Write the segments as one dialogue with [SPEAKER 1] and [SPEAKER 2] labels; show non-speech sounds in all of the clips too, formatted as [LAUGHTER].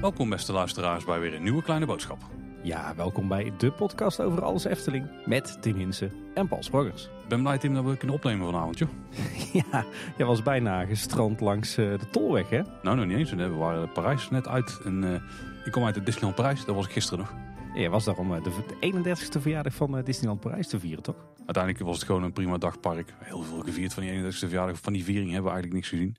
[SPEAKER 1] Welkom beste luisteraars bij weer een nieuwe kleine boodschap.
[SPEAKER 2] Ja, welkom bij de podcast over alles Efteling met Tim Hinsen
[SPEAKER 1] en Paul Ik Ben blij Tim dat we kunnen opnemen vanavond joh. [LAUGHS] ja, jij was bijna gestrand langs eh, de Tolweg hè? Nou, nog niet eens. We waren Parijs net uit en eh, ik kom uit het Disneyland Parijs, dat was ik gisteren nog. Ja, was daarom eh, de
[SPEAKER 2] 31ste verjaardag van eh, Disneyland Parijs te vieren, toch?
[SPEAKER 1] Uiteindelijk was het gewoon een prima dagpark. Heel veel gevierd van die 31ste verjaardag. Van die viering hebben we eigenlijk niks gezien.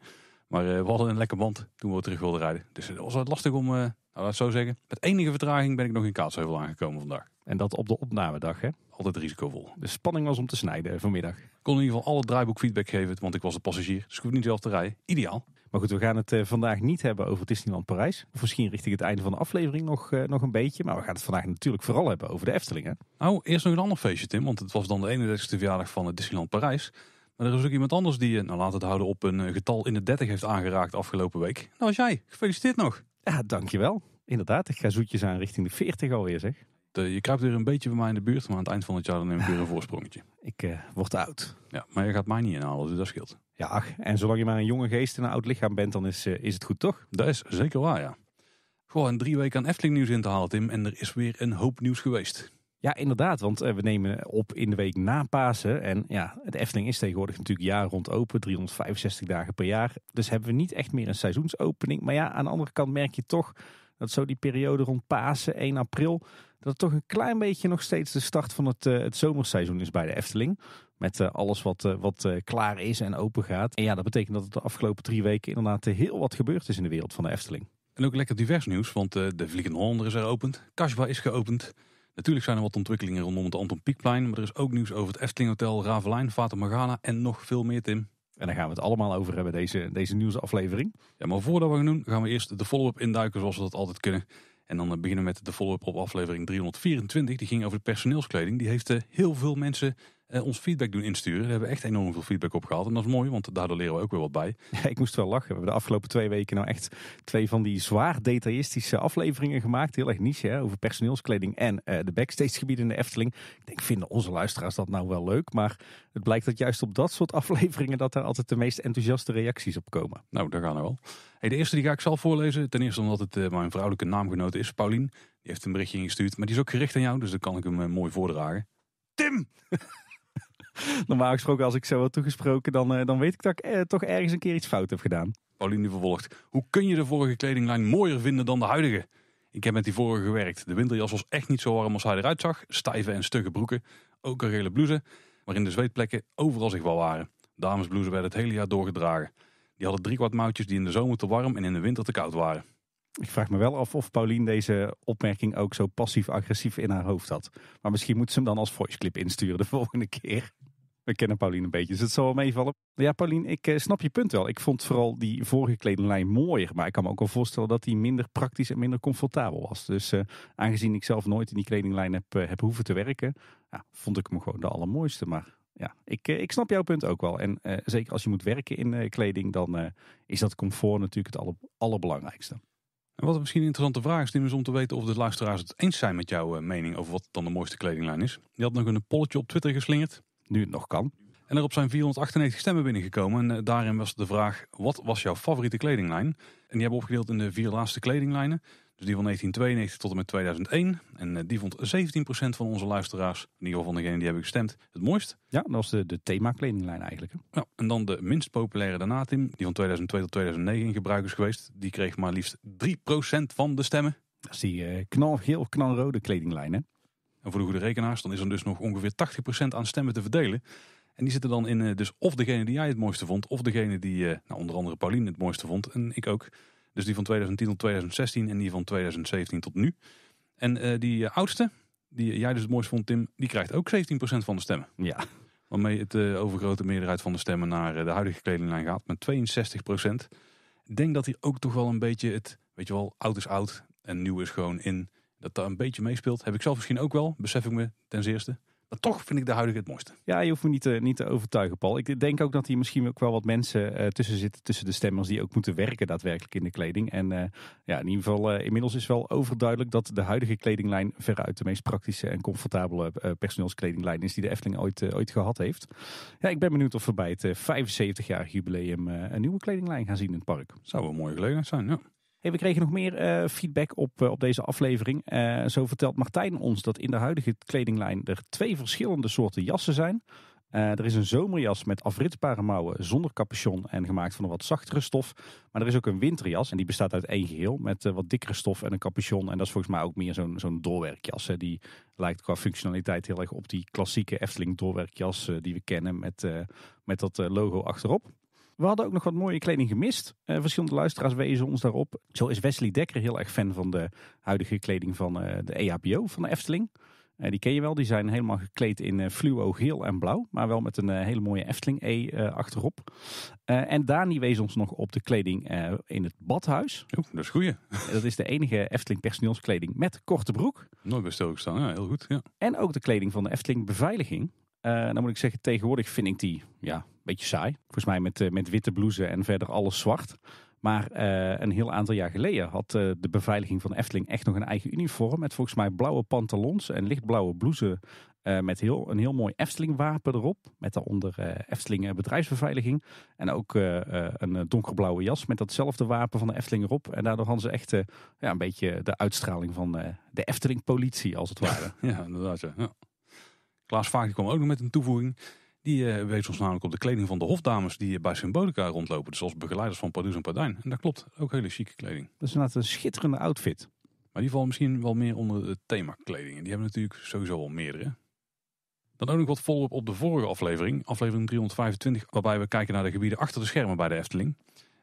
[SPEAKER 1] Maar eh, we hadden een lekker band toen we terug wilden rijden. Dus het was lastig om, nou, laat zo zeggen. Met enige vertraging ben ik nog in Kaatsheuvel aangekomen vandaag. En dat op de opnamedag, hè? Altijd risicovol. De spanning was om te snijden vanmiddag. Ik kon in ieder geval alle draaiboek feedback geven, want ik was de passagier. Dus ik hoef niet zelf te rijden.
[SPEAKER 2] Ideaal. Maar goed, we gaan het eh, vandaag niet hebben over Disneyland Parijs. misschien richting het einde van de aflevering nog, eh, nog een beetje. Maar we gaan het vandaag natuurlijk vooral hebben over de Eftelingen.
[SPEAKER 1] Oh, eerst nog een ander feestje, Tim. Want het was dan de 31ste verjaardag van Disneyland Parijs. Maar er is ook iemand anders die, eh, nou laat het houden op, een getal in de 30 heeft aangeraakt afgelopen week. Nou, was jij. Gefeliciteerd nog. Ja, dankjewel. Inderdaad, ik ga zoetjes aan richting de 40 alweer zeg. De, je kruipt weer een beetje bij mij in de buurt, maar aan het eind van het jaar dan neem ik weer een [LAUGHS] voorsprongetje. Ik word oud. Ja, maar je gaat mij niet inhalen, dus dat scheelt. Ja, ach, en zolang je maar een jonge geest en een oud lichaam bent, dan is, eh, is het goed, toch? Dat is zeker waar, ja. Gewoon drie weken aan Efteling nieuws in te halen, Tim. En er is weer een hoop nieuws geweest. Ja, inderdaad, want eh, we nemen op in de week
[SPEAKER 2] na Pasen. En ja, de Efteling is tegenwoordig natuurlijk jaar rond open, 365 dagen per jaar. Dus hebben we niet echt meer een seizoensopening. Maar ja, aan de andere kant merk je toch dat zo die periode rond Pasen, 1 april, dat het toch een klein beetje nog steeds de start van het, eh, het zomerseizoen is bij de Efteling. Met eh, alles wat, eh, wat eh, klaar is en open gaat. En ja, dat betekent dat het de afgelopen drie weken inderdaad heel wat gebeurd is in de wereld van de Efteling.
[SPEAKER 1] En ook lekker divers nieuws, want de Vliegende Hollander is geopend. Kasba is geopend. Natuurlijk zijn er wat ontwikkelingen rondom het Anton Pieckplein. Maar er is ook nieuws over het Efteling Hotel, Ravelijn, Vater Morgana en nog veel meer, Tim. En daar gaan we het allemaal over hebben, deze, deze nieuwsaflevering. Ja, maar voordat we gaan doen, gaan we eerst de follow-up induiken zoals we dat altijd kunnen. En dan beginnen we met de follow-up op aflevering 324. Die ging over de personeelskleding. Die heeft heel veel mensen eh, ons feedback doen insturen. Daar hebben we echt enorm veel feedback op gehad. En dat is mooi, want daardoor leren we ook weer wat bij. Ja,
[SPEAKER 2] ik moest wel lachen. We hebben de afgelopen twee weken nou echt twee van die zwaar detailistische afleveringen gemaakt. Heel erg niche, hè? over personeelskleding en eh, de backstage gebieden in de Efteling. Ik denk, vinden onze luisteraars dat nou wel leuk? Maar het blijkt dat juist op dat soort afleveringen dat daar altijd de meest enthousiaste reacties op
[SPEAKER 1] komen. Nou, daar gaan we wel. Hey, de eerste die ga ik zelf voorlezen. Ten eerste omdat het eh, mijn vrouwelijke naamgenoot is, Paulien. Die heeft een berichtje ingestuurd, maar die is ook gericht aan jou, dus dan kan ik hem mooi voordragen. Tim! [LAUGHS]
[SPEAKER 2] [LAUGHS] Normaal gesproken, als ik zo word toegesproken, dan, eh, dan weet ik dat ik eh, toch ergens een keer iets fout heb gedaan.
[SPEAKER 1] Pauline vervolgt. Hoe kun je de vorige kledinglijn mooier vinden dan de huidige? Ik heb met die vorige gewerkt. De winterjas was echt niet zo warm als hij eruit zag. Stijve en stugge broeken. Ook een gele blouse, waarin de zweetplekken overal zichtbaar waren. Damesblouses werden het hele jaar doorgedragen. Die hadden driekwart mouwtjes die in de zomer te warm en in de winter te koud waren. Ik vraag me wel af of Pauline deze
[SPEAKER 2] opmerking ook zo passief-agressief in haar hoofd had. Maar misschien moet ze hem dan als voiceclip insturen de [LAUGHS] volgende keer. We kennen Paulien een beetje, dus het zal wel meevallen. Ja, Paulien, ik eh, snap je punt wel. Ik vond vooral die vorige kledinglijn mooier. Maar ik kan me ook wel voorstellen dat die minder praktisch en minder comfortabel was. Dus eh, aangezien ik zelf nooit in die kledinglijn eh, heb, hoeven te werken, ja, vond ik hem gewoon de allermooiste. Maar ja, ik, ik snap jouw punt ook wel. En zeker als je moet werken in kleding, dan is dat comfort natuurlijk het allerbelangrijkste.
[SPEAKER 1] En wat misschien een interessante vraag is, Tim, is om te weten of de luisteraars het eens zijn met jouw mening over wat dan de mooiste kledinglijn is. Je had nog een polletje op Twitter geslingerd nu het nog kan. En erop zijn 498 stemmen binnengekomen. En eh, daarin was de vraag: wat was jouw favoriete kledinglijn? En die hebben we opgedeeld in de vier laatste kledinglijnen. Dus die van 1992 tot en met 2001. En eh, die vond 17% van onze luisteraars, in ieder geval van degenen die hebben gestemd, het mooist. Ja, dat was de, de thema kledinglijn eigenlijk. en dan de minst populaire daarna, Tim, die van 2002 tot 2009 in gebruik is geweest. Die kreeg maar liefst 3% van de stemmen. Dat is die uh, knalgeel, knalrode kledinglijn hè? En voor de goede rekenaars, dan is er dus nog ongeveer 80% aan stemmen te verdelen. En die zitten dan in eh, dus of degene die jij het mooiste vond, of degene die eh, nou, onder andere Pauline het mooiste vond en ik ook. Dus die van 2010 tot 2016 en die van 2017 tot nu. En eh, die oudste, die jij dus het mooiste vond Tim, die krijgt ook 17% van de stemmen. Ja. Waarmee het uh, overgrote meerderheid van de stemmen naar de huidige kledinglijn gaat met 62%. Ik denk dat hij ook toch wel een beetje het, weet je wel, oud is oud en nieuw is gewoon in dat daar een beetje meespeelt. Heb ik zelf misschien ook wel, besef ik me ten eerste. Maar toch vind ik de huidige het mooiste.
[SPEAKER 2] Ja, je hoeft me niet, te overtuigen, Paul. Ik denk ook dat hier misschien ook wel wat mensen eh, tussen zitten, tussen de stemmers, die ook moeten werken daadwerkelijk in de kleding. En eh, ja, in ieder geval, eh, inmiddels is wel overduidelijk dat de huidige kledinglijn veruit de meest praktische en comfortabele personeelskledinglijn is die de Efteling ooit, ooit gehad heeft. Ja, ik ben benieuwd of we bij het 75-jarig jubileum een nieuwe kledinglijn gaan zien in het park. Zou wel een mooie gelegenheid zijn, ja we kregen nog meer eh, feedback op, eh, op deze aflevering. Eh, zo vertelt Martijn ons dat in de huidige kledinglijn er twee verschillende soorten jassen zijn. er is een zomerjas met afritbare mouwen zonder capuchon en gemaakt van een wat zachtere stof. Maar er is ook een winterjas en die bestaat uit één geheel met wat dikkere stof en een capuchon. En dat is volgens mij ook meer zo'n doorwerkjas. Hè. Die lijkt qua functionaliteit heel erg op die klassieke Efteling doorwerkjas die we kennen met, met dat logo achterop. We hadden ook nog wat mooie kleding gemist. Eh, verschillende luisteraars wezen ons daarop. Zo is Wesley Dekker heel erg fan van de huidige kleding van eh, de EHBO van de Efteling. Eh, die ken je wel, die zijn helemaal gekleed in fluo geel en blauw. Maar wel met een hele mooie Efteling E achterop. en Dani wees ons nog op de kleding in het badhuis. O, dat is goeie. dat is de enige Efteling personeelskleding met korte broek. Nooit bij stilgestaan, ja heel goed. Ja. En ook de kleding van de Efteling beveiliging. dan moet ik zeggen, tegenwoordig vind ik die ja, beetje saai. Volgens mij met, eh, met witte blouses en verder alles zwart. Maar eh, een heel aantal jaar geleden had eh, de beveiliging van Efteling echt nog een eigen uniform. Met volgens mij blauwe pantalons en lichtblauwe blouses. met heel, een heel mooi Efteling wapen erop. Met daaronder Efteling bedrijfsbeveiliging. En ook een donkerblauwe jas met datzelfde wapen van de Efteling erop. En daardoor hadden ze echt ja, een beetje de uitstraling van
[SPEAKER 1] de Efteling politie als het ware. [LAUGHS] ja, inderdaad. Ja. ja. Klaas Vaak kwam ook nog met een toevoeging. Die weet eh, wees ons namelijk op de kleding van de hofdames die eh, bij Symbolica rondlopen. Dus begeleiders van Pardoes en Pardijn. En dat klopt, ook hele chique kleding. Dat is inderdaad een schitterende outfit. Maar die valt misschien wel meer onder het thema kleding. En die hebben natuurlijk sowieso al meerdere. Dan ook nog wat volop op de vorige aflevering, aflevering 325, waarbij we kijken naar de gebieden achter de schermen bij de Efteling.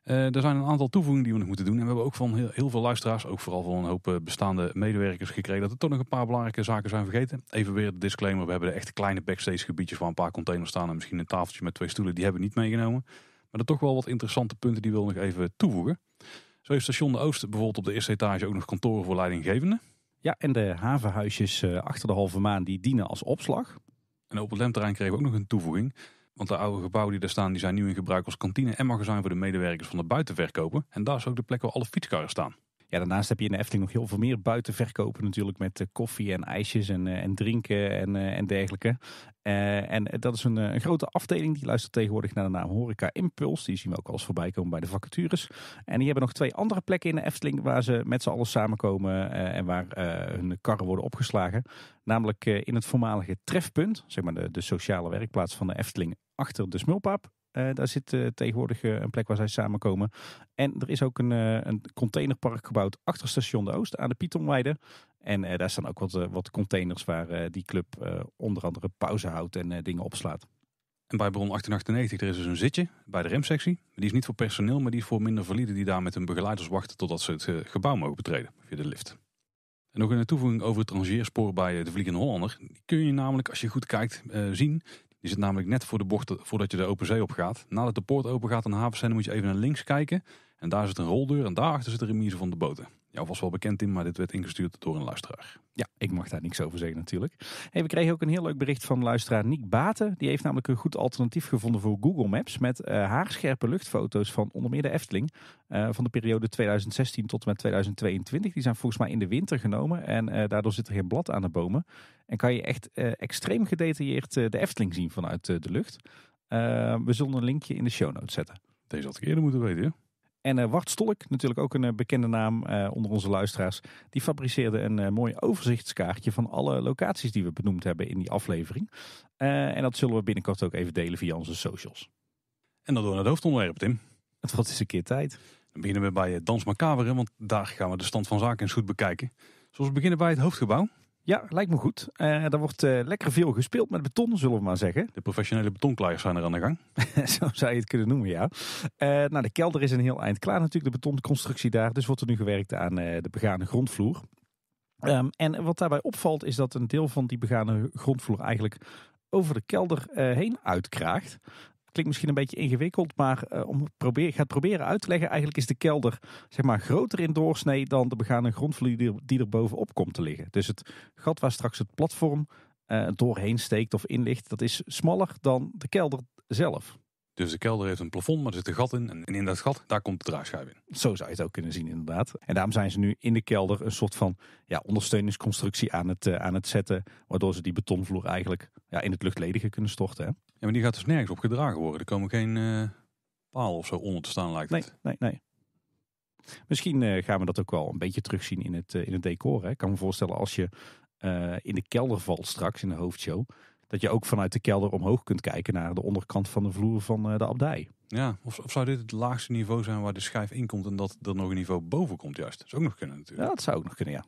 [SPEAKER 1] Eh, er zijn een aantal toevoegingen die we nog moeten doen. En we hebben ook van heel, heel veel luisteraars, ook vooral van een hoop eh, bestaande medewerkers gekregen, dat er toch nog een paar belangrijke zaken zijn vergeten. Even weer de disclaimer, we hebben de echt kleine backstage gebiedjes waar een paar containers staan en misschien een tafeltje met twee stoelen, die hebben we niet meegenomen. Maar er toch wel wat interessante punten die we nog even toevoegen. Zo heeft station De Oost bijvoorbeeld op de eerste etage ook nog kantoren voor leidinggevenden. Ja, en de havenhuisjes eh, achter de halve maan die dienen als opslag. En op het lemterrein kregen we ook nog een toevoeging. Want de oude gebouwen die daar staan, die zijn nu in gebruik als kantine en magazijn voor de medewerkers van de buitenverkopen. En daar is ook de plek waar alle fietskarren staan. Ja, daarnaast heb je in de Efteling nog heel veel meer
[SPEAKER 2] verkopen natuurlijk met eh, koffie en ijsjes en, eh, en drinken en, eh, en dergelijke. en dat is een, een, grote afdeling. Die luistert tegenwoordig naar de naam Horeca Impuls. Die zien we ook al eens voorbij komen bij de vacatures. En die hebben nog twee andere plekken in de Efteling waar ze met z'n allen samenkomen uh, en waar hun karren worden opgeslagen. Namelijk in het voormalige trefpunt, zeg maar de, de sociale werkplaats van de Efteling achter de Smulpaap. Eh, daar zit eh, tegenwoordig eh, een plek waar zij samenkomen. En er is ook een, een containerpark gebouwd achter station De Oost aan de Pythonweide.
[SPEAKER 1] En daar staan ook wat, wat containers waar die club onder andere pauze houdt en dingen opslaat. En bij bron 1898, er is dus een zitje bij de remsectie. Die is niet voor personeel, maar die is voor minder valide die daar met hun begeleiders wachten totdat ze het gebouw mogen betreden via de lift. En nog een toevoeging over het rangeerspoor bij de Vliegende Hollander. Die kun je namelijk, als je goed kijkt, zien je zit namelijk net voor de bocht voordat je de open zee op gaat. Nadat de poort open gaat aan de haven, moet je even naar links kijken. En daar zit een roldeur en daarachter zit de remise van de boten. Ja, was wel bekend in, maar dit werd ingestuurd door een luisteraar. Ja, ik mag daar niks over zeggen natuurlijk. Hey, we kregen ook een heel leuk bericht van luisteraar Nick
[SPEAKER 2] Baten. Die heeft namelijk een goed alternatief gevonden voor Google Maps... met uh, haarscherpe luchtfoto's van onder meer de Efteling... Eh, van de periode 2016 tot en met 2022. Die zijn volgens mij in de winter genomen en eh, daardoor zit er geen blad aan de bomen. En kan je echt extreem gedetailleerd de Efteling zien vanuit de lucht. we zullen een linkje in de show notes zetten. Deze had ik eerder moeten weten, ja. En eh, Wart Stolk, natuurlijk ook een eh, bekende naam eh, onder onze luisteraars, die fabriceerde een mooi overzichtskaartje van alle locaties die we benoemd hebben in die aflevering. en
[SPEAKER 1] dat zullen we binnenkort ook even delen via onze socials. En dan door naar het hoofdonderwerp, Tim. Het valt eens een keer tijd. Dan beginnen we bij Dans Macabre, want daar gaan we de stand van zaken eens goed bekijken. Zoals we beginnen bij het hoofdgebouw. Ja, lijkt me goed. Uh, er wordt eh, lekker veel gespeeld met beton, zullen we maar zeggen. De professionele betonklaaiers zijn er aan de gang.
[SPEAKER 2] [LAUGHS] Zo zou je het kunnen noemen, ja. Uh, nou, de kelder is een heel eind klaar natuurlijk, de betonconstructie daar. Dus wordt er nu gewerkt aan de begane grondvloer. Ehm, en wat daarbij opvalt is dat een deel van die begane grondvloer eigenlijk over de kelder heen uitkraagt klinkt misschien een beetje ingewikkeld, maar eh, om probeer, ik ga het proberen uit te leggen. Eigenlijk is de kelder zeg maar, groter in doorsnee dan de begane grondvloer die, er bovenop komt te liggen. Dus het gat waar straks het platform eh, doorheen steekt of inlicht, dat is smaller dan de kelder zelf.
[SPEAKER 1] Dus de kelder heeft een plafond, maar er zit een gat in. En in dat gat, daar komt de draagschuif in.
[SPEAKER 2] Zo zou je het ook kunnen zien, inderdaad. En daarom zijn ze nu in de kelder een soort van ja, ondersteuningsconstructie aan het, eh, aan het zetten. Waardoor ze die betonvloer eigenlijk ja, in het luchtledige kunnen
[SPEAKER 1] storten. Hè? Ja, maar die gaat dus nergens op gedragen worden. Er komen geen uh, eh, paal of zo onder te staan, lijkt het. Nee, nee, nee. Misschien eh, gaan we dat ook wel een beetje terugzien in het, in het decor. Hè? Ik
[SPEAKER 2] kan me voorstellen als je in de kelder valt straks in de hoofdshow dat je ook vanuit de kelder omhoog kunt kijken naar de onderkant van de vloer van eh, de abdij.
[SPEAKER 1] Ja, of, of, zou dit het laagste niveau zijn waar de schijf in komt en dat er nog een niveau boven komt juist? Dat zou ook nog kunnen natuurlijk. Ja, dat zou ook nog kunnen, ja.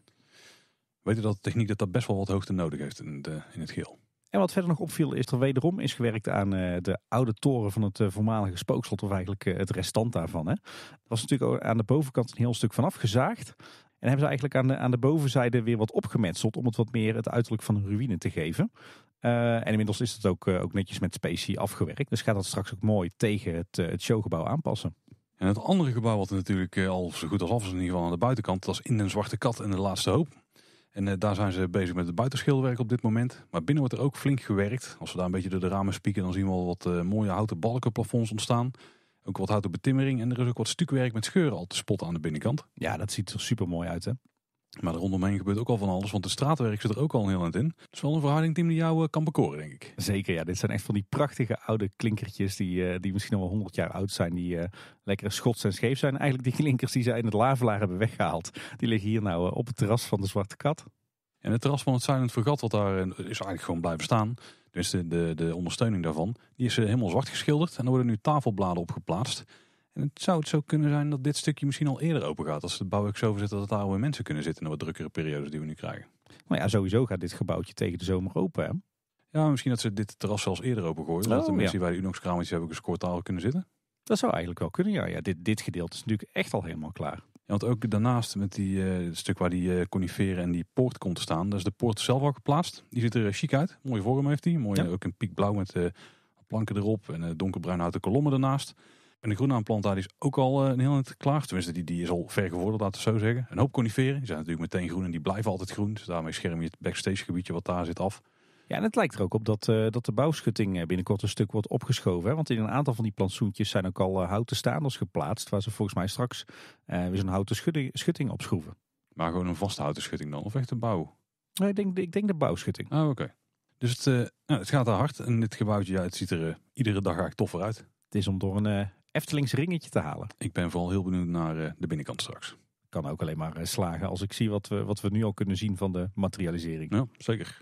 [SPEAKER 1] Weet je dat de techniek dat dat best wel wat hoogte nodig heeft in, de, in het geel.
[SPEAKER 2] En wat verder nog opviel is er wederom is gewerkt aan eh, de oude toren van het eh, voormalige spookslot of eigenlijk het restant daarvan. Hè. Er was natuurlijk aan de bovenkant een heel stuk vanaf gezaagd. En hebben ze eigenlijk aan de, aan de bovenzijde weer wat opgemetseld om het wat meer het uiterlijk van een ruïne te geven. Eh, en inmiddels is het ook, eh,
[SPEAKER 1] ook netjes met specie afgewerkt. Dus gaat dat straks ook mooi tegen het, eh, het showgebouw aanpassen. En het andere gebouw wat natuurlijk al zo goed als af is, in ieder geval aan de buitenkant, dat is in Den Zwarte Kat en De Laatste Hoop. En daar zijn ze bezig met het buitenschilwerk op dit moment. Maar binnen wordt er ook flink gewerkt. Als we daar een beetje door de ramen spieken, dan zien we al wat mooie houten balkenplafonds ontstaan. Ook wat houten betimmering en er is ook wat stukwerk met scheuren al te spotten aan de binnenkant. Ja, dat ziet er super mooi uit hè. Maar er rondomheen gebeurt ook al van alles, want de straatwerk zit er ook al heel net in. Het is wel een verhoudingteam die jou uh, kan bekoren, denk ik. Zeker, ja. Dit
[SPEAKER 2] zijn echt van die prachtige oude klinkertjes die, eh, die misschien al wel 100 jaar oud zijn. Die eh, lekker schots
[SPEAKER 1] en scheef zijn. Eigenlijk die klinkers die ze in het Lavelaar hebben weggehaald. Die liggen hier nou eh, op het terras van de Zwarte Kat. En het terras van het Silent Vergat, wat daar is eigenlijk gewoon blijven staan. Dus de, de, de ondersteuning daarvan, die is helemaal zwart geschilderd. En er worden nu tafelbladen opgeplaatst het zou het zo kunnen zijn dat dit stukje misschien al eerder open gaat. Als bouw bouwwerk zo verzet dat daar weer mensen kunnen zitten in wat drukkere periodes die we nu krijgen. Maar ja, sowieso gaat dit gebouwtje tegen de zomer open. Hè? Ja, misschien dat ze dit terras zelfs eerder open gooien, dat de oh, mensen die bij de Unox-kramertjes hebben gescoord daar al kunnen zitten. Dat zou eigenlijk wel kunnen, ja. ja dit, dit gedeelte is natuurlijk echt al helemaal klaar. Ja, want ook daarnaast met die eh, stuk waar die uh, coniferen en die poort komt te staan. Daar is de poort zelf al geplaatst. Die ziet er eh, chic uit. Mooie vorm heeft die. Mooi, Ook een piekblauw met planken erop en donkerbruin houten kolommen daarnaast. En de groenaanplant daar is ook al eh, een heel net klaar. Tenminste, die, die is al ver geworden, laten we zo zeggen. Een hoop coniferen. Die zijn natuurlijk meteen groen en die blijven altijd groen. Dus daarmee scherm je het backstage wat daar zit af. Ja, en het lijkt er ook op dat, eh, dat de bouwschutting
[SPEAKER 2] eh, binnenkort een stuk wordt opgeschoven. Hè? Want in een aantal van die plantsoentjes zijn ook al uh, houten staanders geplaatst. Waar
[SPEAKER 1] ze volgens mij straks uh, weer zo'n houten schutting, schutting opschroeven. Maar gewoon een vaste houten schutting dan? Of echt een bouw? Nee, ik denk, ik denk de bouwschutting. Ah, oké. Dus het, nou, het gaat er hard. En dit gebouwtje, ja, het ziet er iedere dag eigenlijk toffer uit. Het is om door een Eftelings ringetje te halen. Ik ben vooral heel benieuwd naar eh, de binnenkant straks. Kan ook alleen maar eh, slagen als ik zie wat we, wat we nu al kunnen zien van de materialisering. Ja, zeker.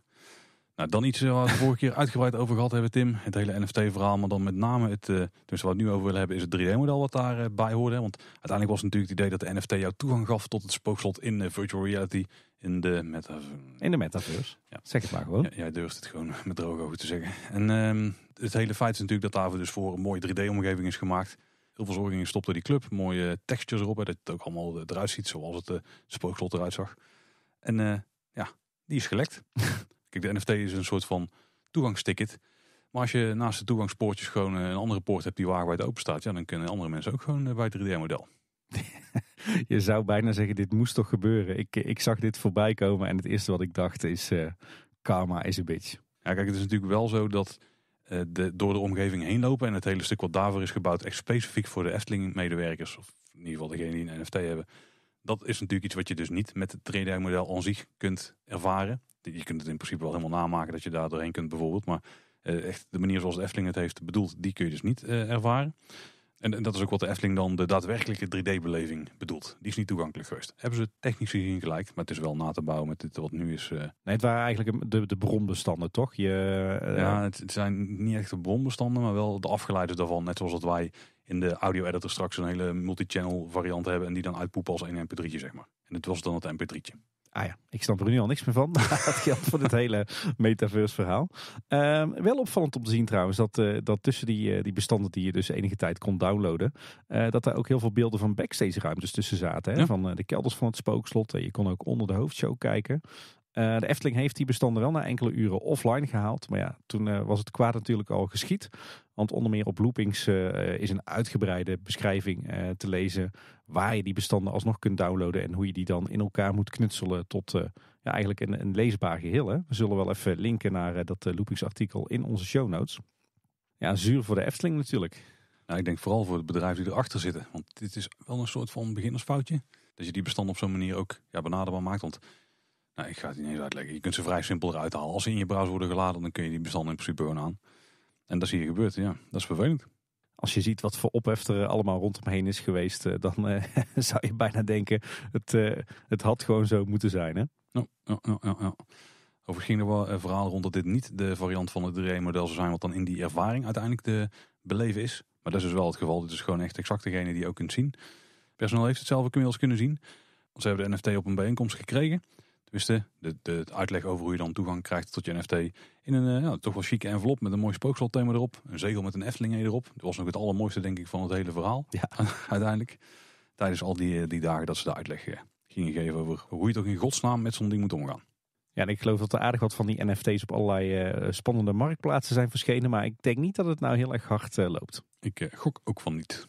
[SPEAKER 1] Nou, dan iets eh, waar we vorige keer uitgebreid over gehad hebben, Tim. Het hele NFT-verhaal, maar dan met name het, dus wat we het nu over willen hebben, is het 3D-model wat daarbij eh, bij hoorde. Want uiteindelijk was het natuurlijk het idee dat de NFT jou toegang gaf tot het spookslot in de virtual reality, in de metaverse.
[SPEAKER 2] In de metaverse, ja. zeg het maar gewoon. Ja,
[SPEAKER 1] jij durft het gewoon met droge over te zeggen. En ehm, het hele feit is natuurlijk dat daarvoor dus voor een mooie 3D-omgeving is gemaakt. Heel veel zorg in door die club, mooie textures erop, hè, dat het ook allemaal eruit ziet zoals het spookslot eruit zag. En ja, die is gelekt. [LAUGHS] Kijk, de NFT is een soort van toegangsticket. Maar als je naast de toegangspoortjes gewoon eh, een andere poort hebt die wagenwijd open staat, ja, dan kunnen andere mensen ook gewoon eh, bij het 3D-model.
[SPEAKER 2] [LAUGHS] je zou bijna zeggen, dit moest toch gebeuren. Ik, eh, ik zag dit voorbij komen
[SPEAKER 1] en het eerste wat ik dacht is, karma is een bitch. Ja, kijk, het is natuurlijk wel zo dat de, door de omgeving heen lopen en het hele stuk wat daarvoor is gebouwd, echt specifiek voor de Efteling-medewerkers, of in ieder geval degenen die een NFT hebben, dat is natuurlijk iets wat je dus niet met het 3D-model aan zich kunt ervaren je kunt het in principe wel helemaal namaken dat je daar doorheen kunt bijvoorbeeld. Maar eh, echt de manier zoals de Efteling het heeft bedoeld, die kun je dus niet eh, ervaren. En, en, dat is ook wat de Efteling dan de daadwerkelijke 3D-beleving bedoelt. Die is niet toegankelijk geweest. Hebben ze technisch gezien gelijk, maar het is wel na te bouwen met dit wat nu is. Eh, nee,
[SPEAKER 2] het waren eigenlijk de, de bronbestanden, toch? Je, Ja, het,
[SPEAKER 1] zijn niet echt de bronbestanden, maar wel de afgeleiders daarvan. Net zoals wij in de audio-editor straks een hele multi-channel variant hebben en die dan uitpoepen als een mp3'tje, zeg maar. En het was dan het mp3'tje. Ah ja, ik snap
[SPEAKER 2] er nu al niks meer van. [LAUGHS] dat geldt voor dit hele metaverse verhaal. Ehm, wel opvallend om te zien trouwens dat, eh, dat tussen die, eh, die bestanden die je dus enige tijd kon downloaden, eh, dat daar ook heel veel beelden van backstage ruimtes tussen zaten. Hè? Van de kelders van het spookslot. je kon ook onder de hoofdshow kijken. de Efteling heeft die bestanden wel na enkele uren offline gehaald. Maar ja, toen was het kwaad natuurlijk al geschiet. Want onder meer op loopings eh, is een uitgebreide beschrijving eh, te lezen waar je die bestanden alsnog kunt downloaden en hoe je die dan in elkaar moet knutselen tot eh, ja, eigenlijk een, een leesbaar geheel. Hè? We zullen wel even linken naar dat loopings artikel in onze show notes.
[SPEAKER 1] Ja, zuur voor de Efteling natuurlijk. Nou, ik denk vooral voor het bedrijf die erachter zitten. Want dit is wel een soort van beginnersfoutje. Dat je die bestanden op zo'n manier ook ja, benaderbaar maakt. Want nou, ik ga het niet eens uitleggen. Je kunt ze vrij simpel eruit halen. Als ze in je browser worden geladen, dan kun je die bestanden in principe gewoon aan. En dat is hier gebeurd, ja. Dat is vervelend. Als je ziet wat voor ophef er allemaal rondomheen is geweest,
[SPEAKER 2] eh, dan eh, [LAUGHS] zou je bijna denken, het, eh, het had gewoon zo moeten zijn. Hè? Ja,
[SPEAKER 1] Overigens ging er wel verhaal rond dat dit niet de variant van het 3D-model zou zijn, wat dan in die ervaring uiteindelijk te beleven is. Maar dat is dus wel het geval. Dit is gewoon echt exact degene die ook kunt zien. Persoonlijk heeft het zelf ook inmiddels kunnen zien. Ze hebben de NFT op een bijeenkomst gekregen. Tenminste, de, de uitleg over hoe je dan toegang krijgt tot je NFT. In een eh, ja, toch wel chique envelop met een mooi thema erop. Een zegel met een Efteling erop. Dat was nog het allermooiste denk ik van het hele verhaal. Ja. [LAUGHS] Uiteindelijk. Tijdens al die, eh, die dagen dat ze de uitleg eh, gingen geven over hoe je toch in godsnaam met zo'n ding moet omgaan.
[SPEAKER 2] Ja, en ik geloof dat er aardig wat van die NFT's op allerlei spannende marktplaatsen zijn verschenen. Maar
[SPEAKER 1] ik denk niet dat het nou heel erg hard loopt. Ik gok ook van niet.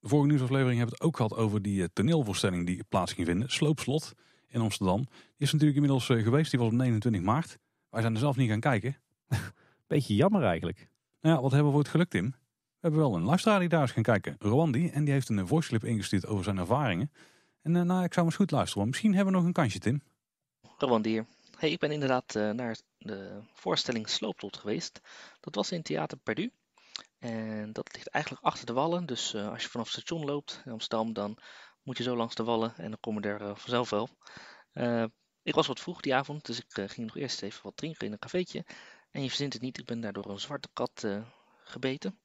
[SPEAKER 1] De vorige nieuwsaflevering hebben we het ook gehad over die toneelvoorstelling die plaats ging vinden. Sloopslot in Amsterdam. Die is natuurlijk inmiddels eh, geweest, die was op 29 maart. Wij zijn er zelf niet gaan kijken. [LAUGHS] Beetje jammer eigenlijk. Nou ja, wat hebben we voor het geluk, Tim? We hebben wel een luisteraar die daar is gaan kijken, Rwandi. En die heeft een eh, voice ingestuurd over zijn ervaringen. En daarna, eh, nou, ik zou eens goed luisteren, misschien hebben we nog een kansje, Tim.
[SPEAKER 3] Rwandi hier. Hey, ik ben inderdaad naar de voorstelling Slooptot geweest. Dat was in Theater Perdu. En dat ligt eigenlijk achter de wallen. Dus als je vanaf het station loopt in Amsterdam, dan moet je zo langs de wallen en dan kom je er eh, vanzelf wel. Eh, ik was wat vroeg die avond, dus ik eh, ging nog eerst even wat drinken in een cafeetje. En je verzint het niet, ik ben daardoor een zwarte kat gebeten.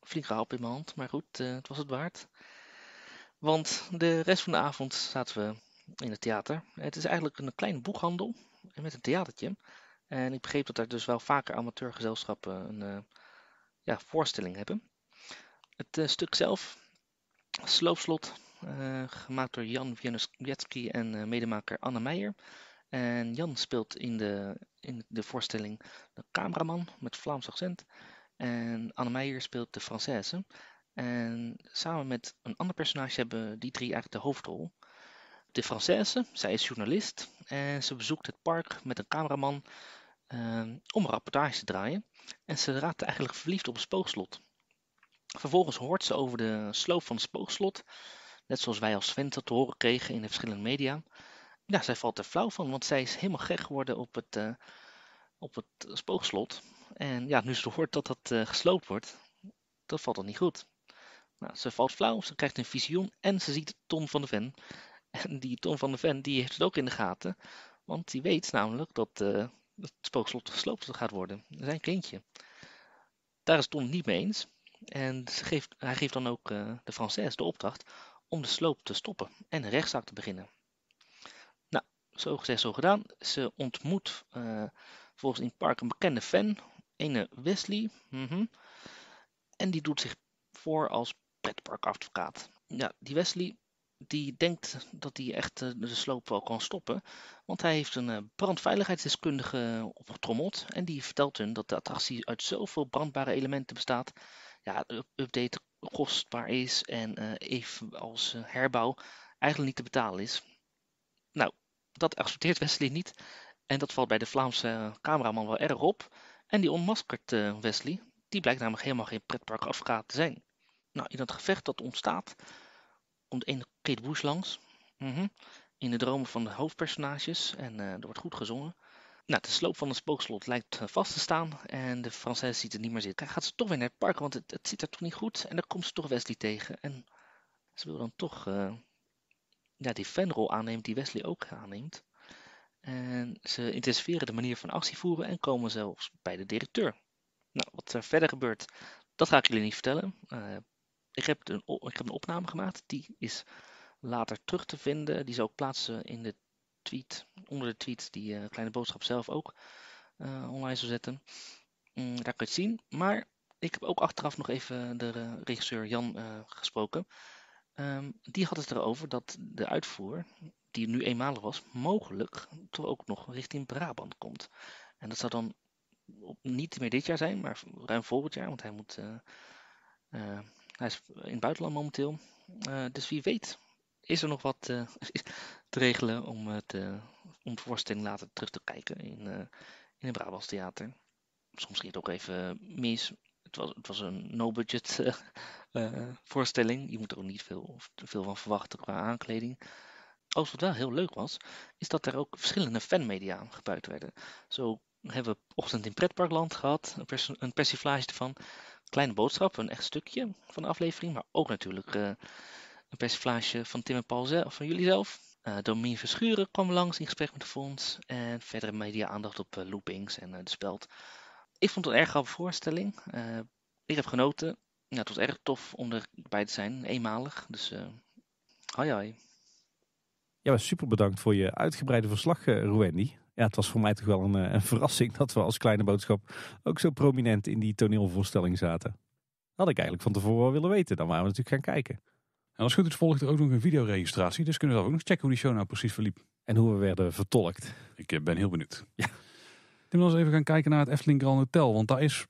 [SPEAKER 3] flinke hap in mijn hand, maar goed, het was het waard. Want de rest van de avond zaten we in het theater. Het is eigenlijk een kleine boekhandel met een theatertje. En ik begreep dat daar dus wel vaker amateurgezelschappen een ja, voorstelling hebben. Het stuk zelf sloopslot, eh, gemaakt door Jan Wietski en eh, medemaker Anne Meijer. En Jan speelt in de, in de voorstelling de cameraman met Vlaams accent. En Anne Meijer speelt de Française. En samen met een ander personage hebben die drie eigenlijk de hoofdrol. De Française, zij is journalist en ze bezoekt het park met een cameraman eh, om een rapportage te draaien. En ze raakt eigenlijk verliefd op een spookslot. Vervolgens hoort ze over de sloop van het spookslot. Net zoals wij als dat te horen kregen in de verschillende media. Ja, zij valt er flauw van, want zij is helemaal gek geworden op het, uh, op het spookslot. En ja, nu ze hoort dat dat eh, gesloopt wordt, dat valt dan niet goed. Nou, ze valt flauw, ze krijgt een visioen en ze ziet Ton van de Ven. En die Ton van de Ven die heeft het ook in de gaten, want die weet namelijk dat eh, het spookslot gesloopt gaat worden. Zijn kindje. Daar is Ton niet mee eens. En geeft, hij geeft dan ook eh, de Française de opdracht om de sloop te stoppen en een rechtszaak te beginnen. Nou, zo gezegd, zo gedaan. Ze ontmoet eh, volgens in het park een bekende fan, ene Wesley. Mhm. En die doet zich voor als pretparkadvocaat. Ja, die Wesley die denkt dat hij echt eh, de sloop wel kan stoppen. Want hij heeft een brandveiligheidsdeskundige opgetrommeld. En die vertelt hun dat de attractie uit zoveel brandbare elementen bestaat ja, update kostbaar is en eh, even als eh, herbouw eigenlijk niet te betalen is. Nou, dat accepteert Wesley niet en dat valt bij de Vlaamse cameraman wel erg op. En die onmaskert eh, Wesley, die blijkt namelijk helemaal geen pretparkadvocaat te zijn. Nou, in dat gevecht dat ontstaat, komt ene Kate Bush langs, mhm. in de dromen van de hoofdpersonages en er wordt goed gezongen. Nou, de sloop van het spookslot lijkt eh, vast te staan en de Française ziet het niet meer zitten. Gaat ze toch weer naar het park, want het, het zit er toch niet goed. En dan komt ze toch Wesley tegen. En ze wil dan toch eh, die fanrol aanneemt die Wesley ook aanneemt. En ze intensiveren de manier van actie voeren en komen zelfs bij de directeur. Nou, wat er verder gebeurt, dat ga ik jullie niet vertellen. Eh, ik, heb een, ik heb een opname gemaakt, die is later terug te vinden. Die zal plaatsen in de tweet, onder de tweet die eh, Kleine Boodschap zelf ook eh, online zou zetten. Mm, daar kan je het zien. Maar ik heb ook achteraf nog even de regisseur Jan eh, gesproken. Ehm, die had het erover dat de uitvoer, die nu eenmalig was, mogelijk toch ook nog richting Brabant komt. En dat zou dan niet meer dit jaar zijn, maar ruim volgend jaar, want hij, moet, hij is in het buitenland momenteel. dus wie weet, is er nog wat, [LAUGHS] te regelen om, het, eh, om de voorstelling later terug te kijken in, eh, in het Brabants Theater. Soms ging het ook even mis. Het was, het was een no-budget [LAUGHS] eh, voorstelling. Je moet er ook niet veel, veel van verwachten qua aankleding. Als wat wel heel leuk was, is dat er ook verschillende fanmedia gebruikt werden. Zo hebben we Ochtend in Pretparkland gehad, een, pers een persiflage ervan. Kleine boodschap, een echt stukje van de aflevering, maar ook natuurlijk een persiflage van Tim en Paul zelf, van jullie zelf. Eh, Domien Verschuren kwam langs in gesprek met de fonds. En verdere media-aandacht op eh, loopings en eh, de speld. Ik vond het een erg grappige voorstelling. ik heb genoten. Ja, nou, het was erg tof om erbij te zijn, eenmalig. Dus hoi hoi.
[SPEAKER 2] Ja, super bedankt voor je uitgebreide verslag, Ruwendi. Ja, het was voor mij toch wel een, een, [LAUGHS] verrassing dat we als kleine boodschap ook zo prominent in die toneelvoorstelling zaten. Had ik eigenlijk van tevoren wel willen weten, dan waren we natuurlijk
[SPEAKER 1] gaan kijken. En als het goed is volgt er ook nog een videoregistratie. Dus kunnen we ook nog checken hoe die show nou precies verliep. En hoe we werden vertolkt. Ik eh, ben heel benieuwd. Ja. Tim, laten eens even gaan kijken naar het Efteling Grand Hotel. Want daar is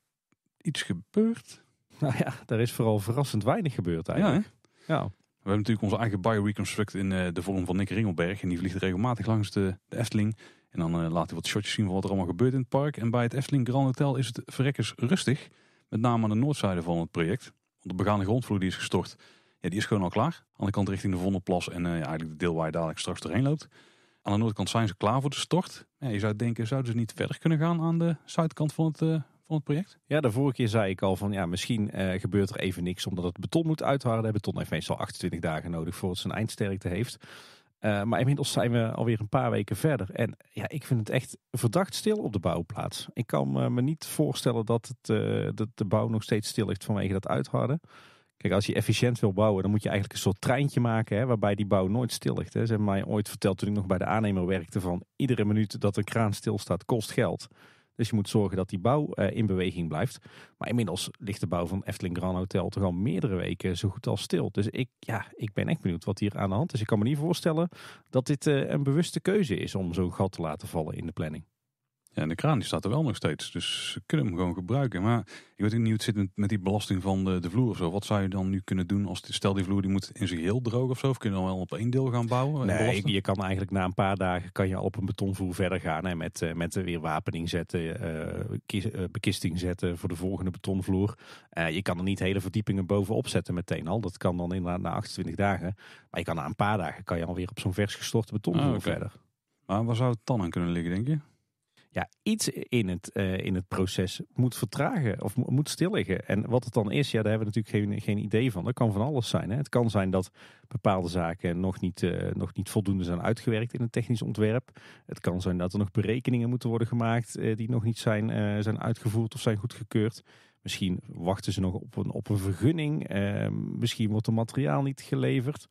[SPEAKER 1] iets gebeurd. Nou ja,
[SPEAKER 2] daar is vooral verrassend weinig gebeurd eigenlijk.
[SPEAKER 1] Ja, ja. We hebben natuurlijk onze eigen Reconstruct in eh, de vorm van Nick Ringelberg. En die vliegt regelmatig langs de, de Efteling. En dan uh, laat hij wat shotjes zien van wat er allemaal gebeurt in het park. En bij het Efteling Grand Hotel is het verrekkers rustig. Met name aan de noordzijde van het project. Want de begane grondvloer die is gestort. Ja, die is gewoon al klaar. Aan de kant richting de Vondelplas en eh, ja, eigenlijk de deel waar je dadelijk straks doorheen loopt. Aan de noordkant zijn ze klaar voor de stort. Ja, je zou denken, zouden ze niet verder kunnen gaan aan de zuidkant van het, eh, van het project? Ja, de vorige keer zei ik al van ja, misschien eh, gebeurt er even niks omdat het beton moet uitharden.
[SPEAKER 2] Beton heeft meestal 28 dagen nodig voordat het zijn eindsterkte heeft. Uh, maar inmiddels zijn we alweer een paar weken verder. En ja, ik vind het echt verdacht stil op de bouwplaats. Ik kan me niet voorstellen dat, het, dat de bouw nog steeds stil ligt vanwege dat uitharden. Kijk, als je efficiënt wil bouwen, dan moet je eigenlijk een soort treintje maken hè, waarbij die bouw nooit stil ligt. Ze hebben mij ooit verteld toen ik nog bij de aannemer werkte van iedere minuut dat een kraan stilstaat kost geld. Dus je moet zorgen dat die bouw eh, in beweging blijft. Maar inmiddels ligt de bouw van Efteling Grand Hotel toch al meerdere weken zo goed als stil. Dus ik, ja, ik ben echt benieuwd wat hier aan de hand is. Ik kan me niet voorstellen dat dit eh, een bewuste
[SPEAKER 1] keuze is om zo'n gat te laten vallen in de planning en de kraan die staat er wel nog steeds. Dus ze kunnen hem gewoon gebruiken. Maar ik weet ook niet hoe het zit met die belasting van de, de vloer of zo. Wat zou je dan nu kunnen doen als die, stel die vloer die moet in zich heel droog of zo? Of kun je dan wel op één deel gaan bouwen? Nee, je kan eigenlijk na een paar
[SPEAKER 2] dagen kan je al op een betonvloer verder gaan. Hè, met, eh, met weer wapening zetten, uh, bekisting zetten voor de volgende betonvloer. je kan er niet hele verdiepingen bovenop zetten meteen al. Dat kan dan inderdaad na 28 dagen. Maar je kan na een paar dagen kan je alweer op zo'n vers gestorte betonvloer ah, verder. Maar waar zou het dan aan kunnen liggen, denk je? ja, iets in het, eh, in het proces moet vertragen of moet stilliggen. En wat het dan is, ja, daar hebben we natuurlijk geen, geen idee van. Dat kan van alles zijn. Hè. Het kan zijn dat bepaalde zaken nog niet, eh, nog niet voldoende zijn uitgewerkt in het technisch ontwerp. Het kan zijn dat er nog berekeningen moeten worden gemaakt eh, die nog niet zijn, zijn uitgevoerd of zijn goedgekeurd. Misschien wachten ze nog op een, op een vergunning. Ehm, misschien wordt er materiaal niet geleverd.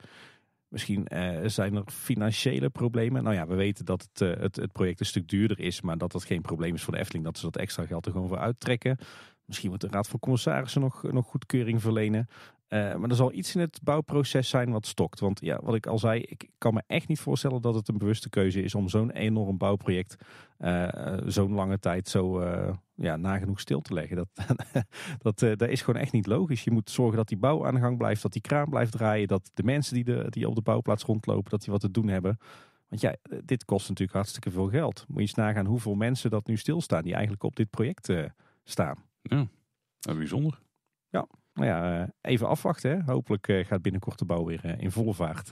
[SPEAKER 2] Misschien eh, zijn er financiële problemen. Nou ja, we weten dat het, eh, het, het, project een stuk duurder is, maar dat dat geen probleem is voor de Efteling. Dat ze dat extra geld er gewoon voor uittrekken. Misschien moet de Raad van Commissarissen nog, nog goedkeuring verlenen. Eh, maar er zal iets in het bouwproces zijn wat stokt. Want ja, wat ik al zei, ik kan me echt niet voorstellen dat het een bewuste keuze is om zo'n enorm bouwproject zo'n lange tijd zo ja, nagenoeg stil te leggen. Dat, [LAUGHS] eh, dat, is gewoon echt niet logisch. Je moet zorgen dat die bouw aan de gang blijft, dat die kraan blijft draaien, dat de mensen die, de, die op de bouwplaats rondlopen, dat die wat te doen hebben. Want ja, eh, dit kost natuurlijk hartstikke veel geld. Moet je eens nagaan hoeveel mensen dat nu stilstaan die eigenlijk op dit project uh, staan. Ja, bijzonder. Ja, nou ja, even afwachten. Hopelijk gaat binnenkort de bouw weer in volle vaart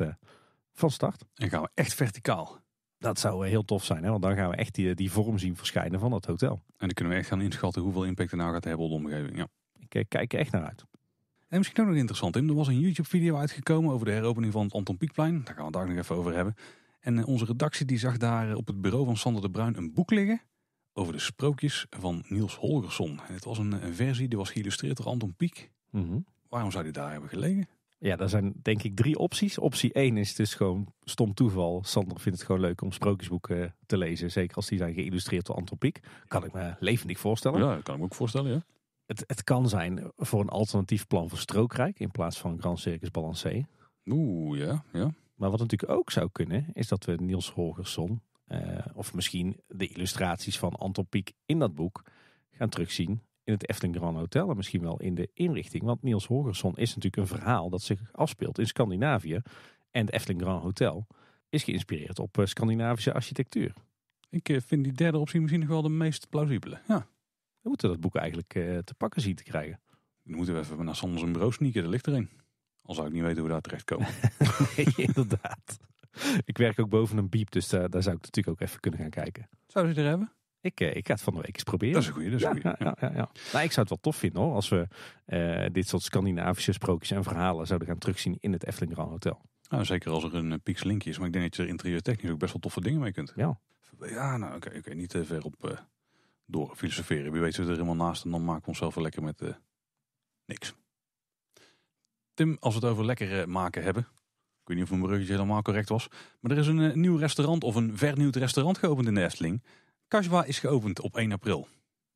[SPEAKER 2] van start. En gaan we echt verticaal.
[SPEAKER 1] Dat zou eh, heel tof zijn, hè? want dan gaan we echt die, eh, die vorm zien verschijnen van dat hotel. En dan kunnen we echt gaan inschatten hoeveel impact het nou gaat hebben op de omgeving. Ja. Ik eh, kijk er echt naar uit. En misschien ook nog interessant, Er was een YouTube-video uitgekomen over de heropening van het Anton Pieckplein. Daar gaan we het daar nog even over hebben. En onze redactie die zag daar op het bureau van Sander de Bruin een boek liggen over de sprookjes van Niels Holgersson. En het was een, versie die was geïllustreerd door Anton Pieck. Mhm. Waarom zou die daar hebben gelegen?
[SPEAKER 2] Ja, daar zijn denk ik drie opties. Optie 1 is dus gewoon stom toeval. Sander vindt het gewoon leuk om sprookjesboeken eh, te lezen. Zeker als die zijn geïllustreerd door Antropiek. Kan ik me levendig voorstellen. Ja, kan ik me ook voorstellen, ja. Het, het kan zijn voor een alternatief plan voor Strookrijk in plaats van Grand Circus Balancé. Oeh, ja, ja. Maar wat natuurlijk ook zou kunnen, is dat we Niels Holgersson... Uh, of misschien de illustraties van Antropiek in dat boek gaan terugzien in het Efteling Grand Hotel en misschien wel in de inrichting. Want Niels Horgerson is natuurlijk een verhaal dat zich afspeelt in Scandinavië. En het Efteling Grand Hotel is geïnspireerd op eh, Scandinavische
[SPEAKER 1] architectuur. Ik eh, vind die derde optie misschien nog wel de meest plausibele. Ja. We moeten dat boek eigenlijk eh, te pakken zien te krijgen. Dan moeten we even naar Sanders een bureau sneaken, er ligt erin, Al zou ik niet weten hoe we daar terecht komen. [LAUGHS] inderdaad. Ik werk ook boven een biep, dus daar
[SPEAKER 2] zou ik natuurlijk ook even kunnen gaan kijken.
[SPEAKER 1] Zou ze er hebben?
[SPEAKER 2] Ik, eh, ik ga het van de week eens proberen. Dat is een goede, Dat is Ja, ja, ja, Nou, ik zou het wel tof vinden hoor. Als we eh, dit soort Scandinavische sprookjes en verhalen zouden gaan terugzien in het Efteling Grand Hotel.
[SPEAKER 1] Nou, zeker als er een uh, linkje is. Maar ik denk dat je er interieurtechnisch ook best wel toffe dingen mee kunt. Ja. Ja, nou oké. Okay, Niet te ver op uh, door filosoferen. Wie weet ze er helemaal naast en dan maken we onszelf wel lekker met uh, niks. Tim, als we het over lekker maken hebben. Ik weet niet of mijn bruggetje helemaal correct was. Maar er is een nieuw restaurant of een vernieuwd restaurant geopend in de Efteling. Kashwa is geopend op 1 april.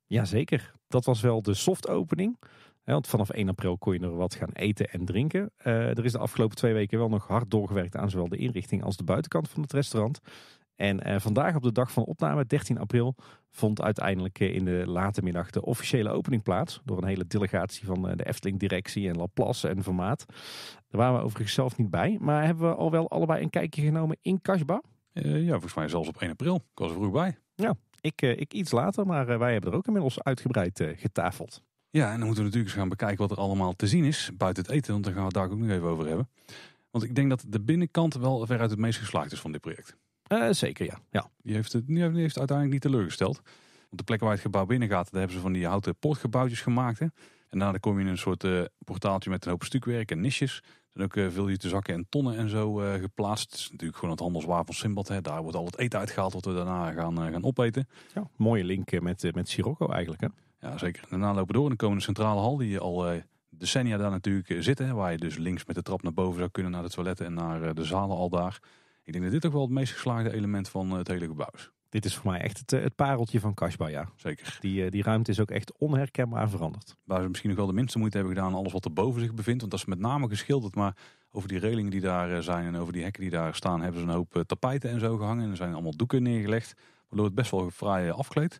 [SPEAKER 1] Jazeker,
[SPEAKER 2] dat was wel de soft opening. Want vanaf 1 april kon je er wat gaan eten en drinken. Eh, er is de afgelopen twee weken wel nog hard doorgewerkt aan zowel de inrichting als de buitenkant van het restaurant. En eh, vandaag op de dag van opname, 13 april, vond uiteindelijk eh, in de late middag de officiële opening plaats. Door een hele delegatie van de Efteling-directie en Laplace en Vermaat. Daar waren we overigens zelf niet bij. Maar hebben we al wel allebei een kijkje genomen in Kasba? ja, volgens mij
[SPEAKER 1] zelfs op 1 april. Ik was er vroeg bij. Ja, nou, ik, eh, ik iets later, maar eh, wij hebben er ook inmiddels uitgebreid eh, getafeld. Ja, en dan moeten we natuurlijk eens gaan bekijken wat er allemaal te zien is buiten het eten. Want daar gaan we het daar ook nog even over hebben. Want ik denk dat de binnenkant wel veruit het meest geslaagd is van dit project. zeker, ja. ja. Die, heeft het, die heeft uiteindelijk niet teleurgesteld. Want de plekken waar het gebouw binnen gaat, daar hebben ze van die houten portgebouwtjes gemaakt. Hè? En daarna kom je in een soort uh, portaaltje met een hoop stukwerk en nisjes en ook eh, veel te zakken en tonnen en zo eh, geplaatst. Het is natuurlijk gewoon het handelswapen Simbad. Hè. Daar wordt al het eten uitgehaald wat we daarna gaan, eh, gaan opeten. Ja, mooie link met, met Sirocco eigenlijk hè? Ja, zeker. Daarna lopen door en dan komen de centrale hal die al decennia daar natuurlijk zitten. Waar je dus links met de trap naar boven zou kunnen naar de toiletten en naar de zalen al daar. Ik denk dat dit ook wel het meest geslaagde element van het hele gebouw is. Dit is voor mij echt het, eh, pareltje van Kashba, ja. Zeker. Die, eh, die ruimte is ook echt onherkenbaar veranderd. Waar ze misschien nog wel de minste moeite hebben gedaan, alles wat er boven zich bevindt. Want dat is met name geschilderd, maar over die relingen die daar eh, zijn en over die hekken die daar staan, hebben ze een hoop tapijten en zo gehangen. En er zijn allemaal doeken neergelegd, waardoor het best wel fraai afkleedt.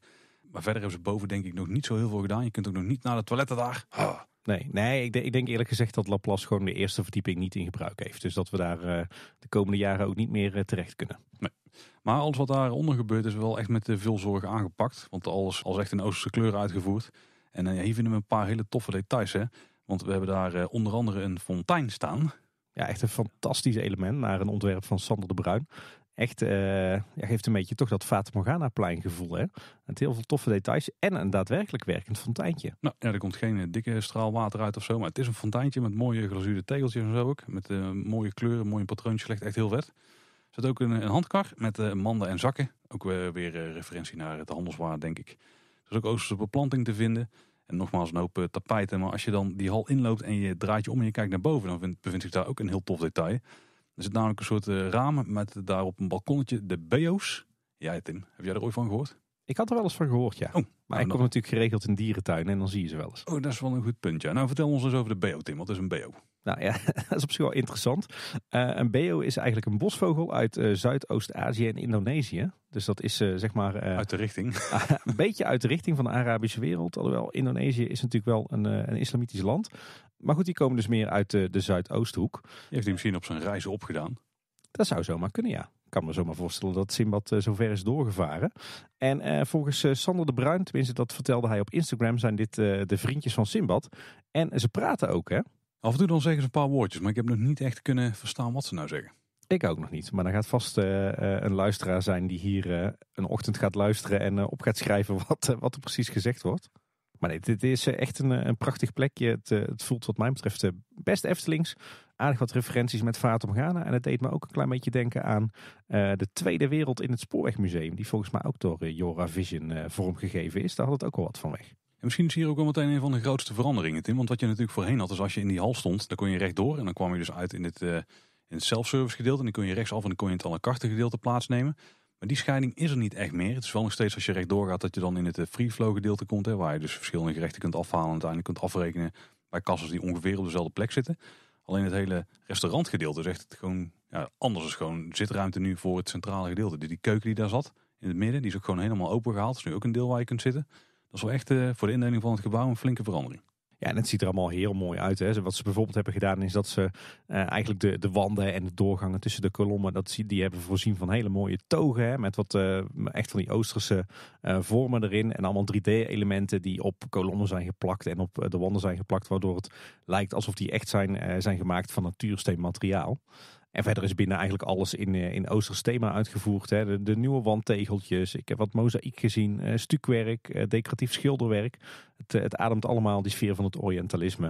[SPEAKER 1] Maar verder hebben ze boven denk ik nog niet zo heel veel gedaan. Je kunt ook nog niet naar de toiletten daar. Ah. Nee, nee ik, ik, denk eerlijk gezegd dat Laplace gewoon de eerste verdieping niet in gebruik heeft. Dus dat we daar eh, de komende jaren ook niet meer eh, terecht kunnen. Maar alles wat daaronder gebeurt is wel echt met eh, veel zorg aangepakt. Want alles als echt in Oosterse kleur uitgevoerd. En hier vinden we een paar hele toffe details. Hè? Want we hebben daar onder andere een fontein staan. Ja, echt een fantastisch element naar een ontwerp van Sander de Bruin. Echt, uh, ja,
[SPEAKER 2] geeft een beetje toch dat Fata plein gevoel. Hè? Met heel veel toffe details en een daadwerkelijk werkend
[SPEAKER 1] fonteintje. Nou ja, er komt geen eh, dikke straal water uit of zo. Maar het is een fonteintje met mooie glazuurde tegeltjes en zo ook. Met eh, mooie kleuren, mooie patroontjes. Ligt echt heel vet. Er zit ook een, een handkar met manden en zakken. Ook weer referentie naar het handelswaar, denk ik. Er is ook oosterse beplanting te vinden. En nogmaals een hoop tapijten. Maar als je dan die hal inloopt en je draait je om en je kijkt naar boven... dan bevindt zich daar ook een heel tof detail. Er zit namelijk een soort eh, ramen met daarop een balkonnetje de beo's. Ja, Tim, heb jij er ooit van gehoord? Ik had er wel eens van gehoord, ja. Oh, nou, maar ik nou. kom natuurlijk geregeld in dierentuinen en dan zie je ze wel eens. Oh, dat is wel een goed punt, ja. Nou, vertel ons eens over de beo, Tim. Wat is een beo? Nou ja, [LAUGHS] dat is
[SPEAKER 2] op zich wel interessant. Eh, een beo is eigenlijk een bosvogel uit eh, Zuidoost-Azië en Indonesië. Dus dat is zeg maar... uit de richting. [LAUGHS] een beetje uit de richting van de Arabische wereld. Alhoewel, Indonesië is natuurlijk wel een, een islamitisch land. Maar goed, die komen dus meer uit de, Zuidoosthoek.
[SPEAKER 1] Heeft hij misschien op zijn reis opgedaan?
[SPEAKER 2] Dat zou zomaar kunnen, ja. Ik kan me zomaar voorstellen dat Simbad eh, zover is doorgevaren. En eh, volgens eh, Sander de Bruin, tenminste dat vertelde hij op Instagram, zijn dit de vriendjes van Simbad. En ze praten ook, hè? Af en toe dan zeggen ze een paar woordjes, maar ik heb
[SPEAKER 1] nog niet echt kunnen verstaan wat ze nou zeggen.
[SPEAKER 2] Ik ook nog niet, maar dan gaat vast een luisteraar zijn die hier een ochtend gaat luisteren en op gaat schrijven wat, wat er precies gezegd wordt. Maar nee, dit is eh, echt een, eh, een prachtig plekje. Het, eh, het, voelt wat mij betreft best Eftelings. Aardig wat referenties met Vaat om Ghana. En het deed me ook een klein beetje denken aan de Tweede Wereld in het Spoorwegmuseum. Die volgens mij ook door Jora Vision vormgegeven is. Daar had het ook al wat van weg.
[SPEAKER 1] En misschien is hier ook wel meteen een van de grootste veranderingen, Tim. Want wat je natuurlijk voorheen had, is als je in die hal stond, dan kon je rechtdoor. En dan kwam je dus uit in het, in het self-service gedeelte. En dan kon je rechtsaf en dan kon je in het à la gedeelte plaatsnemen. Maar die scheiding is er niet echt meer. Het is wel nog steeds als je rechtdoor gaat dat je dan in het eh, free flow gedeelte komt. Hè, waar je dus verschillende gerechten kunt afhalen en uiteindelijk kunt afrekenen bij kassas die ongeveer op dezelfde plek zitten. Alleen het hele restaurantgedeelte is echt gewoon ja, anders. is gewoon zitruimte nu voor het centrale gedeelte. Die, die keuken die daar zat in het midden, die is ook gewoon helemaal open gehaald. Dat is nu ook een deel waar je kunt zitten. Dat is wel echt eh, voor de indeling van het gebouw een flinke verandering. Ja, en het ziet er allemaal heel mooi uit. Hè. Wat ze bijvoorbeeld hebben gedaan is dat ze
[SPEAKER 2] eh, eigenlijk de, de wanden en de doorgangen tussen de kolommen, dat, die hebben voorzien van hele mooie togen. Hè, met wat eh, echt van die Oosterse eh, vormen erin. En allemaal 3D-elementen die op kolommen zijn geplakt en op de wanden zijn geplakt. Waardoor het lijkt alsof die echt zijn, zijn gemaakt van natuursteenmateriaal. materiaal. En verder is binnen eigenlijk alles in, eh, in Oosters thema uitgevoerd. Hè. De, de, nieuwe wandtegeltjes, ik heb wat mozaïek gezien, eh, stukwerk, eh, decoratief schilderwerk. Het, het ademt allemaal die sfeer van het Orientalisme.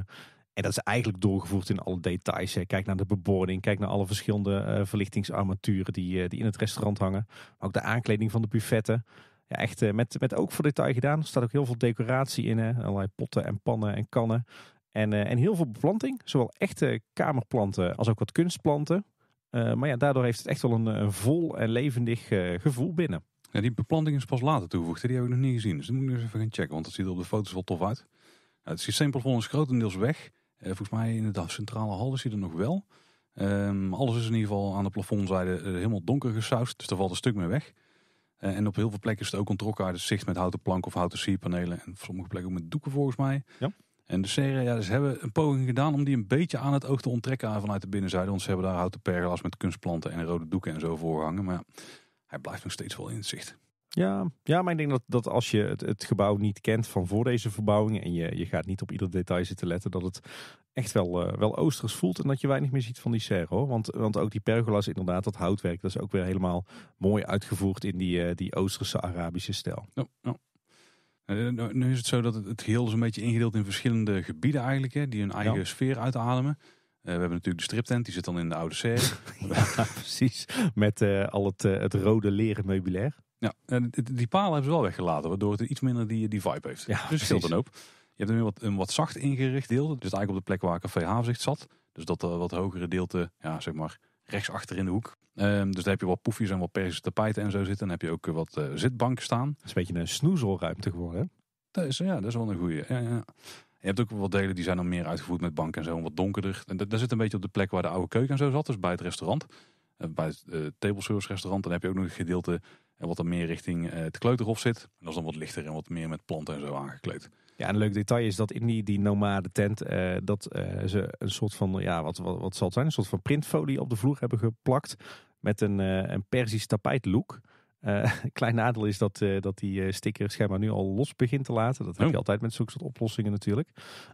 [SPEAKER 2] En dat is eigenlijk doorgevoerd in alle details. Kijk naar de beboording, kijk naar alle verschillende verlichtingsarmaturen die, die in het restaurant hangen. ook de aankleding van de buffetten. Ja, echt met, met ook voor detail gedaan. Er staat ook heel veel decoratie in. Hè? Allerlei potten en pannen en kannen. En, en heel veel beplanting. Zowel echte kamerplanten
[SPEAKER 1] als ook wat kunstplanten. Eh, maar ja, daardoor heeft het echt wel een, eh, vol en levendig eh, gevoel binnen. Ja, die beplanting is pas later toegevoegd. Die heb ik nog niet gezien. Dus dan moet ik eens even gaan checken. Want dat ziet er op de foto's wel tof uit. het systeemplafond is grotendeels weg. volgens mij in de centrale hal is hij er nog wel. Ehm, alles is in ieder geval aan de plafondzijde helemaal donker gesausd. Dus daar valt een stuk meer weg. en op heel veel plekken is het ook ontrokken uit het zicht met houten planken of houten sierpanelen. En op sommige plekken ook met doeken volgens mij. Ja. En de serre, ja, dus ze hebben een poging gedaan om die een beetje aan het oog te onttrekken vanuit de binnenzijde. Want ze hebben daar houten pergolas met kunstplanten en rode doeken en zo voorhangen. Maar ja, hij blijft nog steeds wel in het zicht.
[SPEAKER 2] Ja, ja maar ik denk dat, dat als je het, het gebouw niet kent van voor deze verbouwing en je, je gaat niet op ieder detail zitten letten, dat het echt wel, eh, wel oosters voelt en dat je weinig meer ziet van die serre. Hoor. Want, want ook die pergolas, inderdaad, dat houtwerk, dat is ook weer helemaal mooi uitgevoerd in die, eh, die oosterse Arabische stijl.
[SPEAKER 1] Eh, nou, nu is het zo dat het geheel is een beetje ingedeeld in verschillende gebieden eigenlijk, hè, die hun eigen sfeer uitademen. Eh, we hebben natuurlijk de striptent, die zit dan in de oude serre. [LAUGHS] precies, met eh, al het, het rode leren meubilair. Ja, die palen hebben ze wel weggelaten, waardoor het iets minder die, die vibe heeft. Ja, dus scheelt dan ook. Je hebt nu wat, een wat zacht ingericht deel, dus eigenlijk op de plek waar Café Havenzicht zat. Dus dat wat hogere deelte, ja, zeg maar, rechtsachter in de hoek. Ehm, dus daar heb je wat poefjes en wat Persische tapijten en zo zitten. dan heb je ook eh, wat uh, zitbanken staan. Dat is een beetje een snoezelruimte geworden, Dat is, ja, dat is wel een goeie. Ja, ja. Je hebt ook wat delen die zijn dan meer uitgevoerd met banken en zo, wat donkerder. En dat, zit een beetje op de plek waar de oude keuken en zo zat, dus bij het restaurant. Eh, bij het uh, table restaurant. Dan heb je ook nog een gedeelte en wat dan meer richting het kleuterhof zit. En dat is dan wat lichter en wat meer met planten en zo aangekleed. Ja, een
[SPEAKER 2] leuk detail is dat in die, die nomade tent eh, dat eh, ze een soort van, ja, wat, wat, wat zal het zijn? Een soort van printfolie op de vloer hebben geplakt met een, uh, een Persisch tapijtlook. een [LAUGHS] klein nadeel is dat, dat die sticker schijnbaar nu al los begint te laten. Dat heb je oh. altijd met zulke soort oplossingen natuurlijk.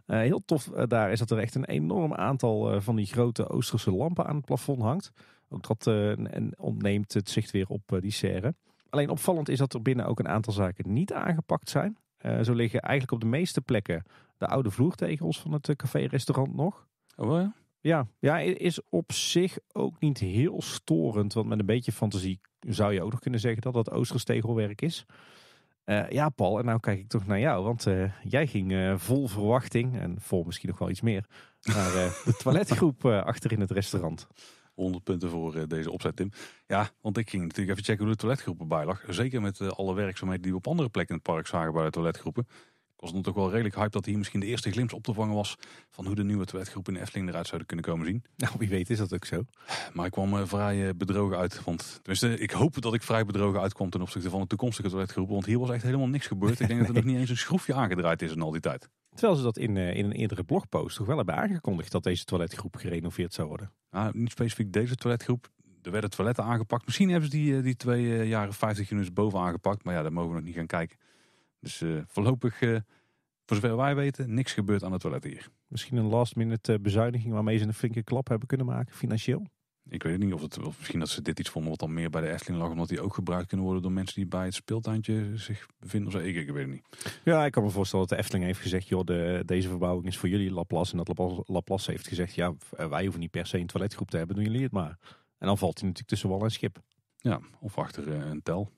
[SPEAKER 2] heel tof daar is dat er echt een enorm aantal van die grote Oosterse lampen aan het plafond hangt. Ook dat en ontneemt het zicht weer op die serre. Alleen opvallend is dat er binnen ook een aantal zaken niet aangepakt zijn. Eh, zo liggen eigenlijk op de meeste plekken de oude vloertegels van het eh, café-restaurant nog. Oh ja? Ja, ja, is op zich ook niet heel storend. Want met een beetje fantasie zou je ook nog kunnen zeggen dat dat Oosterstegelwerk is. Eh, ja, Paul, en nou kijk ik toch naar jou. Want jij ging vol verwachting, en vol misschien nog wel iets meer, naar de [LAUGHS] toiletgroep achter in het
[SPEAKER 1] restaurant. 100 punten voor eh, deze opzet, Tim. Ja, want ik ging natuurlijk even checken hoe de toiletgroepen bijlag. Zeker met eh, alle werkzaamheden die we op andere plekken in het park zagen bij de toiletgroepen. Ik was natuurlijk wel redelijk hype dat hier misschien de eerste glimp op te vangen was van hoe de nieuwe toiletgroep in Efteling eruit zouden kunnen komen zien. Nou, wie weet is dat ook zo. Maar ik kwam eh, vrij eh, bedrogen uit. Want tenminste, ik hoop dat ik vrij bedrogen uitkom ten opzichte van de toekomstige toiletgroep. Want hier was echt helemaal niks gebeurd. Ik denk dat er [LAUGHS] nog niet eens een schroefje aangedraaid is in al die tijd. Terwijl ze dat in, eh, in een eerdere blogpost toch wel hebben aangekondigd dat deze toiletgroep gerenoveerd zou worden. Nou, niet specifiek deze toiletgroep. Er werden toiletten aangepakt. Misschien hebben ze die, die twee jaren 50 units boven aangepakt. Maar ja, daar mogen we nog niet gaan kijken. Dus eh, voorlopig, eh, voor zover wij weten, niks gebeurt aan het toilet hier. Misschien een last minute
[SPEAKER 2] eh, bezuiniging waarmee ze een flinke klap hebben kunnen maken financieel?
[SPEAKER 1] Ik weet niet of het, of misschien dat ze dit iets vonden wat dan meer bij de Efteling lag, omdat die ook gebruikt kunnen worden door mensen die bij het speeltuintje zich bevinden. Of zo, ik, ik weet het niet. Ja, ik kan me voorstellen dat de Efteling heeft
[SPEAKER 2] gezegd, joh, de, deze verbouwing is voor jullie Laplace. En dat Laplas Laplace, heeft gezegd, ja, wij hoeven niet per se een toiletgroep te hebben, doen jullie het maar. En dan valt hij natuurlijk tussen wal en schip. Ja, of achter een tel.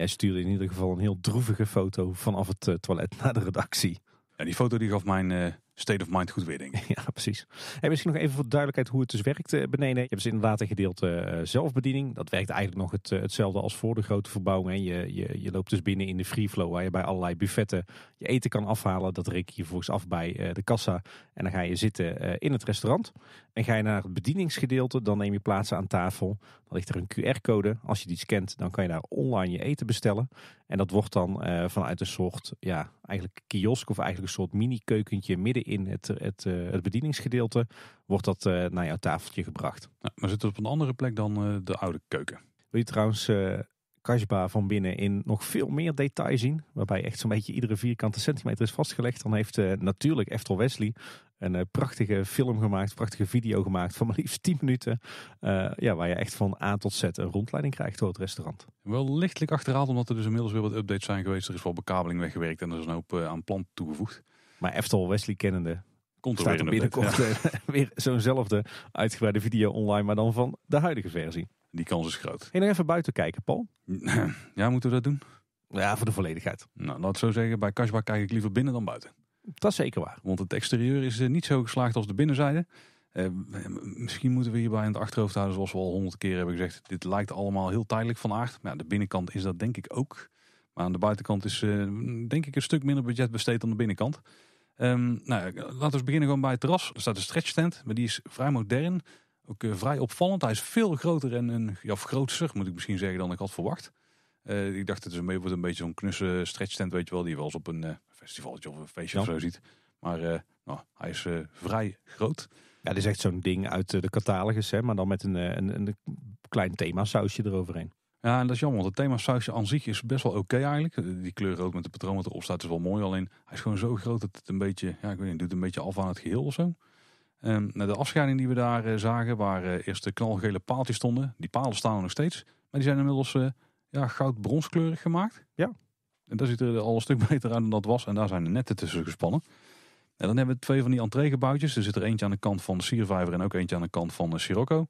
[SPEAKER 2] Jij stuurde in ieder geval een heel droevige foto vanaf het eh, toilet naar de redactie. en
[SPEAKER 1] die foto die gaf mijn eh, state of mind goed weer, denk
[SPEAKER 2] ik. Ja, precies. En misschien nog even voor de duidelijkheid hoe het dus werkt eh, beneden. Je hebt dus inderdaad een gedeelte zelfbediening. Dat werkt eigenlijk nog het, hetzelfde als voor de grote verbouwing. en Je, je, je loopt dus binnen in de free flow waar je bij allerlei buffetten je eten kan afhalen. Dat reken je volgens af bij de kassa. En dan ga je zitten in het restaurant. En ga je naar het bedieningsgedeelte, dan neem je plaatsen aan tafel. Dan ligt er een QR-code. Als je die scant, dan kan je daar online je eten bestellen. En dat wordt dan eh, vanuit een soort, ja, eigenlijk kiosk of eigenlijk een soort mini-keukentje midden in het, het, eh, het bedieningsgedeelte, wordt dat eh, naar jouw tafeltje gebracht. Nou, maar zit het op een andere plek dan de oude keuken? Wil je trouwens van binnen in nog veel meer detail zien. Waarbij echt zo'n beetje iedere vierkante centimeter is vastgelegd. Dan heeft eh, natuurlijk Eftel Wesley een eh, prachtige film gemaakt, prachtige video gemaakt van maar liefst 10 minuten. Eh, ja, waar je echt van A tot Z een rondleiding krijgt door het restaurant.
[SPEAKER 1] Wel lichtelijk achterhaald, omdat er dus inmiddels weer wat updates zijn geweest. Er is wel bekabeling weggewerkt en er is een hoop aan plant toegevoegd. Maar Eftel Wesley kennende, Komt er staat er binnenkort [LAUGHS] weer zo'nzelfde uitgebreide video online, maar dan van de huidige versie. Die kans is groot. En je even buiten kijken, Paul? [LAUGHS] ja, moeten we dat doen? Ja, voor de volledigheid. Nou, laat zo zeggen. Bij Casbah kijk ik liever binnen dan buiten. Dat is zeker waar. Want het exterieur is eh, niet zo geslaagd als de binnenzijde. Eh, misschien moeten we hierbij in het achterhoofd houden, zoals we al honderd keer hebben gezegd. Dit lijkt allemaal heel tijdelijk van aard. Maar de binnenkant is dat denk ik ook. Maar aan de buitenkant is eh, denk ik een stuk minder budget besteed dan de binnenkant. Ehm, nou, laten we beginnen gewoon bij het terras. Er staat een stretch tent, maar die is vrij modern. Ook eh, vrij opvallend. Hij is veel groter en, en ja, groter, moet ik misschien zeggen, dan ik had verwacht. Eh, ik dacht, het is een wordt een beetje zo'n knusse stretch tent weet je wel, die je wel eens op een festival eh, festivaltje of een feestje of zo ziet. Maar nou, hij is vrij groot.
[SPEAKER 2] Ja, dit is echt zo'n ding uit de catalogus,
[SPEAKER 1] hè, maar dan met een, een, een klein themasausje eroverheen. Ja, en dat is jammer, want het themasausje aan zich is best wel oké eigenlijk. Die kleur rood met de patroon wat erop staat is wel mooi, alleen hij is gewoon zo groot dat het een beetje, ja, ik weet niet, doet een beetje af aan het geheel of zo naar ehm, de afscheiding die we daar eh, zagen, waar eh, eerst de knalgele paaltjes stonden. Die palen staan er nog steeds. Maar die zijn inmiddels eh, ja, goud-bronskleurig gemaakt. Ja. En dat ziet er al een stuk [LAUGHS] beter uit dan dat was. En daar zijn de netten tussen gespannen. En dan hebben we twee van die entreegebouwtjes. Er zit er eentje aan de kant van de Siervijver en ook eentje aan de kant van Sirocco.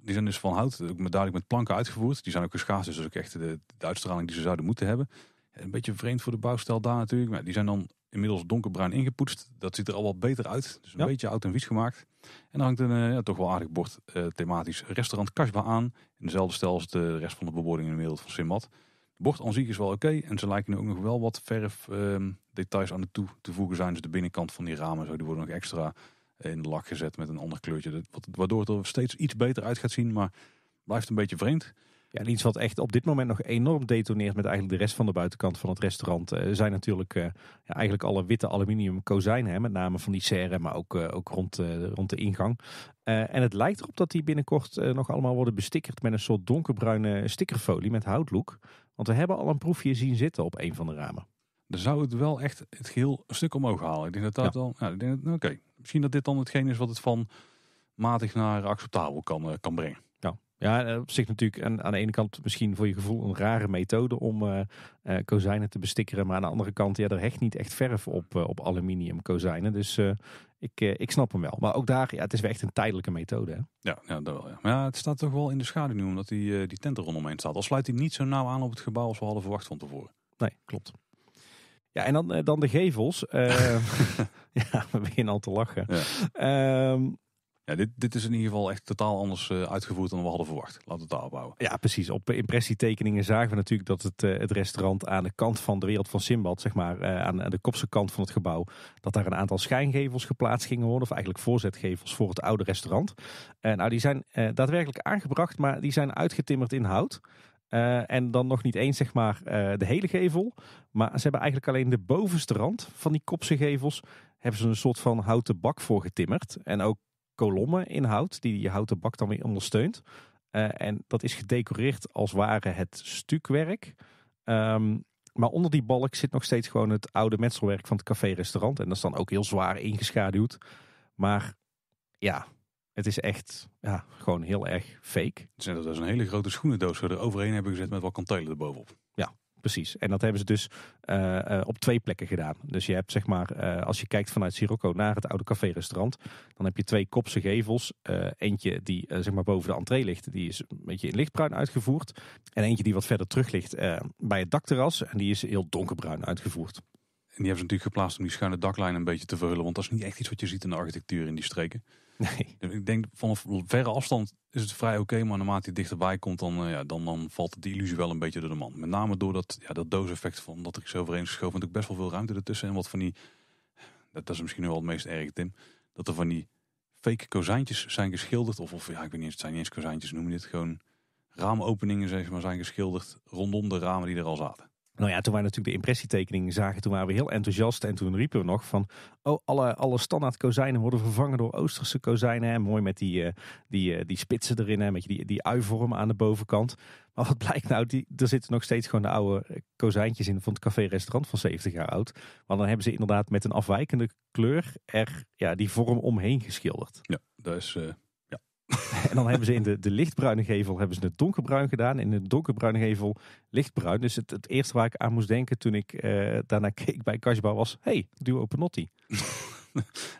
[SPEAKER 1] Die zijn dus van hout, ook met, duidelijk met planken uitgevoerd. Die zijn ook geschaafd, dus dat is ook echt de, de uitstraling die ze zouden moeten hebben. een beetje vreemd voor de bouwstijl daar natuurlijk. Maar die zijn dan inmiddels donkerbruin ingepoetst. Dat ziet er al wat beter uit. Dus een beetje oud en wies gemaakt. En dan hangt een eh, toch wel aardig bord eh, thematisch restaurant Kasba aan. In dezelfde stijl als de rest van de bebording in de wereld van Simbad. De bord aan is wel oké. en ze lijken nu ook nog wel wat verf ehm, details aan het toe te voegen zijn. Dus de binnenkant van die ramen zo, die worden nog extra in de lak gezet met een ander kleurtje. Waardoor het er steeds iets beter uit gaat zien. Maar blijft een beetje vreemd. Ja, iets wat echt op dit moment nog
[SPEAKER 2] enorm detoneert met eigenlijk de rest van de buitenkant van het restaurant. Eh, zijn natuurlijk eh, ja, eigenlijk alle witte aluminium kozijnen. Hè, met name van die serre, maar ook, eh, ook rond, rond de ingang. en het lijkt erop dat die binnenkort nog allemaal worden bestikkerd met een soort donkerbruine stickerfolie met houtlook.
[SPEAKER 1] Want we hebben al een proefje zien zitten op een van de ramen. Dan zou het wel echt het geheel stuk omhoog halen. Ik denk dat dat dan. Ja. Oké, misschien dat dit dan hetgeen is wat het van matig naar acceptabel kan, kan brengen. Ja, eh, op zich natuurlijk aan, aan de ene kant misschien voor je gevoel een rare
[SPEAKER 2] methode om eh, eh, kozijnen te bestikkeren. Maar aan de andere kant, ja, er hecht niet echt verf op, op aluminium kozijnen. Dus ik, ik snap hem wel. Maar ook daar, ja, het is wel echt een tijdelijke methode. Hè?
[SPEAKER 1] Ja, ja, dat wel, ja. Maar ja, het staat toch wel in de schaduw nu, omdat die, die tent er rondomheen staat. Al sluit hij niet zo nauw aan op het gebouw als we hadden verwacht van tevoren. Nee, klopt. Ja, en dan, dan de gevels. [LAUGHS] [LAUGHS] ja, we beginnen al te lachen. Ehm, ja, dit, dit is in ieder geval echt totaal anders eh, uitgevoerd dan we hadden verwacht. Laten we het opbouwen.
[SPEAKER 2] Ja, precies. Op eh, impressietekeningen zagen we natuurlijk dat het, eh, het restaurant aan de kant van de wereld van Simbad, zeg maar, aan, de kopse kant van het gebouw, dat daar een aantal schijngevels geplaatst gingen worden. Of eigenlijk voorzetgevels voor het oude restaurant. En nou, die zijn daadwerkelijk aangebracht, maar die zijn uitgetimmerd in hout. en dan nog niet eens zeg maar de hele gevel. Maar ze hebben eigenlijk alleen de bovenste rand van die kopse gevels. Hebben ze een soort van houten bak voor getimmerd. En ook kolommen inhoudt, die die houten bak dan weer ondersteunt. Eh, en dat is gedecoreerd als ware het stukwerk. Um, maar onder die balk zit nog steeds gewoon het oude metselwerk van het café-restaurant. En dat is dan ook heel zwaar ingeschaduwd. Maar ja, het is echt
[SPEAKER 1] ja, gewoon heel erg fake. Het is net een hele grote schoenendoos er overheen hebben gezet met wat kantelen erbovenop.
[SPEAKER 2] Precies. En dat hebben ze dus eh, eh, op twee plekken gedaan. Dus je hebt zeg maar, eh, als je kijkt vanuit Sirocco naar het oude café-restaurant, dan heb je twee kopse gevels. eentje die zeg maar boven de entree ligt, die is een beetje in lichtbruin uitgevoerd. En eentje die wat verder terug ligt
[SPEAKER 1] bij het dakterras, en die is heel donkerbruin uitgevoerd. En die hebben ze natuurlijk geplaatst om die schuine daklijn een beetje te verhullen. Want dat is niet echt iets wat je ziet in de architectuur in die streken. Nee. Dus ik denk vanaf verre afstand is het vrij oké. maar naarmate je dichterbij komt, dan, eh, ja, dan, valt die illusie wel een beetje door de man. Met name door dat, ja, dat dooseffect van dat ik zo overheen geschoven. ook best wel veel ruimte ertussen. En wat van die, dat, dat is misschien wel het meest erg Tim. Dat er van die fake kozijntjes zijn geschilderd. Of, of ja, ik weet niet, het zijn niet eens kozijntjes, noem je dit. Gewoon raamopeningen zeg maar, zijn geschilderd rondom de ramen die er al zaten. Nou ja, toen wij natuurlijk de impressietekening zagen, toen waren we heel enthousiast. En toen riepen we nog
[SPEAKER 2] van, oh, alle, alle standaard kozijnen worden vervangen door Oosterse kozijnen. En mooi met die, eh, die, eh, die spitsen erin, en met die, die uivorm aan de bovenkant. Maar wat blijkt nou, die, er zitten nog steeds gewoon de oude eh, kozijntjes in van het café-restaurant van 70 jaar oud. Want dan hebben ze inderdaad met een afwijkende kleur er ja, die vorm omheen geschilderd. Ja, dat is... [LAUGHS] en dan hebben ze in de, de lichtbruine gevel hebben ze het donkerbruin gedaan. In de donkerbruine gevel lichtbruin. Dus het, het eerste waar ik aan moest denken toen ik eh, daarna keek bij Kasbah was... hey, Duo Penotti.
[SPEAKER 1] [LAUGHS]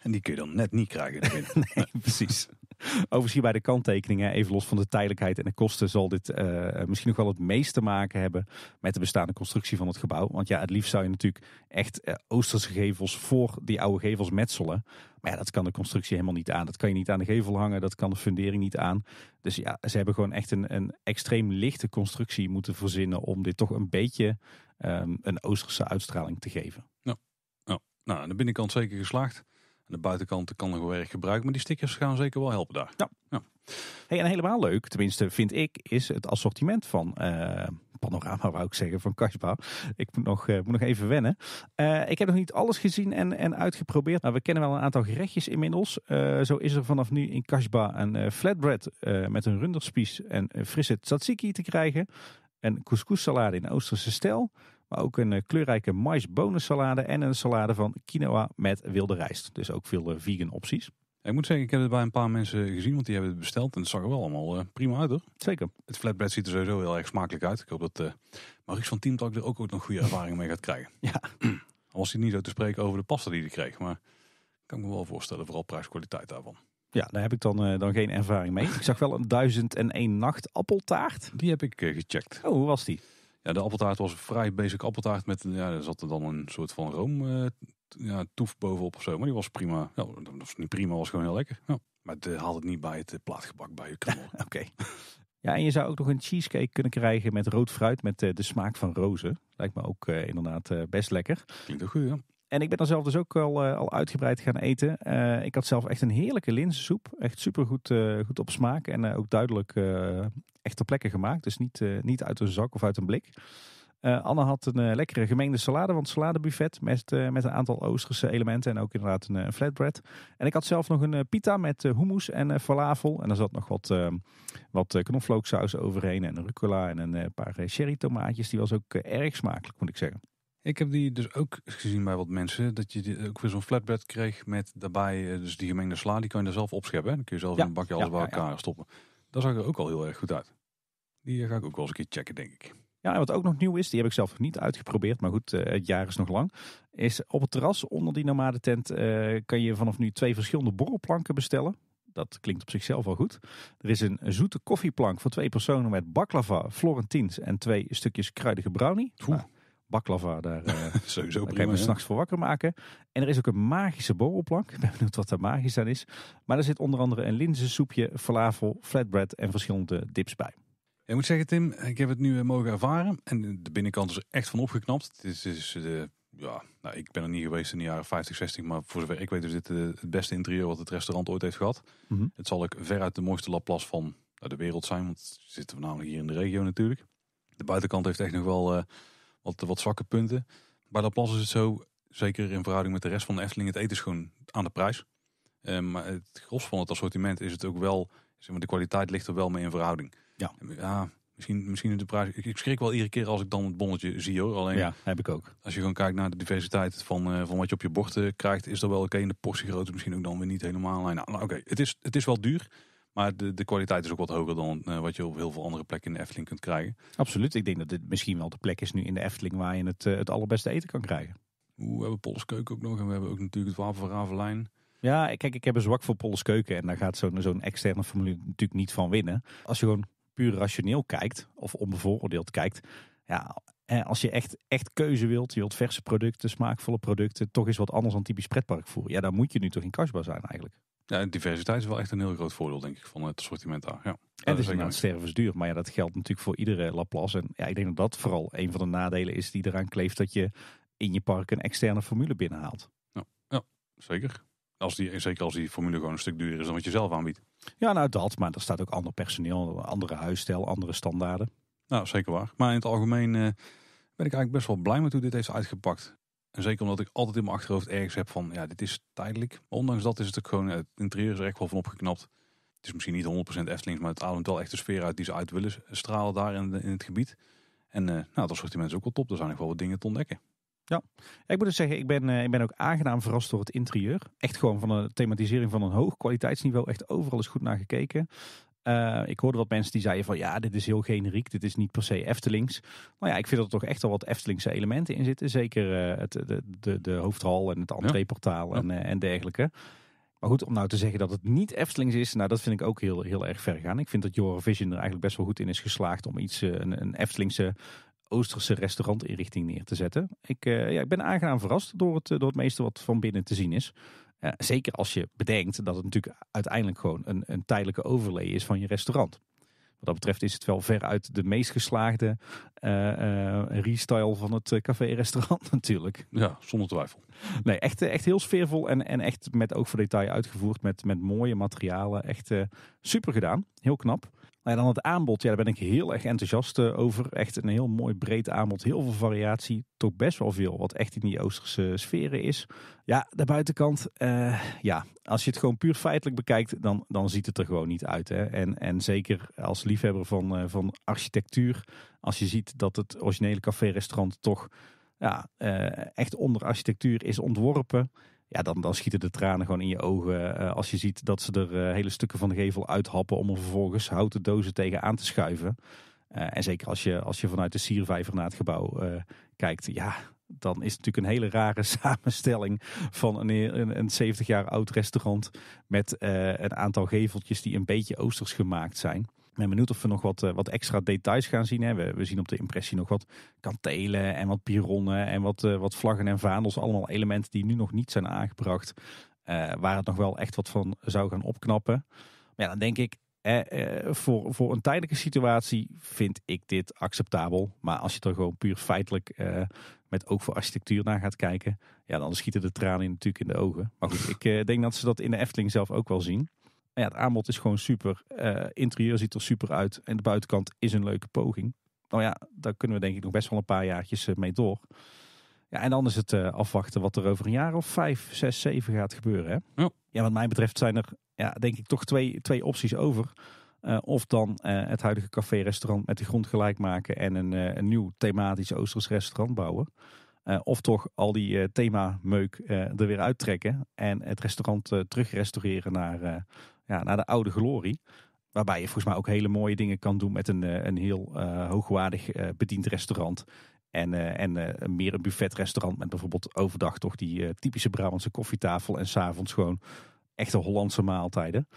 [SPEAKER 1] en die kun je dan net niet krijgen.
[SPEAKER 2] [LAUGHS] nee, precies. Overigens hier bij de kanttekeningen, even los van de tijdelijkheid en de kosten, zal dit eh, misschien nog wel het meest te maken hebben met de bestaande constructie van het gebouw. Want ja, het liefst zou je natuurlijk echt eh, Oosterse gevels voor die oude gevels metselen. Maar ja, dat kan de constructie helemaal niet aan. Dat kan je niet aan de gevel hangen, dat kan de fundering niet aan. Dus ja, ze hebben gewoon echt een, een extreem lichte constructie moeten verzinnen om dit toch een beetje ehm, een Oosterse
[SPEAKER 1] uitstraling te geven. Nou, nou, aan de binnenkant zeker geslaagd. Aan de buitenkant kan nog wel erg gebruiken, maar die stickers gaan zeker wel helpen daar. Ja. ja.
[SPEAKER 2] Hey, en helemaal leuk, tenminste vind ik, is het assortiment van eh, Panorama, wou ik zeggen, van Kasba. Ik moet nog, eh, moet nog even wennen. Eh, ik heb nog niet alles gezien en, en uitgeprobeerd. maar we kennen wel een aantal gerechtjes inmiddels. zo is er vanaf nu in Kasba een flatbread met een runderspies en frisse tzatziki te krijgen. en couscous salade in Oosterse stijl. Maar ook een eh, kleurrijke salade en een salade van quinoa
[SPEAKER 1] met wilde rijst. Dus ook veel eh, vegan opties. Ik moet zeggen, ik heb het bij een paar mensen gezien, want die hebben het besteld. En het zag er wel allemaal eh, prima uit hoor. Zeker. Het flatbread ziet er sowieso heel erg smakelijk uit. Ik hoop dat uh, van Teamtalk er ook, ook nog goede ervaring mee gaat krijgen. [LAUGHS] Ja. Al was hij niet zo te spreken over de pasta die hij kreeg. Maar kan me wel voorstellen, vooral prijskwaliteit daarvan.
[SPEAKER 2] Ja, daar heb ik dan, dan geen ervaring
[SPEAKER 1] mee. Ik zag wel een 1001 nacht appeltaart. Die heb ik gecheckt. Oh, hoe was die? Ja, de appeltaart was een vrij basic appeltaart. Met, ja, er zat er dan een soort van room eh, ja, toef bovenop of zo. Maar die was prima. Ja, dat was niet prima, was gewoon heel lekker. Ja. Maar het eh, haalt het niet bij het eh, plaatgebak bij je [LAUGHS] Oké.
[SPEAKER 2] Ja, en je zou ook nog een cheesecake kunnen krijgen met rood fruit. Met de smaak van rozen. Lijkt me ook inderdaad best lekker. Klinkt ook goed, ja. En ik ben dan zelf dus ook al, eh, al uitgebreid gaan eten. Eh, ik had zelf echt een heerlijke linzensoep. Echt supergoed eh, goed op smaak. En ook duidelijk echte plekken gemaakt. Dus niet, niet uit een zak of uit een blik. Anne had een lekkere gemengde salade, want saladebuffet met, met een aantal Oosterse elementen en ook inderdaad een, flatbread. En ik had zelf nog een pita met hummus en falafel. En er zat nog wat, wat knoflooksaus overheen en rucola en een paar cherry tomaatjes. Die was ook erg smakelijk, moet ik zeggen.
[SPEAKER 1] Ik heb die dus ook gezien bij wat mensen. Dat je ook weer zo'n flatbed kreeg met daarbij eh, dus die gemengde sla. Die kan je er zelf opscheppen. Dan kun je zelf in een bakje alles bij elkaar stoppen. Dat zag er ook al heel erg goed uit. Die eh, ga ik ook wel eens een keer checken, denk ik.
[SPEAKER 2] Ja, en wat ook nog nieuw is, die heb ik zelf nog niet uitgeprobeerd, maar goed, eh, het jaar is nog lang. Is op het terras onder die nomade tent kan je vanaf nu twee verschillende borrelplanken bestellen. Dat klinkt op zichzelf al goed. Er is een zoete koffieplank voor twee personen met baklava, florentins en twee stukjes kruidige brownie. Nou, baklava. Daar, [LAUGHS] eh,
[SPEAKER 1] Sowieso daar prima. Daar s'nachts
[SPEAKER 2] voor wakker maken. En er is ook een magische borrelplank. [LAUGHS] Ik ben benieuwd wat daar magisch aan is. Maar er zit onder andere een linzensoepje,
[SPEAKER 1] falafel, flatbread en verschillende dips bij. Ik moet zeggen Tim, ik heb het nu eh, mogen ervaren. En de binnenkant is er echt van opgeknapt. Het is, de, eh, ja, nou, ik ben er niet geweest in de jaren 50, 60. Maar voor zover ik weet is dit het beste interieur wat het restaurant ooit heeft gehad. Mhm. Het zal ook veruit de mooiste Laplace van nou, de wereld zijn. Want zitten we namelijk hier in de regio natuurlijk. De buitenkant heeft echt nog wel wat, wat zwakke punten. maar dat Plas is het zo, zeker in verhouding met de rest van de Efteling, het eten is gewoon aan de prijs. Eh, maar het gros van het assortiment is het ook wel, zeg maar, de kwaliteit ligt er wel mee in verhouding. Ja. ja misschien, misschien de prijs. Ik, schrik wel iedere keer als ik dan het bonnetje zie hoor. Alleen, ja, heb ik ook. Als je gewoon kijkt naar de diversiteit van, eh, van wat je op je bord krijgt, is dat wel oké. Okay. In de portiegrootte misschien ook dan weer niet helemaal. Nou, nou oké, het, is, het is wel duur. Maar de, de kwaliteit is ook wat hoger dan eh, wat je op heel veel andere plekken in de Efteling kunt krijgen. Absoluut. Ik denk dat dit misschien
[SPEAKER 2] wel de plek is nu in de Efteling waar je het, eh, het allerbeste eten kan krijgen. Oeh, we hebben Polskeuken ook nog en we hebben ook
[SPEAKER 1] natuurlijk het Wapen van Ravelijn.
[SPEAKER 2] Ja, kijk, ik heb een zwak voor Polskeuken en daar gaat zo'n zo'n externe formule natuurlijk niet van winnen. Als je gewoon puur rationeel kijkt of onbevooroordeeld kijkt, ja, als je echt, echt keuze wilt, je wilt verse producten, smaakvolle producten, toch eens wat anders dan typisch pretparkvoer. Ja, dan moet je nu toch in kasbaar zijn eigenlijk.
[SPEAKER 1] Ja, diversiteit is wel echt een heel groot voordeel, denk ik, van het assortiment daar. Ja. En
[SPEAKER 2] het is inderdaad stervensduur, maar ja, dat geldt natuurlijk voor iedere Laplace. En ja, ik denk dat dat vooral een van de nadelen is die eraan kleeft dat je in je park een externe formule binnenhaalt. Ja,
[SPEAKER 1] ja zeker. Als die, zeker als die formule gewoon een stuk duurder is dan wat je zelf aanbiedt.
[SPEAKER 2] Ja, nou dat, maar
[SPEAKER 1] er staat ook ander personeel, andere huisstijl, andere standaarden. Nou, zeker waar. Maar in het algemeen eh, ben ik eigenlijk best wel blij met hoe dit heeft uitgepakt. En zeker omdat ik altijd in mijn achterhoofd ergens heb van, ja, dit is tijdelijk. Ondanks dat is het ook gewoon, het interieur is er echt wel van opgeknapt. Het is misschien niet 100% Efteling, maar het ademt wel echt de sfeer uit die ze uit willen stralen daar in, in het gebied. En eh, nou, dat soort die mensen ook wel top. Er zijn nog wel wat dingen te ontdekken. Ja, ik moet dus zeggen, ik ben, eh, ik ben ook aangenaam verrast
[SPEAKER 2] door het interieur. Echt gewoon van een thematisering van een hoog kwaliteitsniveau. Echt overal is goed naar gekeken. Eh, ik hoorde wat mensen die zeiden van ja, dit is heel generiek, dit is niet per se Eftelings. Maar ja, ik vind dat er toch echt wel wat Eftelingse elementen in zitten. Zeker eh, het, de, de, de hoofdhal en het entreeportaal ja. en, eh, en dergelijke. Maar goed, om nou te zeggen dat het niet Eftelings is, nou dat vind ik ook heel, heel erg ver gaan. Ik vind dat vision er eigenlijk best wel goed in is geslaagd om iets, een, een Eftelingse Oosterse restaurantinrichting neer te zetten. Ik, ja, ik ben aangenaam verrast door het, door het meeste wat van binnen te zien is. Eh, zeker als je bedenkt dat het natuurlijk uiteindelijk gewoon een, een tijdelijke overlay is van je restaurant. Wat dat betreft is het wel veruit de meest geslaagde uh, restyle van het café-restaurant [LAUGHS] natuurlijk. Ja, zonder twijfel. Nee, echt, echt heel sfeervol en, en echt met ook voor detail uitgevoerd. Met, met mooie materialen. Echt super gedaan. Heel knap. Nou ja, dan het aanbod, ja, daar ben ik heel erg enthousiast eh, over. Echt een heel mooi breed aanbod, heel veel variatie, toch best wel veel wat echt in die Oosterse sferen is. Ja, de buitenkant, eh, ja, als je het gewoon puur feitelijk bekijkt, dan, dan ziet het er gewoon niet uit. Hè? En, en zeker als liefhebber van, eh, van architectuur, als je ziet dat het originele café-restaurant toch ja, echt onder architectuur is ontworpen ja, dan, dan schieten de tranen gewoon in je ogen. Eh, als je ziet dat ze er eh, hele stukken van de gevel uithappen om er vervolgens houten dozen tegen aan te schuiven. Eh, en zeker als je, als je vanuit de siervijver naar het gebouw kijkt. Ja, dan is het natuurlijk een hele rare [LAUGHS] samenstelling van een, een, een 70 jaar oud restaurant met een aantal geveltjes die een beetje oosters gemaakt zijn. Ik ben benieuwd of we nog wat, eh, wat extra details gaan zien. Hè. We, zien op de impressie nog wat kantelen en wat pironnen en wat, eh, wat vlaggen en vaandels. Allemaal elementen die nu nog niet zijn aangebracht. Eh, waar het nog wel echt wat van zou gaan opknappen. Maar ja, dan denk ik, eh, voor, voor een tijdelijke situatie vind ik dit acceptabel. Maar als je er gewoon puur feitelijk eh, met ook voor architectuur naar gaat kijken, ja, dan schieten de tranen natuurlijk in de ogen. Maar goed, ik denk dat ze dat in de Efteling zelf ook wel zien ja, het aanbod is gewoon super. Uh, interieur ziet er super uit. En de buitenkant is een leuke poging. Nou ja, daar kunnen we denk ik nog best wel een paar jaartjes eh, mee door. Ja, en dan is het eh, afwachten wat er over een jaar of vijf, zes, zeven gaat gebeuren. Hè? Ja. ja, wat mij betreft zijn er ja, denk ik toch twee, twee opties over. of dan het huidige café-restaurant met de grond gelijk maken en een, een nieuw thematisch Oosters restaurant bouwen. of toch al die thema-meuk er weer uittrekken en het restaurant restaureren naar ja, naar de oude glorie. Waarbij je volgens mij ook hele mooie dingen kan doen met een, eh, een heel eh, hoogwaardig eh, bediend restaurant. En, en meer een buffetrestaurant met bijvoorbeeld overdag toch die typische Brabantse koffietafel. En s'avonds gewoon echte Hollandse maaltijden.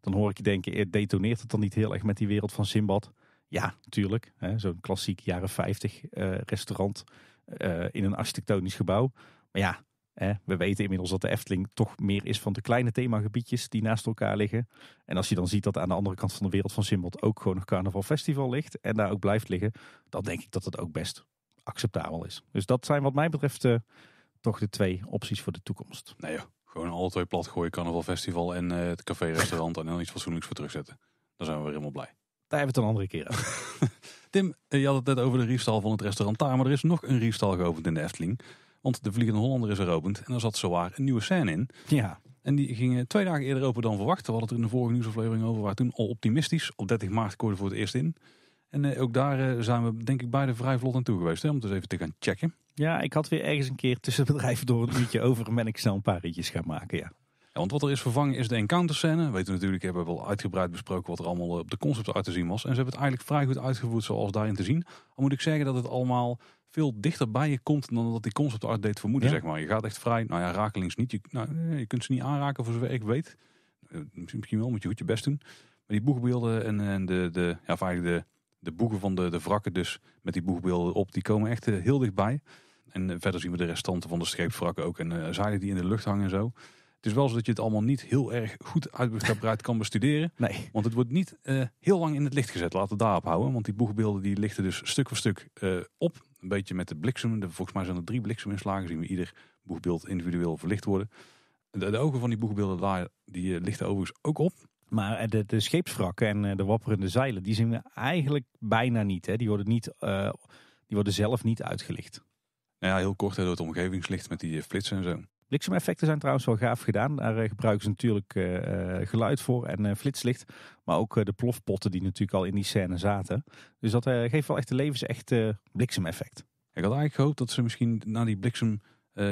[SPEAKER 2] Dan hoor ik je denken, detoneert het dan niet heel erg met die wereld van Simbad? Ja, tuurlijk. Zo'n klassiek jaren 50 restaurant in een architectonisch gebouw. Maar ja, eh, we weten inmiddels dat de Efteling toch meer is van de kleine themagebiedjes die naast elkaar liggen. En als je dan ziet dat aan de andere kant van de wereld van Simbad ook gewoon een Carnaval Festival ligt en daar ook blijft liggen, dan denk ik dat het ook best acceptabel is. Dus dat zijn wat mij betreft eh, toch de twee opties voor de toekomst.
[SPEAKER 1] Nou ja, gewoon alle twee plat gooien, Carnaval Festival en eh, het café-restaurant en dan iets fatsoenlijks voor terugzetten. Dan zijn we weer helemaal blij. Daar hebben we het een andere keer over. [LAUGHS] Tim, eh, je had het net over de riefstal van het restaurant maar er is nog een riefstal geopend in de Efteling. Want de Vliegende Hollander is opend. en daar zat zowaar een nieuwe scène in. Ja. En die gingen twee dagen eerder open dan verwacht. We hadden het er in de vorige nieuwsaflevering over. waar waren toen al optimistisch. Op 30 maart koorden voor het eerst in. En eh, ook daar eh, zijn we denk ik beide vrij vlot aan toe geweest. Hè, om het dus even te gaan checken.
[SPEAKER 2] Ja, ik had weer ergens
[SPEAKER 1] een keer tussen bedrijven door een uurtje over. En [LAUGHS] ben ik snel een paar ritjes gaan maken, ja want wat er is vervangen is de encounter scène. Weten we natuurlijk, hebben we wel uitgebreid besproken wat er allemaal eh, op de concept art te zien was. En ze hebben het eigenlijk vrij goed uitgevoerd zoals daarin te zien. Al moet ik zeggen dat het allemaal veel dichter bij je komt dan dat die concept art deed vermoeden, zeg maar. Je gaat echt vrij, nou ja, rakelings niet. Je, nou, je kunt ze niet aanraken voor zover ik weet. Eh, misschien wel, moet je goed je best doen. Maar die boegbeelden en, en de, de, ja, eigenlijk de, de boegen van de, de wrakken dus met die boegbeelden op, die komen echt eh, heel dichtbij. En verder zien we de restanten van de scheepwrakken ook en uh, die in de lucht hangen en zo. Het is wel zo dat je het allemaal niet heel erg goed uitgebreid kan bestuderen. Nee. Want het wordt niet eh, heel lang in het licht gezet. Laten we daarop houden. Want die boegbeelden die lichten dus stuk voor stuk eh, op. Een beetje met de bliksem. Volgens mij zijn er drie blikseminslagen. Zien we ieder boegbeeld individueel verlicht worden. De, ogen van die boegbeelden daar, die eh, lichten overigens ook op.
[SPEAKER 2] Maar de, de scheepswrakken en de wapperende zeilen, die zien we eigenlijk bijna niet. Hè? Die, worden niet die worden zelf
[SPEAKER 1] niet uitgelicht. Nou ja, heel kort door het omgevingslicht met die flitsen en zo.
[SPEAKER 2] Bliksemeffecten zijn trouwens wel gaaf gedaan. Daar eh, gebruiken ze natuurlijk eh, eh, geluid voor en flitslicht. Maar ook
[SPEAKER 1] de plofpotten die natuurlijk al in die scène zaten. Dus dat geeft wel echt een levensecht bliksemeffect. Ik had eigenlijk gehoopt dat ze misschien na die bliksem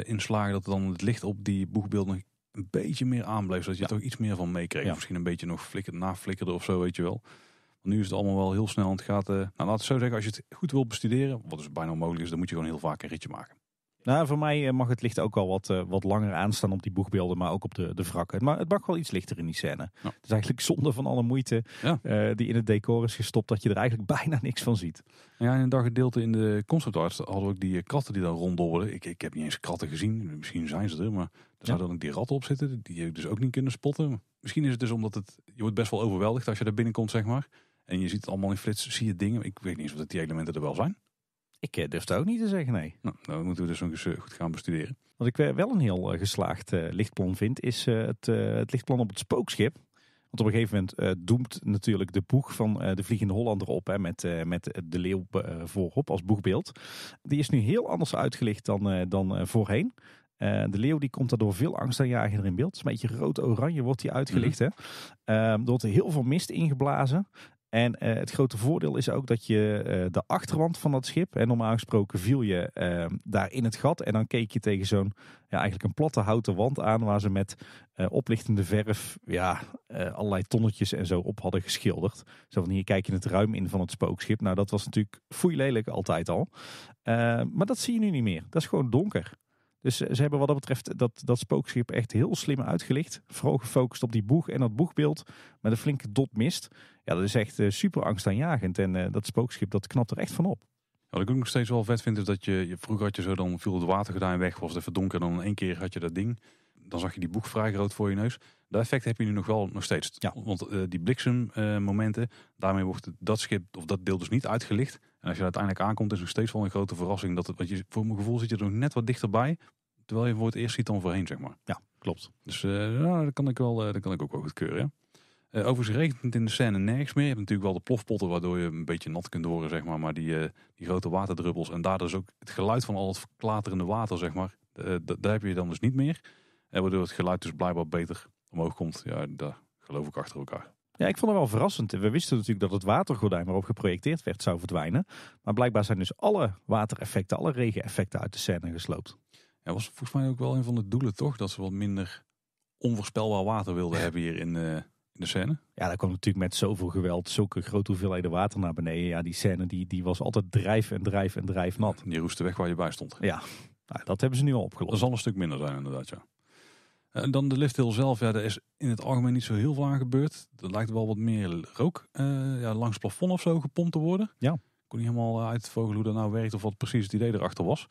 [SPEAKER 1] inslagen... dat dan het licht op die boegbeelden een beetje meer aanbleef. Zodat je er toch iets meer van meekreeg. Misschien een beetje nog flikker, naflikkerde of zo, weet je wel. Want nu is het allemaal wel heel snel aan het gaan. Nou, laten we zo zeggen, als je het goed wilt bestuderen... wat dus bijna onmogelijk is, dan moet je gewoon heel vaak een ritje maken. Nou, voor mij eh, mag het licht ook al wat, eh, wat langer aanstaan op die
[SPEAKER 2] boegbeelden, maar ook op de, de wrakken. Maar het mag wel iets lichter in die scène. Het is eigenlijk zonde van alle moeite
[SPEAKER 1] eh, die in het decor is gestopt, dat je er eigenlijk [LAUGHS] bijna niks van ziet. Ja, in dat gedeelte in de conceptarts hadden we ook die kratten die dan ronddobbelden. Ik, ik heb niet eens kratten gezien, misschien zijn ze er, maar er zouden ja. ook die ratten op zitten, die je dus ook niet kunnen spotten. Misschien is het dus omdat het, je wordt best wel overweldigd als je daar binnenkomt, zeg maar. En je ziet het allemaal in flits, zie je dingen. Ik weet niet eens of die elementen er wel zijn. Ik eh, durf dat ook niet te zeggen, nee. Nou, dan moeten we dus nog eens eh, goed gaan bestuderen. Wat ik eh, wel een heel geslaagd
[SPEAKER 2] lichtplan vind, is het, het, lichtplan op het spookschip. Want op een gegeven moment doemt natuurlijk de boeg van de Vliegende Hollander op. Hè, met, met de leeuw voorop als boegbeeld. Die is nu heel anders uitgelicht dan, dan voorheen. de leeuw die komt daardoor veel angst in beeld. een beetje rood-oranje wordt die uitgelicht. Mhm. hè? Uh, er wordt heel veel mist ingeblazen. En eh, het grote voordeel is ook dat je eh, de achterwand van dat schip, en normaal gesproken viel je ehm, daar in het gat en dan keek je tegen zo'n ja, eigenlijk een platte houten wand aan waar ze met eh, oplichtende verf ja, allerlei tonnetjes en zo op hadden geschilderd. Zo van hier kijk je het ruim in van het spookschip. Nou dat was natuurlijk foei lelijk altijd al. Ehm, maar dat zie je nu niet meer. Dat is gewoon donker. Dus eh, ze hebben wat dat betreft dat, dat spookschip echt heel slim uitgelicht. Vooral gefocust op die boeg en dat boegbeeld met een flinke dot mist. Ja, dat is echt eh, super angstaanjagend. En eh, dat spookschip dat knapt er echt van op.
[SPEAKER 1] Wat ik ook nog steeds wel vet vind is dat je, vroeger had je zo dan viel het water gedaan weg was het even En dan in één keer had je dat ding. Dan zag je die boeg vrij groot voor je neus. Dat effect heb je nu nog wel nog steeds. Ja. Want die bliksemmomenten, daarmee wordt dat schip of dat deel dus niet uitgelicht. En als je uiteindelijk aankomt, is het nog steeds wel een grote verrassing. Dat het, want je, voor mijn gevoel zit je er nog net wat dichterbij. Terwijl je voor het eerst ziet dan voorheen, zeg maar. Ja, klopt. Dus uh, dat kan ik wel, eh, dat kan ik ook wel goed keuren. Eh, overigens regent het in de scène nergens meer. Je hebt natuurlijk wel de plofpotten waardoor je een beetje nat kunt horen, zeg maar. Maar die, die grote waterdruppels en daar dus ook het geluid van al het klaterende water, zeg maar. daar heb je dan dus niet meer. En waardoor het geluid dus blijkbaar beter omhoog komt. Ja, daar geloof ik achter elkaar.
[SPEAKER 2] Ja, ik vond het wel verrassend. We wisten natuurlijk dat het watergordijn waarop geprojecteerd werd zou verdwijnen. Maar blijkbaar zijn dus alle watereffecten, alle regeneffecten
[SPEAKER 1] uit de scène gesloopt. Ja, was volgens mij ook wel een van de doelen toch? Dat ze wat minder onvoorspelbaar water wilden hebben hier in, eh, in de scène. Ja, dat kwam natuurlijk met zoveel
[SPEAKER 2] geweld, zulke grote hoeveelheden water naar beneden. Ja, die scène die, die was altijd drijf en drijf en drijf nat.
[SPEAKER 1] Die roeste weg waar je bij stond. Ja, nou, dat hebben ze nu al opgelost. Dat zal een stuk minder zijn inderdaad, ja. En eh, dan de heel zelf, ja, daar is in het algemeen niet zo heel veel aan gebeurd. Er lijkt wel wat meer rook eh, ja, langs het plafond of zo gepompt te worden. Ja. Ik kon niet helemaal eh, uitvogelen hoe dat nou werkt of wat precies het idee erachter was.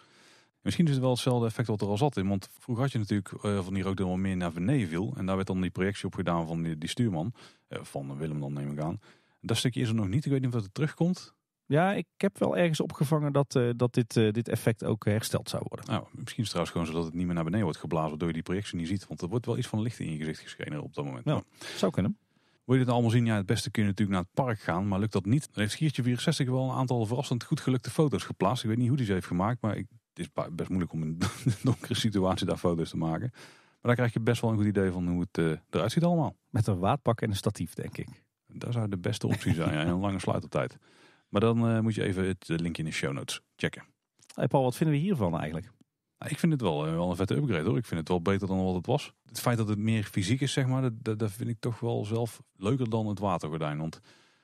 [SPEAKER 1] Misschien is het wel hetzelfde effect wat er al zat in. Want vroeger had je natuurlijk van die rook wel meer naar beneden viel. En daar werd dan die projectie op gedaan van die, stuurman. van Willem dan neem ik aan. Dat stukje is er nog niet. Ik weet niet of dat het terugkomt. Ja, ik heb wel ergens opgevangen dat, eh, dat
[SPEAKER 2] dit, eh, dit effect ook hersteld zou worden.
[SPEAKER 1] Nou, misschien is het trouwens gewoon zodat het niet meer naar beneden wordt geblazen, waardoor je die projectie niet ziet. Want er wordt wel iets van licht in je gezicht geschenen op dat moment. Nou, ja, zou kunnen. Wil je dit allemaal zien? Ja, het beste kun je natuurlijk naar het park gaan. Maar lukt dat niet? Dan heeft Schiertje 64 wel een aantal verrassend goed gelukte foto's geplaatst. Ik weet niet hoe die ze heeft gemaakt, maar ik, het is best moeilijk om in [LAUGHS] een donkere situatie daar foto's te maken. Maar daar krijg je best wel een goed idee van hoe het eh, eruit ziet allemaal. Met een waadpak en een statief, denk ik. Dat zou de beste optie zijn. ja, en een lange sluitertijd. Maar dan eh, moet je even het eh, linkje in de show notes checken. Hey Paul, wat vinden we hiervan eigenlijk? Nou, ik vind het wel, eh, wel een vette upgrade hoor. Ik vind het wel beter dan wat het was. Het feit dat het meer fysiek is, zeg maar, dat, dat vind ik toch wel zelf leuker dan het watergordijn. Want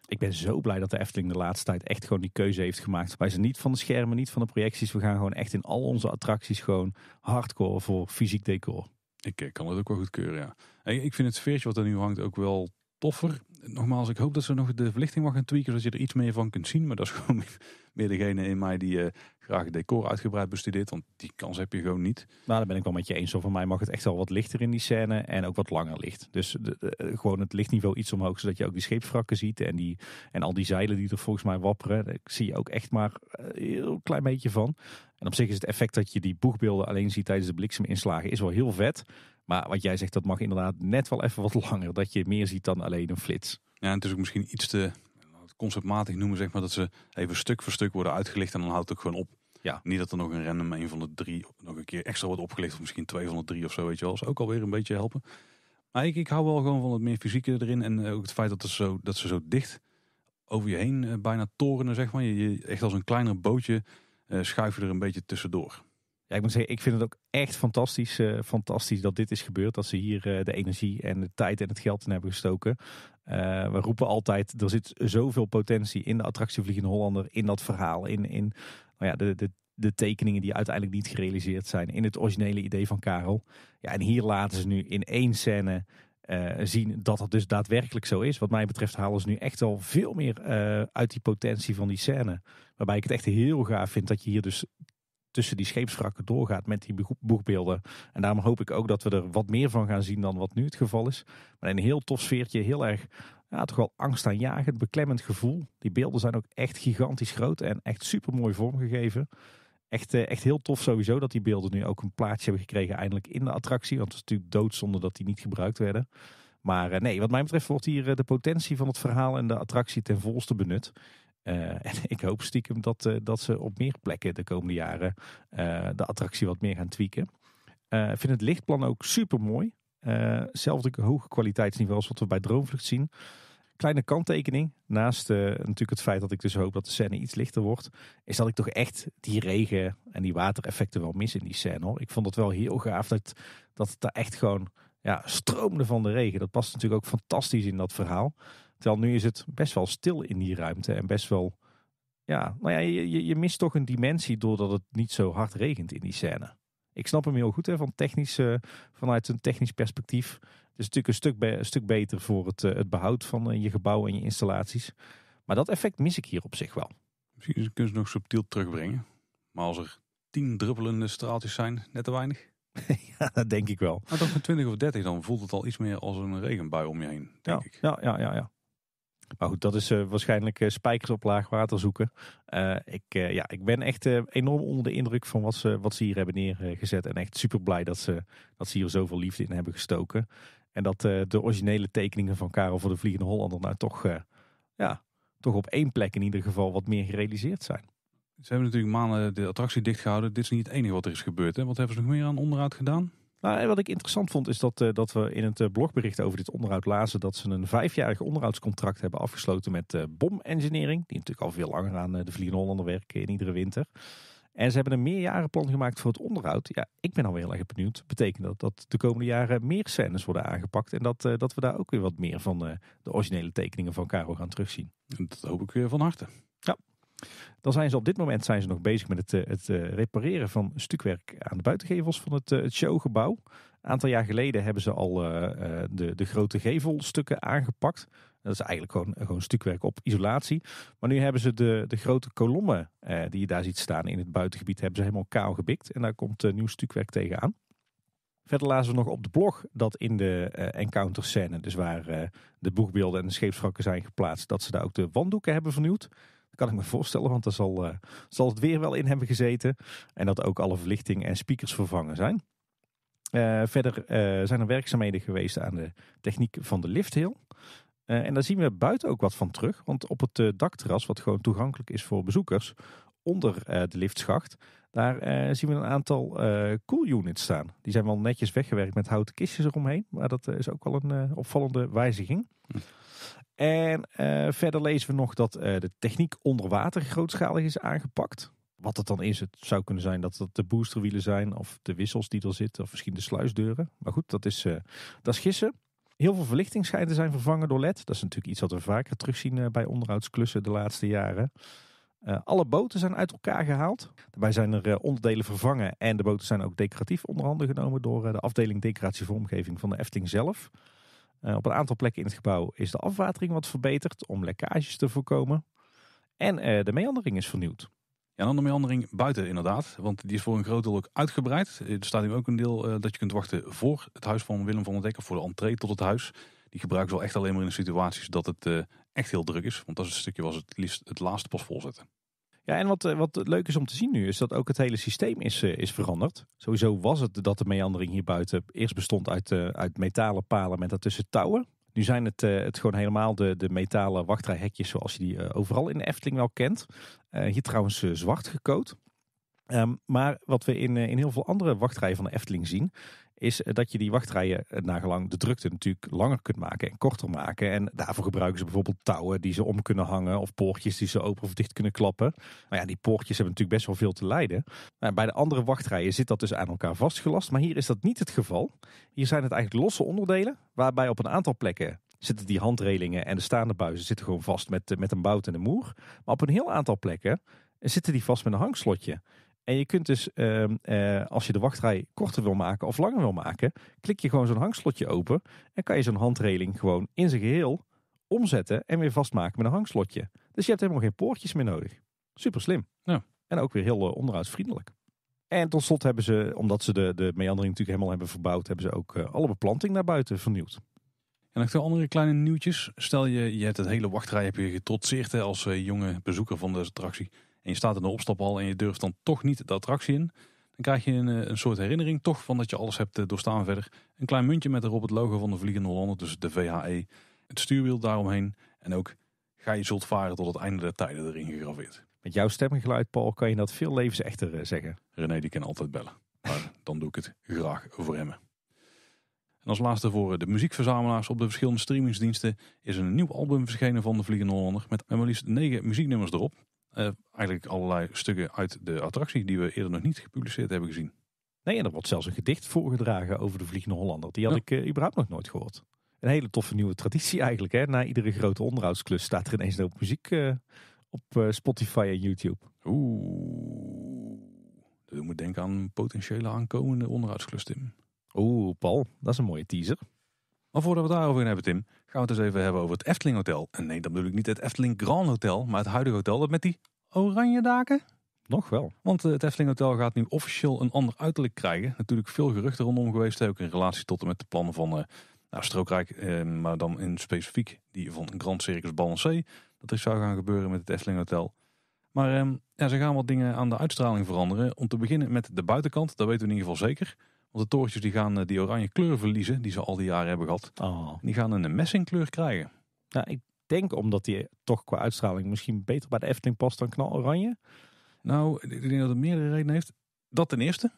[SPEAKER 2] ik ben zo blij dat de Efteling de laatste tijd echt gewoon die keuze heeft gemaakt. Wij zijn niet van de schermen, niet van de projecties. We gaan gewoon echt in al onze attracties gewoon hardcore voor fysiek decor. Ik kan
[SPEAKER 1] het ook wel goed keuren, ja. ik vind het sfeertje wat er nu hangt ook wel toffer nogmaals, ik hoop dat ze nog de verlichting mag gaan tweaken, zodat je er iets meer van kunt zien. Maar dat is [LAUGHS] gewoon meer degene in mij die eh, graag decor uitgebreid bestudeert, want die kans heb je gewoon niet. Nou, daar ben ik wel met je eens. Voor mij mag het echt wel wat lichter
[SPEAKER 2] in die scène en ook wat langer licht. Dus eh, gewoon het lichtniveau iets omhoog, zodat je ook die scheepswrakken ziet en, die, en al die zeilen die er volgens mij wapperen. Daar zie je ook echt maar een eh, heel klein beetje van. En op zich is het effect dat je die boegbeelden alleen ziet tijdens de blikseminslagen is wel heel vet. Maar
[SPEAKER 1] wat jij zegt, dat mag inderdaad net wel even wat [LAUGHS] langer. Dat je meer ziet dan alleen een flits. Ja, en het is ook misschien iets te conceptmatig noemen, zeg maar, dat ze even stuk voor stuk worden uitgelicht en dan houdt het ook gewoon op. Ja. Niet dat er nog een random een van de drie nog een keer extra wordt opgelicht, of misschien twee van de drie of zo, weet je wel. Dat ook ook alweer een beetje helpen. Maar ik, ik hou wel gewoon van het meer fysieke erin en eh, ook het feit dat, het zo, dat ze zo dicht over je heen eh, bijna torenen, zeg maar. Je, echt als een kleiner bootje eh, schuif je er een beetje tussendoor. Ja, ik moet zeggen, ik vind het ook echt fantastisch, eh, fantastisch dat dit is
[SPEAKER 2] gebeurd. Dat ze hier eh, de energie en de tijd en het geld in hebben gestoken. Eh, we roepen altijd, er zit zoveel potentie in de attractie Vliegende Hollander, in dat verhaal, in, in nou ja, de, de, de tekeningen die uiteindelijk niet gerealiseerd zijn, in het originele idee van Karel. Ja, en hier laten ze nu in één scène zien dat dat dus daadwerkelijk zo is. Wat mij betreft halen ze nu echt al veel meer uit die potentie van die scène. Waarbij ik het echt heel gaaf vind dat je hier dus tussen die scheepswrakken doorgaat met die boegbeelden. En daarom hoop ik ook dat we er wat meer van gaan zien dan wat nu het geval is. Maar een heel tof sfeertje, heel erg ja, toch wel angstaanjagend, beklemmend gevoel. Die beelden zijn ook echt gigantisch groot en echt super mooi vormgegeven. Echt, eh, echt heel tof sowieso dat die beelden nu ook een plaatsje hebben gekregen eindelijk in de attractie. Want het is natuurlijk doodzonde dat die niet gebruikt werden. Maar eh, nee, wat mij betreft wordt hier eh, de potentie van het verhaal en de attractie ten volste benut. Eh, [LAUGHS] en ik hoop stiekem dat, eh, dat ze op meer plekken de komende jaren eh, de attractie wat meer gaan tweaken. Ik vind het lichtplan ook super mooi. Hetzelfde hoge kwaliteitsniveau als wat we bij Droomvlucht zien kleine kanttekening. Naast natuurlijk het feit dat ik dus hoop dat de scène iets lichter wordt. Is dat ik toch echt die regen en die watereffecten wel mis in die scène hoor. Ik vond het wel heel gaaf dat, dat het daar echt gewoon ja, stroomde van de regen. Dat past natuurlijk ook fantastisch in dat verhaal. Terwijl nu is het best wel stil in die ruimte en best wel, ja, nou ja, je, je mist toch een dimensie doordat het niet zo hard regent in die scène. Ik snap hem heel goed hè, van technisch, vanuit een technisch perspectief. Het is natuurlijk een stuk, stuk beter voor het, eh, het behoud van eh, je gebouw en je installaties.
[SPEAKER 1] Maar dat effect mis ik hier op zich wel. Misschien kunnen ze nog subtiel terugbrengen. Maar als er tien druppelende straaltjes zijn, net te weinig. [LAUGHS] ja, dat denk ik wel. Maar nou, dan van 20 of 30, dan voelt het al iets meer als een regenbui om je heen,
[SPEAKER 2] denk ik. Ja, ja, ja, ja. Maar goed, dat is eh, waarschijnlijk eh, spijkers op laag water zoeken. Eh, ik, ja, ik ben echt enorm onder de indruk van wat ze, wat ze hier hebben neergezet. En echt super blij dat ze, dat ze hier zoveel liefde in hebben gestoken. En dat de originele tekeningen van Karel voor de Vliegende Hollander nou toch,
[SPEAKER 1] ja, toch op één plek in ieder geval wat meer gerealiseerd zijn. Ze hebben natuurlijk maanden de attractie dichtgehouden. Dit is niet het enige wat er is gebeurd. Hè? Wat hebben ze nog meer aan onderhoud gedaan? Nou, wat ik interessant vond is
[SPEAKER 2] dat, eh, dat we in het eh, blogbericht over dit onderhoud lazen dat ze een vijfjarig onderhoudscontract hebben afgesloten met uh, eh, Bom Engineering. Die natuurlijk al veel langer aan de Vliegende Hollander werken in iedere winter. En ze hebben een meerjarenplan gemaakt voor het onderhoud. Ja, ik ben alweer heel erg benieuwd. Betekent dat dat de komende jaren meer scènes worden aangepakt en dat, dat we daar ook weer wat meer van de originele tekeningen van Caro gaan terugzien? dat hoop ik weer van harte. Ja, dan zijn ze op dit moment zijn ze nog bezig met het, eh, het eh, repareren van stukwerk aan de buitengevels van het, eh, showgebouw. Een aantal jaar geleden hebben ze al de, de grote gevelstukken aangepakt. Dat is eigenlijk gewoon, gewoon stukwerk op isolatie. Maar nu hebben ze de, de grote kolommen die je daar ziet staan in het buitengebied, hebben ze helemaal kaal gebikt. En daar komt uh, nieuw stukwerk tegenaan. Verder lazen we nog op de blog dat in de encounter scène, dus waar de boegbeelden en de scheepswrakken zijn geplaatst, dat ze daar ook de wanddoeken hebben vernieuwd. Kan ik me voorstellen, want er zal, eh, zal het weer wel in hebben gezeten. En dat ook alle verlichting en speakers vervangen zijn. Eh, verder eh, zijn er werkzaamheden geweest aan de techniek van de lifthill. en daar zien we buiten ook wat van terug. Want op het dakterras, wat gewoon toegankelijk is voor bezoekers, onder de liftschacht, daar zien we een aantal uh, cool units staan. Die zijn wel netjes weggewerkt met houten kistjes eromheen. Maar dat is ook wel een opvallende wijziging. Hm. En eh, verder lezen we nog dat eh, de techniek onder water grootschalig is aangepakt. Wat dat dan is, het zou kunnen zijn dat dat de boosterwielen zijn of de wissels die er zitten of misschien de sluisdeuren. Maar goed, dat is, eh, dat is gissen. Heel veel verlichting zijn vervangen door LED. Dat is natuurlijk iets wat we vaker terugzien bij onderhoudsklussen de laatste jaren. alle boten zijn uit elkaar gehaald. Daarbij zijn er onderdelen vervangen en de boten zijn ook decoratief onderhanden genomen door de afdeling omgeving van de Efteling zelf. Eh, op een aantal plekken in het gebouw is de afwatering wat verbeterd om lekkages te voorkomen.
[SPEAKER 1] En eh, de meandering is vernieuwd. Ja, dan de meandering buiten inderdaad, want die is voor een groot deel ook uitgebreid. Eh, er staat nu ook een deel dat je kunt wachten voor het huis van Willem van der Dekker, voor de entree tot het huis. Die gebruiken ze wel echt alleen maar in de situaties dat het echt heel druk is, want dat is een stukje was het liefst het laatste pas volzetten. Ja, en wat, eh, wat leuk is om te zien nu, is dat
[SPEAKER 2] ook het hele systeem is, eh, is veranderd. Sowieso was het dat de meandering hier buiten eerst bestond uit, eh, uit metalen palen met daartussen touwen. Nu zijn het, het gewoon helemaal de, de metalen wachtrijhekjes zoals je die overal in de Efteling wel kent. hier trouwens zwart gekoot. Ehm, maar wat we in, in heel veel andere wachtrijen van de Efteling zien, is eh, dat je die wachtrijen eh, nagelang de drukte natuurlijk langer kunt maken en korter maken. En daarvoor gebruiken ze bijvoorbeeld touwen die ze om kunnen hangen of poortjes die ze open of dicht kunnen klappen. Maar ja, die poortjes hebben natuurlijk best wel veel te lijden. Nou, bij de andere wachtrijen zit dat dus aan elkaar vastgelast, maar hier is dat niet het geval. Hier zijn het eigenlijk losse onderdelen waarbij op een aantal plekken zitten die handrelingen en de staande buizen zitten gewoon vast met, eh, met een bout en een moer. Maar op een heel aantal plekken zitten die vast met een hangslotje. En je kunt dus, ehm, eh, als je de wachtrij korter wil maken of langer wil maken, klik je gewoon zo'n hangslotje open en kan je zo'n handreling gewoon in zijn geheel omzetten en weer vastmaken met een hangslotje. Dus je hebt helemaal geen poortjes meer nodig. Super slim. Ja. En ook weer heel eh, onderhoudsvriendelijk. En tot slot hebben ze, omdat ze de, de meandering natuurlijk helemaal hebben verbouwd, hebben ze ook eh, alle
[SPEAKER 1] beplanting naar buiten vernieuwd. En nog twee andere kleine nieuwtjes. Stel je, je hebt het hele wachtrij heb je getrotseerd hè, als jonge bezoeker van deze attractie en je staat in de opstaphal en je durft dan toch niet de attractie in, dan krijg je een, eh, een soort herinnering toch van dat je alles hebt eh, doorstaan verder. Een klein muntje met erop het logo van de Vliegende Hollander, dus de VHE, het stuurwiel daaromheen en ook ga je zult varen tot het einde der tijden erin gegraveerd.
[SPEAKER 2] Met jouw stemgeluid, Paul, kan je dat veel levensechter eh,
[SPEAKER 1] zeggen. René, die kan altijd bellen. Maar [LAUGHS] dan doe ik het graag voor hem. En als laatste voor de muziekverzamelaars op de verschillende streamingsdiensten is een nieuw album verschenen van de Vliegende Hollander met maar liefst negen muzieknummers erop. Eh, eigenlijk allerlei stukken uit de attractie die we eerder nog niet gepubliceerd hebben gezien. Nee, en er wordt zelfs een gedicht voorgedragen over de Vliegende Hollander. Die had
[SPEAKER 2] ik eh, überhaupt nog nooit gehoord. Een hele toffe nieuwe traditie eigenlijk. Hè? Na iedere grote onderhoudsklus staat er ineens een hoop muziek eh, op Spotify en YouTube. Oeh,
[SPEAKER 1] dat moet denken aan potentiële aankomende onderhoudsklus, Tim. Oeh, Paul, dat is een mooie teaser. Maar voordat we daarover gaan hebben, Tim, gaan we het dus even hebben over het Efteling Hotel. En nee, dat bedoel ik niet het Efteling Grand Hotel, maar het huidige hotel dat met die oranje daken. Nog wel. Want eh, het Efteling Hotel gaat nu officieel een ander uiterlijk krijgen. Natuurlijk veel geruchten rondom geweest, ook in relatie tot en met de plannen van eh, nou, Strookrijk, eh, maar dan in specifiek die van Grand Circus Balancé. Dat er zou gaan gebeuren met het Efteling Hotel. Maar ehm, ja, ze gaan wat dingen aan de uitstraling veranderen. Om te beginnen met de buitenkant, dat weten we in ieder geval zeker. Want de torentjes die gaan eh, die oranje kleur verliezen, die ze al die jaren hebben gehad. Oh. Die gaan een messingkleur krijgen. Nou, ik denk omdat die
[SPEAKER 2] toch qua uitstraling misschien beter bij de Efteling past dan oranje. Nou, ik denk dat het meerdere
[SPEAKER 1] redenen heeft. Dat ten eerste.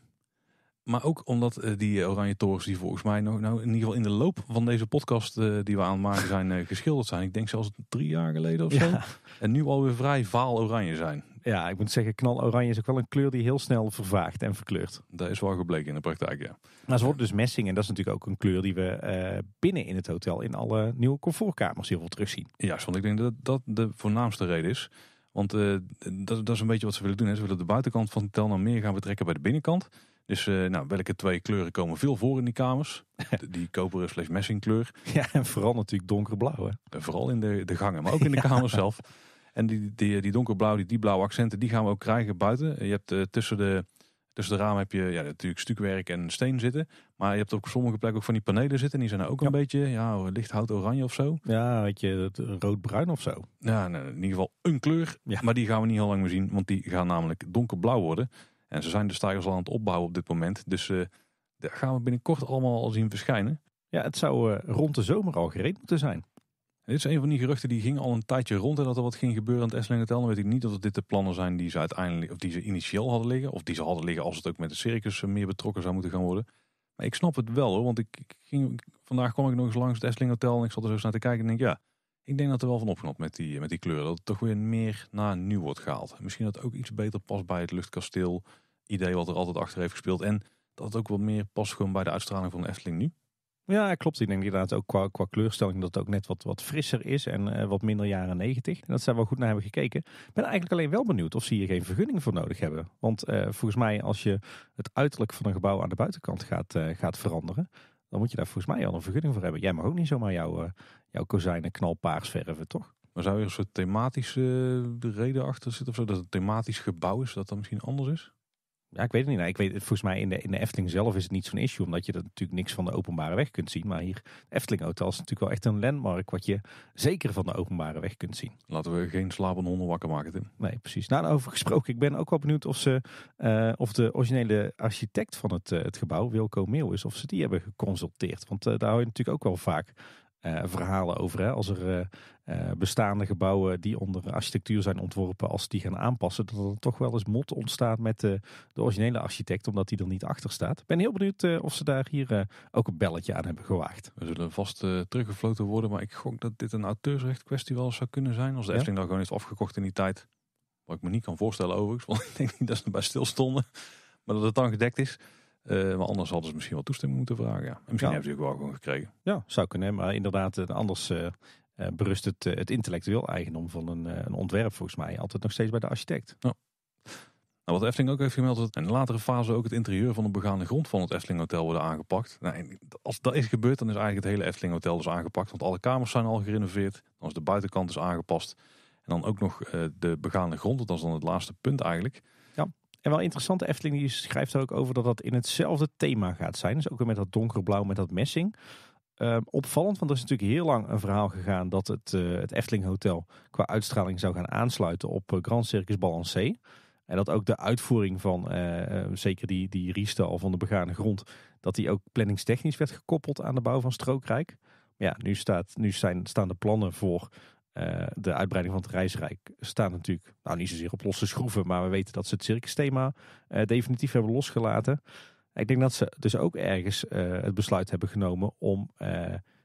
[SPEAKER 1] Maar ook omdat eh, die eh, oranje torens die volgens mij nou, nou in ieder geval in de loop van deze podcast die we aan het maken zijn geschilderd zijn. Ik denk zelfs drie jaar geleden of zo. En nu alweer vrij vaal oranje zijn
[SPEAKER 2] ja, ik moet zeggen, knaloranje is ook wel een kleur die heel snel vervaagt en verkleurt. Dat is wel gebleken in de praktijk, ja. Maar ze wordt dus messing en dat is natuurlijk ook een kleur
[SPEAKER 1] die we uh, binnen in het hotel in alle nieuwe comfortkamers heel veel terugzien. Ja, want ik denk dat dat de voornaamste reden is. Want eh, dat, dat, is een beetje wat ze willen doen. Ze willen de buitenkant van het hotel nou meer gaan betrekken bij de binnenkant. Dus eh, nou, welke twee kleuren komen veel voor in die kamers? [LAUGHS] die koperen slash messingkleur. Ja, en vooral natuurlijk donkerblauw. Hè? En vooral in de, de gangen, maar ook in de [LAUGHS] kamers zelf. En die, die, die donkerblauw, die, die blauwe accenten, die gaan we ook krijgen buiten. Je hebt eh, tussen, de, tussen de ramen heb je ja, natuurlijk stukwerk en steen zitten. Maar je hebt op sommige plekken ook van die panelen zitten. Die zijn ook een beetje ja, hout oranje of zo. Ja, weet je, eh, roodbruin of zo. Ja, nou, in ieder geval een kleur. Maar die gaan we niet heel lang meer zien, want die gaan namelijk donkerblauw worden. En ze zijn de stijgers al aan het opbouwen op dit moment. Dus eh, daar gaan we binnenkort allemaal al zien verschijnen. Ja, het zou rond de zomer al gereed moeten zijn. Dit is een van die geruchten die ging al een tijdje rond en dat er wat ging gebeuren aan het Essling Hotel. Dan weet ik niet of dit de plannen zijn die ze uiteindelijk, of die ze initieel hadden liggen. Of die ze hadden liggen als het ook met de circus eh, meer betrokken zou moeten gaan worden. Maar ik snap het wel hoor, want ik, ging, vandaag kwam ik nog eens langs het Essling Hotel en ik zat er zo eens naar te kijken en denk ja, ik denk dat er wel van opgenomen met die, eh, met die kleuren. Dat het toch weer meer naar nieuw wordt gehaald. Misschien dat het ook iets beter past bij het luchtkasteel idee wat er altijd achter heeft gespeeld. En dat het ook wat meer past gewoon bij de uitstraling van de Efteling nu.
[SPEAKER 2] Ja, klopt. Ik denk inderdaad ook qua, qua kleurstelling dat het ook net wat, wat frisser is en eh, wat minder jaren 90. Dat zijn wel goed naar hebben gekeken. Ik ben eigenlijk alleen wel benieuwd of ze hier geen vergunning voor nodig hebben. Want eh, volgens mij als je het uiterlijk van een gebouw aan de buitenkant gaat, eh, gaat veranderen, dan moet je daar volgens mij al een vergunning voor hebben. Jij mag ook niet zomaar jouw, jouw kozijnen knalpaars verven, toch? Maar zou er een soort thematische reden achter zitten of zo? Dat het een thematisch gebouw is, dat dan misschien anders is? Ja, ik weet het niet. Nou, ik weet, volgens mij in de, in de Efteling zelf is het niet zo'n issue. Omdat je er natuurlijk niks van de openbare weg kunt zien. Maar hier, Efteling Hotel is natuurlijk wel echt een landmark. Wat je zeker van de openbare weg kunt zien.
[SPEAKER 1] Laten we geen slapende honden wakker maken, Tim.
[SPEAKER 2] Nee, precies. Nou, over gesproken. Ik ben ook wel benieuwd of, ze, eh, of de originele architect van het, eh, het gebouw, Wilco Meel, is. Of ze die hebben geconsulteerd. Want eh, daar hou je natuurlijk ook wel vaak eh, verhalen over. Hè? Als er eh, eh, bestaande gebouwen die onder architectuur zijn ontworpen, als die gaan aanpassen, dat er toch wel eens mot ontstaat met de originele architect, omdat die er niet achter staat. Ik ben heel benieuwd of ze daar hier ook een belletje aan hebben
[SPEAKER 1] gewaagd. We zullen vast teruggefloten worden, maar ik gok dat dit een auteursrecht kwestie wel zou kunnen zijn. Als de Efteling daar gewoon heeft afgekocht in die tijd. Wat ik me niet kan voorstellen overigens, [LAUGHS] want ik denk niet dat ze bij stil stonden. Maar dat het dan gedekt is. Eh, maar anders hadden ze misschien wel toestemming moeten vragen. Ja. misschien ja. hebben ze ook wel
[SPEAKER 2] gewoon gekregen. Ja, zou kunnen. Maar inderdaad, eh, anders eh, berust het, het intellectueel eigendom van een, een, ontwerp volgens mij altijd nog steeds bij de architect. Nou,
[SPEAKER 1] wat Efteling ook heeft gemeld, dat in de latere fase ook het interieur van de begaande grond van het Efteling Hotel worden aangepakt. Nou, als dat is gebeurd, dan is eigenlijk het hele Efteling Hotel dus aangepakt. Want alle kamers zijn al gerenoveerd. Dan is de buitenkant is dus aangepast. En dan ook nog de begaande grond, dat is dan het laatste punt eigenlijk. En wel interessante
[SPEAKER 2] Efteling die schrijft er ook over dat dat in hetzelfde thema gaat zijn. Dus ook weer met dat donkerblauw, met dat messing. Ehm, opvallend, want er is natuurlijk heel lang een verhaal gegaan dat het, uh, het Efteling Hotel qua uitstraling zou gaan aansluiten op eh, Grand Circus Balancé. En dat ook de uitvoering van eh, zeker die, die riestal van de begane grond, dat die ook planningstechnisch werd gekoppeld aan de bouw van Strookrijk. Maar ja, nu, staat, nu zijn, staan de plannen voor eh, de uitbreiding van het reisrijk staat natuurlijk, nou niet zozeer op losse schroeven, maar we weten dat ze het circusthema eh, definitief hebben losgelaten. Ik denk dat ze dus ook ergens eh, het besluit hebben genomen om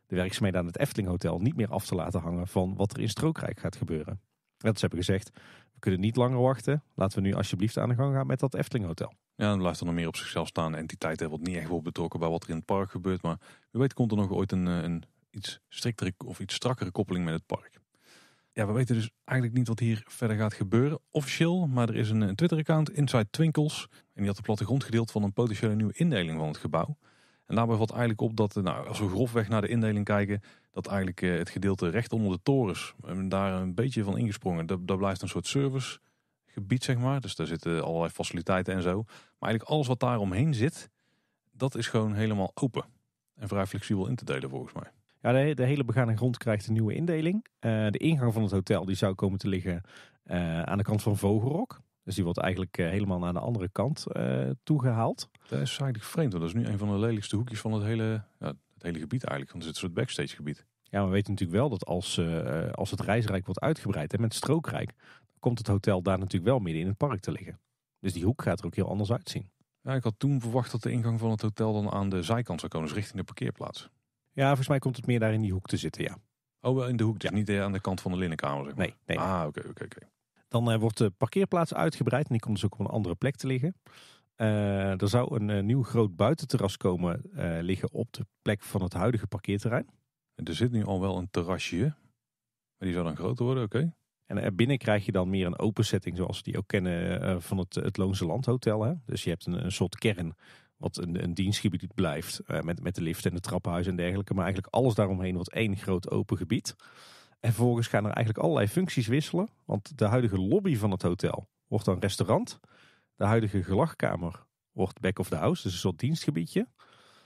[SPEAKER 2] de werkzaamheden aan het Efteling Hotel niet meer af te laten hangen van wat er in Strookrijk gaat gebeuren. Dat ze hebben gezegd, we kunnen niet langer wachten. Laten we nu alsjeblieft aan de gang gaan met dat Efteling
[SPEAKER 1] Hotel. Ja, dan blijft er nog meer op zichzelf staan. Entiteit entiteit wordt niet echt wel betrokken bij wat er in het park gebeurt. Maar wie weet komt er nog ooit een, een iets striktere of iets strakkere koppeling met het park ja, we weten dus eigenlijk niet wat hier verder gaat gebeuren officieel. Maar er is een, Twitter-account, Inside Twinkels. En die had de plattegrond gedeeld van een potentiële nieuwe indeling van het gebouw. En daarbij valt eigenlijk op dat, nou, als we grofweg naar de indeling kijken, dat eigenlijk eh, het gedeelte recht onder de torens, eh, daar een beetje van ingesprongen. Dat, dat blijft een soort servicegebied, zeg maar. Dus daar zitten allerlei faciliteiten en zo. Maar eigenlijk alles wat daar omheen zit, dat is gewoon helemaal open. En vrij flexibel in te delen volgens mij.
[SPEAKER 2] Ja, de, hele begane grond krijgt een nieuwe indeling. Eh, de ingang van het hotel die zou komen te liggen eh, aan de kant van Vogelrok. Dus die wordt eigenlijk eh, helemaal naar de andere kant
[SPEAKER 1] toegehaald. Dat is eigenlijk vreemd, want dat is nu een van de lelijkste hoekjes van het hele, ja, het hele gebied eigenlijk. Want het is een soort backstage gebied. Ja, maar we weten natuurlijk wel dat als, als het reisrijk wordt uitgebreid
[SPEAKER 2] en met strookrijk, dan komt het hotel daar natuurlijk wel midden in het park te liggen. Dus die hoek gaat er ook heel
[SPEAKER 1] anders uitzien. Ja, ik had toen verwacht dat de ingang van het hotel dan aan de zijkant zou komen, dus richting de parkeerplaats. Ja, volgens mij komt het meer daar in die hoek te zitten, ja. Oh, in de hoek, dus ja. niet eh, aan de kant van de linnenkamer, zeg maar. Nee, nee. Ah, oké, oké, oké.
[SPEAKER 2] Dan eh, wordt de parkeerplaats uitgebreid en die komt dus ook op een andere plek te liggen. Eh, er zou een nieuw groot buitenterras komen liggen op de plek van het huidige parkeerterrein. Er zit nu al wel een terrasje, maar die zou dan groter worden, oké. Okay. En binnen krijg je dan meer een open setting zoals we die ook kennen van het, het Loonse Landhotel. Hè? Dus je hebt een, een soort kern wat een, een dienstgebied blijft eh, met, met de lift en de trappenhuis en dergelijke. Maar eigenlijk alles daaromheen wordt één groot open gebied. En vervolgens gaan er eigenlijk allerlei functies wisselen. Want de huidige lobby van het hotel wordt dan restaurant. De huidige gelagkamer wordt back of the house, dus een soort dienstgebiedje.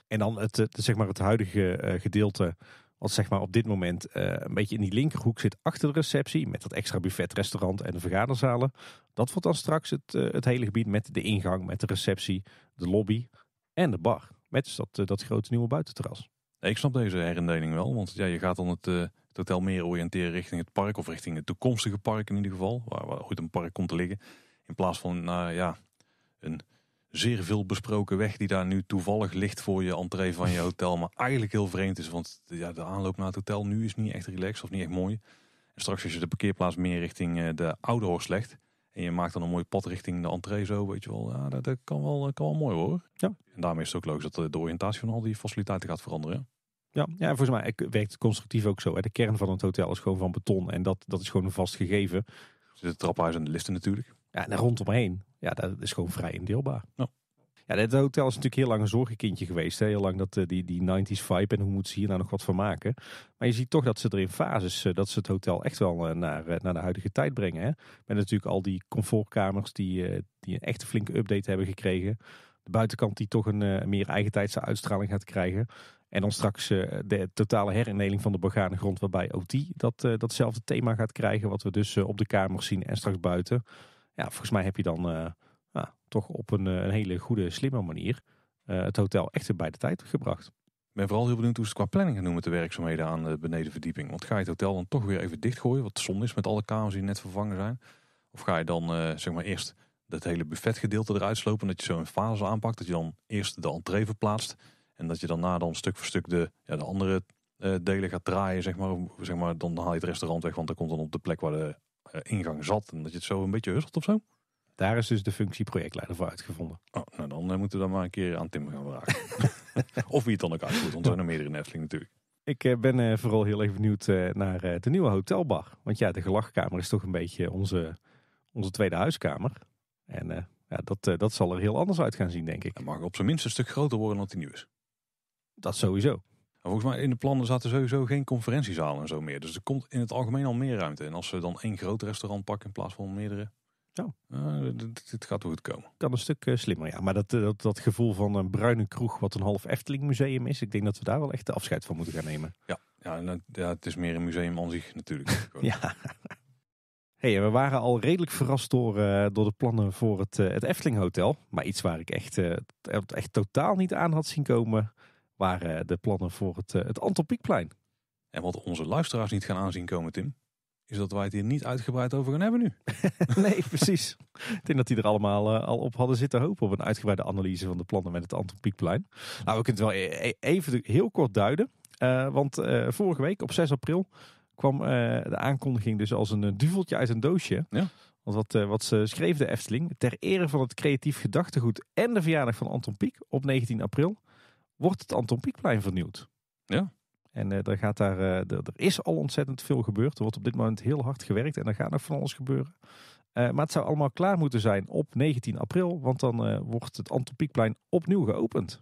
[SPEAKER 2] En dan het, eh, zeg maar het huidige eh, gedeelte, wat zeg maar op dit moment een beetje in die linkerhoek zit achter de receptie. Met dat extra buffet, restaurant en de vergaderzalen. Dat wordt dan straks het, het hele gebied met de ingang, met de receptie, de lobby en de bar. Met dus dat, eh, dat grote nieuwe buitenterras.
[SPEAKER 1] Ik snap deze herindeling wel, want ja, je gaat dan het, uh, hotel meer oriënteren richting het park. Of richting het toekomstige park in ieder geval, waar, waar ooit een park komt te liggen. In plaats van naar nou ja, een zeer veel besproken weg die daar nu toevallig ligt voor je entree van je [LAUGHS] hotel. Maar eigenlijk heel vreemd is, want ja, de aanloop naar het hotel nu is niet echt relaxed of niet echt mooi. En straks als je de parkeerplaats meer richting eh, de Oude Horst legt, en je maakt dan een mooie pad richting de entree zo, weet je wel. Ja, dat, kan wel, kan wel mooi hoor. Ja. En daarmee is het ook leuk dat de oriëntatie van al die faciliteiten gaat veranderen.
[SPEAKER 2] Ja, ja volgens mij werkt het constructief ook zo. Hè. De kern van het hotel is gewoon van beton en dat, dat is gewoon een vast gegeven. Dus het traphuis en de listen natuurlijk. Ja, en rondomheen. Ja, dat is gewoon vrij indeelbaar. Ja. Het hotel is natuurlijk heel lang een zorgenkindje geweest. Heel lang dat, eh, die, die 90s vibe en hoe moeten ze hier nou nog wat van maken. Maar je ziet toch dat ze er in fases, eh, dat ze het hotel echt wel eh, naar, naar de huidige tijd brengen. Hè? Met natuurlijk al die comfortkamers die, die een echt flinke update hebben gekregen. De buitenkant die toch een meer eigentijdse uitstraling gaat krijgen. En dan straks de totale herinnering van de begane grond waarbij OT dat, datzelfde thema gaat krijgen. Wat we dus op de kamers zien en straks buiten. Ja, volgens mij heb je dan ja, toch op een, eh, een, hele goede,
[SPEAKER 1] slimme manier eh, het hotel echt bij de tijd gebracht. Ik ben vooral heel benieuwd hoe ze het qua planning gaan doen met de werkzaamheden aan de benedenverdieping. Want ga je het hotel dan toch weer even dichtgooien, wat zonde is met alle kamers die net vervangen zijn? Of ga je dan eh, zeg maar eerst dat hele buffetgedeelte eruit slopen, dat je zo een fase aanpakt, dat je dan eerst de entree verplaatst en dat je daarna dan stuk voor stuk de, ja, de andere delen gaat draaien, zeg maar. zeg maar. Dan haal je het restaurant weg, want dat komt dan op de plek waar de ingang zat en dat je het zo een beetje hustelt of zo? Daar is dus de functie projectleider voor uitgevonden. Oh, nou dan eh, moeten we dan maar een keer aan Tim gaan vragen. [LAUGHS] of wie het dan ook uitvoert, want er zijn meerdere Nestling natuurlijk. Ik eh,
[SPEAKER 2] ben eh, vooral heel erg benieuwd naar de nieuwe
[SPEAKER 1] hotelbar. Want ja, de gelachkamer
[SPEAKER 2] is toch een beetje onze, onze tweede huiskamer. En ja, dat, dat zal er heel
[SPEAKER 1] anders uit gaan zien, denk ik. Het mag op zijn minst een stuk groter worden dan die nu is. Dat sowieso. volgens mij in de plannen zaten sowieso geen conferentiezaal en zo meer. Dus er komt in het algemeen al meer ruimte. En als we dan één groot restaurant pakken in plaats van meerdere, ja. Ah, dit, gaat goed komen.
[SPEAKER 2] Kan een stuk eh, slimmer, ja. Maar dat, eh, dat, dat gevoel van een bruine kroeg wat een half Efteling museum is. Ik denk dat we daar wel echt de afscheid
[SPEAKER 1] van moeten gaan nemen. Ja, ja, ja het is meer een museum aan zich natuurlijk. [LAUGHS]
[SPEAKER 2] ja. Hey, we waren al redelijk verrast door, eh, door de plannen voor het, het Efteling Hotel. Maar iets waar ik echt, echt totaal niet aan had zien komen, waren de plannen voor het,
[SPEAKER 1] het Antropiekplein. En wat onze luisteraars niet gaan aanzien komen, Tim, is dat wij het hier niet uitgebreid over gaan hebben nu. [LAUGHS] nee, precies. Ik denk dat die er allemaal eh, al op hadden zitten hopen
[SPEAKER 2] op een uitgebreide analyse van de plannen met het Anton Pieckplein. Nou, we kunnen het wel e- e- even heel kort duiden. Eh, want eh, vorige week, op 6 april, kwam de aankondiging dus als een duveltje uit een doosje. Ja. Want wat, ze schreef de Efteling, ter ere van het creatief gedachtegoed en de verjaardag van Anton Pieck op 19 april, wordt het Anton Pieckplein vernieuwd. Ja. En eh, er, gaat daar, er, eh, er is al ontzettend veel gebeurd. Er wordt op dit moment heel hard gewerkt en er gaat nog van alles gebeuren. Eh, maar het zou allemaal klaar moeten zijn op 19 april, want dan wordt het Antopiekplein opnieuw geopend.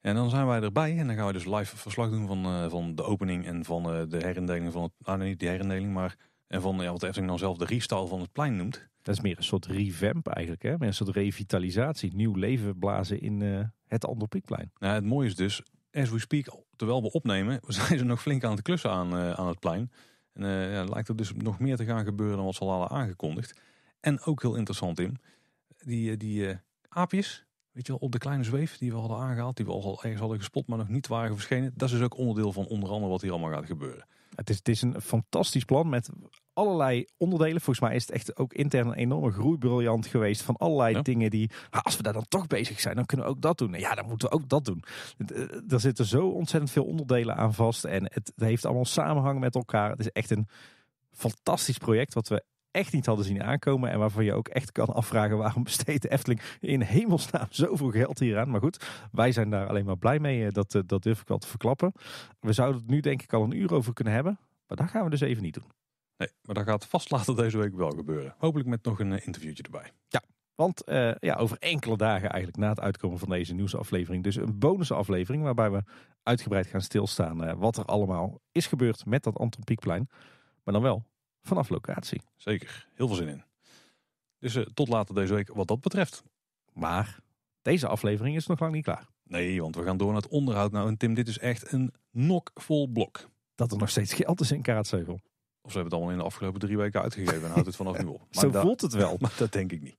[SPEAKER 1] En dan zijn wij erbij en dan gaan we dus live verslag doen van, van de opening en van de herindeling van het, nou niet de herindeling, maar en van ja, wat de Efteling dan nou zelf de restyle van het plein noemt.
[SPEAKER 2] Dat is meer een soort revamp eigenlijk, hè? een soort revitalisatie, nieuw leven blazen in het Antopiekplein.
[SPEAKER 1] Nou, het mooie is dus, as we speak, terwijl we opnemen, [LAUGHS] zijn ze nog flink aan het klussen aan, eh, aan het plein. En uh, ja, lijkt er dus nog meer te gaan gebeuren dan wat ze al hadden aangekondigd. En ook heel interessant in, die, eh, die uh, aapjes, weet je wel, op de kleine zweef die we hadden aangehaald, die we al ergens hadden gespot, maar nog niet waren verschenen. Dat is dus ook onderdeel van onder andere wat hier allemaal gaat gebeuren.
[SPEAKER 2] Het is, is een fantastisch
[SPEAKER 1] plan met allerlei
[SPEAKER 2] onderdelen. Volgens mij is het echt ook intern een enorme groeibriljant geweest van allerlei dingen die, als we daar dan toch bezig zijn, dan kunnen we ook dat doen. Ja, dan moeten we ook dat doen. Eh, er zitten zo ontzettend veel onderdelen aan vast en het heeft allemaal samenhang met elkaar. Het is echt een fantastisch project wat we echt niet hadden zien aankomen. En waarvan je ook echt kan [LAUGHS] afvragen waarom besteedt de Efteling in hemelsnaam [LAUGHS] zoveel geld hieraan. Maar goed, wij zijn daar alleen maar blij mee. Eh, dat, eh, dat durf ik wel te verklappen. We zouden het nu denk ik al een uur over kunnen hebben. Maar dat gaan we dus even niet doen.
[SPEAKER 1] Nee, maar dat gaat vast later deze week wel gebeuren. Hopelijk met nog een eh, interviewtje erbij. Ja, want ja, over enkele dagen
[SPEAKER 2] eigenlijk na het uitkomen van deze nieuwsaflevering. Dus een bonusaflevering waarbij we uitgebreid gaan stilstaan wat er allemaal is gebeurd met dat Anton Pieckplein. Maar dan wel vanaf locatie.
[SPEAKER 1] Zeker, heel veel zin in. Dus eh, tot later deze week wat dat betreft. Maar deze aflevering is nog lang niet klaar. Nee, want we gaan door naar het onderhoud. Nou, en Tim, dit is echt een nokvol blok. Dat er nog steeds geld is in Kaatsheuvel. Of ze hebben het allemaal in de afgelopen drie weken uitgegeven en houdt het vanaf nu op. [LAUGHS] Zo voelt het wel. [LAUGHS] Maar dat denk ik niet.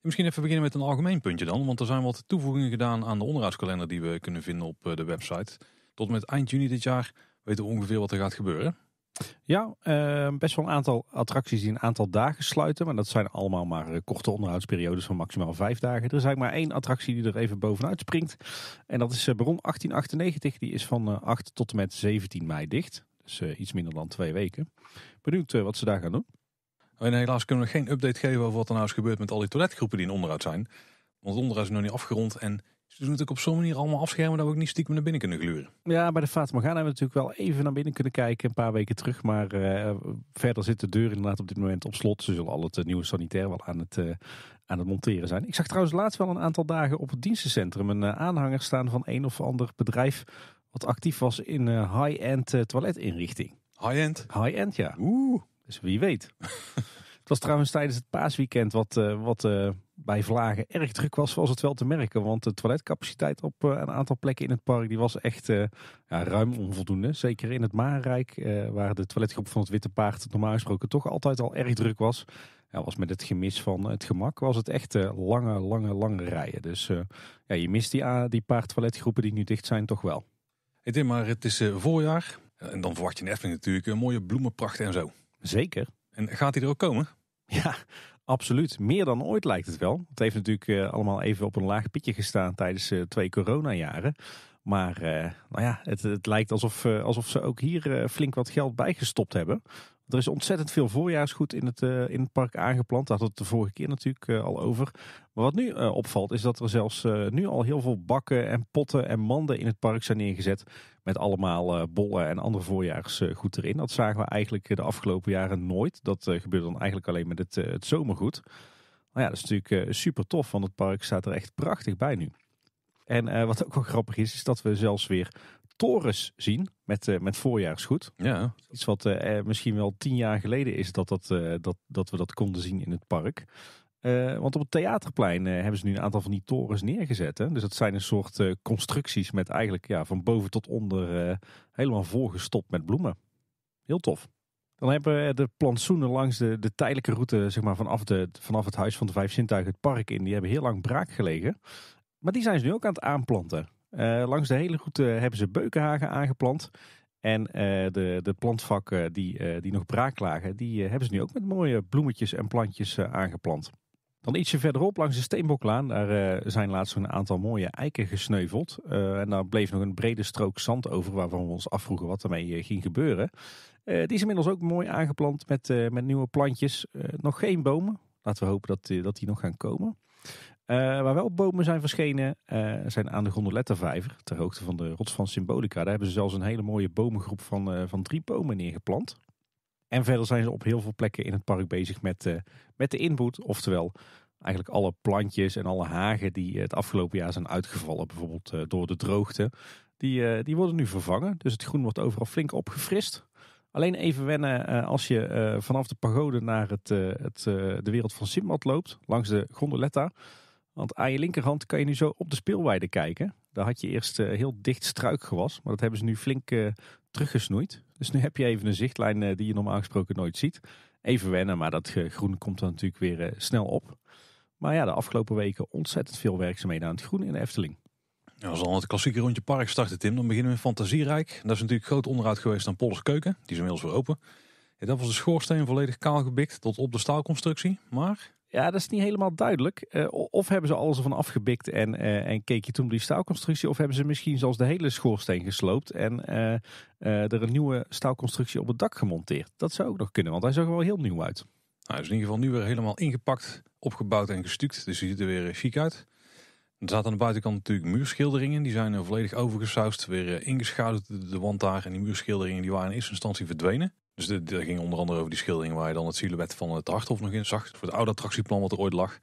[SPEAKER 1] Misschien even beginnen met een algemeen puntje dan. Want er zijn wat toevoegingen gedaan aan de onderhoudskalender die we kunnen vinden op eh, de website. Tot met eind juni dit jaar weten we ongeveer wat er gaat gebeuren.
[SPEAKER 2] Ja, ehm, best wel een aantal attracties die een aantal dagen sluiten. Maar dat zijn allemaal maar eh, korte onderhoudsperiodes van maximaal vijf dagen. Er is eigenlijk maar één attractie die er even bovenuit springt. En dat is eh, Baron 1898. Die is van 8 eh,
[SPEAKER 1] tot en met 17 mei dicht. Dus iets minder dan twee weken. Benieuwd wat ze daar gaan doen. Oh, helaas kunnen we geen update geven over wat er nou is gebeurd met al die toiletgroepen die in onderhoud zijn. Want onderhoud is nog niet afgerond en dus moet ik op zo'n manier allemaal afschermen dat we ook niet stiekem naar binnen kunnen gluren.
[SPEAKER 2] Ja, bij de Fatima hebben we natuurlijk wel even naar binnen kunnen kijken een paar weken terug. Maar eh, verder zit de deur inderdaad op dit moment op slot. Ze zullen al het eh, nieuwe sanitair wel aan het, eh, aan het monteren zijn. Ik zag trouwens laatst wel een aantal dagen op het dienstencentrum een aanhanger staan van een of ander bedrijf. Wat actief was in high-end toiletinrichting. High-end? High-end, ja. Oeh. Dus wie weet. [LAUGHS] het was trouwens tijdens het paasweekend wat, wat bij Vlagen erg druk was, was het wel te merken. Want de toiletcapaciteit op eh, een aantal plekken in het park die was echt eh, ja, ruim onvoldoende. Zeker in het Maanrijk, eh, waar de toiletgroep van het Witte Paard normaal gesproken toch altijd al erg druk was. Ja, was met het gemis van het gemak, was het echt lange, lange, lange rijen. Dus ja, je mist die, ah, die paar toiletgroepen die nu dicht zijn toch wel.
[SPEAKER 1] Ik denk maar, het is voorjaar. En dan verwacht je in Efteling natuurlijk een mooie bloemenpracht en zo. Zeker. En gaat die er ook komen? Ja, Absoluut, meer dan ooit lijkt het wel. Het heeft natuurlijk eh, allemaal even op
[SPEAKER 2] een laag pitje gestaan tijdens eh, twee coronajaren. Maar eh, nou ja, het, het lijkt alsof, alsof ze ook hier flink wat geld bijgestopt hebben. Er is ontzettend veel voorjaarsgoed in het, eh, in het park aangeplant. Daar had het de vorige keer natuurlijk eh, al over. Maar wat nu eh, opvalt is dat er zelfs nu al heel veel bakken en potten en manden in het park zijn neergezet. Met allemaal bollen en andere voorjaarsgoed erin. Dat zagen we eigenlijk de afgelopen jaren nooit. Dat gebeurde dan eigenlijk alleen met het, het zomergoed. Nou ja, dat is natuurlijk super tof, want het park staat er echt prachtig bij nu. En wat ook wel grappig is, is dat we zelfs weer torens zien met, eh, met voorjaarsgoed. Ja. Iets wat uh, misschien wel tien jaar geleden is dat, dat, dat, dat we dat konden zien in het park. want op het theaterplein hebben ze nu een aantal van die torens neergezet. Hè? Dus dat zijn een soort constructies met eigenlijk ja, van boven tot onder helemaal volgestopt met bloemen. Heel tof. Dan hebben we de plantsoenen langs de, de tijdelijke route zeg maar, vanaf, de, vanaf het Huis van de Vijf Zintuigen het park in. Die hebben heel lang braak gelegen. Maar die zijn ze nu ook aan het aanplanten. Eh, langs de hele route hebben ze beukenhagen aangeplant. En eh, de, de plantvakken eh, die, die nog braak lagen, die hebben ze nu ook met mooie bloemetjes en plantjes aangeplant. Dan ietsje verderop langs de Steenboklaan, daar zijn laatst een aantal mooie eiken gesneuveld. en daar bleef nog een brede strook zand over waarvan we ons afvroegen wat ermee ging gebeuren. die is inmiddels ook mooi aangeplant met, met nieuwe plantjes. nog geen bomen, laten we hopen dat, dat die nog gaan komen. Uh, waar wel bomen zijn verschenen, eh, zijn aan de Gondoletta-vijver, ter hoogte van de rots van Symbolica. Daar hebben ze zelfs een hele mooie bomengroep van, eh, van drie bomen neergeplant. En verder zijn ze op heel veel plekken in het park bezig met, met de inboet. Oftewel, eigenlijk alle plantjes en alle hagen die het afgelopen jaar zijn uitgevallen, bijvoorbeeld door de droogte, die, die worden nu vervangen. Dus het groen wordt overal flink opgefrist. Alleen even wennen als je vanaf de pagode naar het, het, de wereld van Simbad loopt, langs de Gondoletta. Want aan je linkerhand kan je nu zo op de speelweide kijken. Daar had je eerst eh, heel dicht struikgewas, maar dat hebben ze nu flink eh, teruggesnoeid. Dus nu heb je even een zichtlijn eh, die je normaal gesproken nooit ziet. Even wennen, maar dat groen komt dan natuurlijk weer snel op. Maar ja, de afgelopen weken ontzettend veel
[SPEAKER 1] werkzaamheden aan het groen in de Efteling. Ja, als al het klassieke rondje park starten, Tim, dan beginnen we in Fantasierijk. Dat is natuurlijk groot onderhoud geweest aan Pollers Keuken. Die is inmiddels weer open. En dat was de schoorsteen volledig kaal gebikt tot op de staalconstructie. Maar ja, dat is niet helemaal duidelijk. Eh, of hebben ze alles ervan afgebikt
[SPEAKER 2] en, uh, en keek je toen die staalconstructie, of hebben ze misschien zelfs de hele schoorsteen gesloopt en eh,
[SPEAKER 1] er een nieuwe staalconstructie op het dak gemonteerd. Dat zou ook nog kunnen, want hij zag er wel heel nieuw uit. Nou, is in ieder geval nu weer helemaal ingepakt, opgebouwd en gestuukt. Dus die ziet er weer chic uit. Er zaten aan de buitenkant natuurlijk muurschilderingen. Die zijn volledig overgesausd, weer ingeschaduwd de wand daar. En die muurschilderingen die waren in eerste instantie verdwenen. Dus dat ging onder andere over die schildering waar je dan het silhouet van het Harthof nog in zag. Voor het oude attractieplan wat er ooit lag.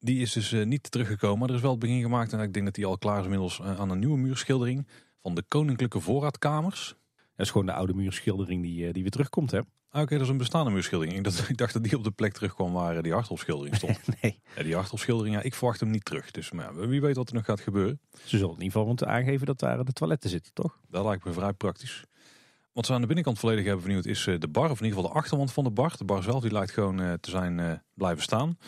[SPEAKER 1] Die is dus eh, niet teruggekomen, maar er is wel het begin gemaakt. En ik denk dat die al klaar is inmiddels eh, aan een nieuwe muurschildering van de Koninklijke Voorraadkamers. Dat is gewoon de oude muurschildering die, eh, die weer terugkomt, hè? Ah, oké, dat is een bestaande muurschildering. Ik dacht, [LAUGHS] ik dacht dat die op de plek terugkwam waar die schildering stond. [LAUGHS] nee. En die Hartofschildering, ja, ik verwacht hem niet terug. Dus maar wie weet wat er nog gaat gebeuren. Ze zullen in ieder geval
[SPEAKER 2] moeten aangeven dat daar de toiletten zitten, toch?
[SPEAKER 1] Dat lijkt me vrij praktisch. Wat ze aan de binnenkant volledig hebben vernieuwd is eh, de bar, of in ieder geval de achterwand van de bar. De bar zelf die lijkt gewoon eh, te zijn eh, blijven staan.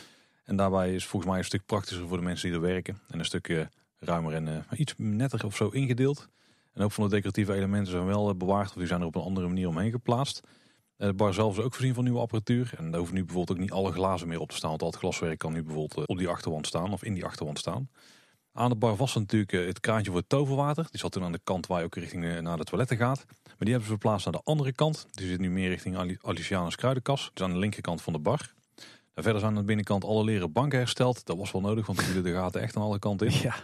[SPEAKER 1] En daarbij is volgens mij een stuk praktischer voor de mensen die er werken. En een stuk ruimer en iets netter of zo ingedeeld. En ook van de decoratieve elementen zijn wel bewaard of die zijn er op een andere manier omheen geplaatst. De bar zelf is ook voorzien van nieuwe apparatuur. En daar hoeven nu bijvoorbeeld ook niet alle glazen meer op te staan. Want al het glaswerk kan nu bijvoorbeeld op die achterwand staan of in die achterwand staan. Aan de bar was natuurlijk eh, het kraantje voor het toverwater. Die zat toen aan de kant waar je ook richting eh, naar de toiletten gaat. Maar die hebben ze verplaatst naar de andere kant. Die zit nu meer richting Alicia's kruidenkas. Dus aan de linkerkant van de bar. verder zijn aan de binnenkant alle leren banken hersteld. Dat was wel nodig, want de gaten echt aan alle kanten in. Ja.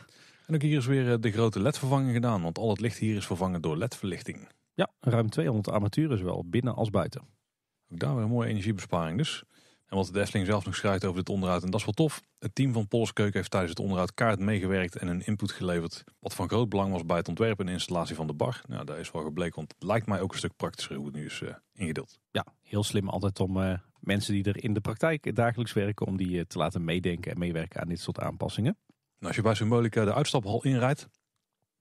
[SPEAKER 1] En ook hier is weer eh, de grote ledvervanging gedaan. Want al het licht hier is vervangen door ledverlichting. Ja, ruim 200 armaturen, zowel binnen als buiten. Ook daar weer een mooie energiebesparing dus. En wat de zelf nog schrijft over dit onderhoud, en dat is wel tof. Het team van keuken heeft tijdens het onderhoud kaart meegewerkt en een input geleverd. Wat van groot belang was bij het ontwerpen en installatie van de bar. Nou, daar is wel gebleken, want het lijkt mij ook een stuk praktischer hoe het nu is eh, ingedeeld.
[SPEAKER 2] Ja, heel slim altijd om eh, mensen die
[SPEAKER 1] er in de praktijk dagelijks werken, om die eh, te laten meedenken en meewerken aan dit soort aanpassingen. Nou, als je bij Symbolica de uitstaphal inrijdt,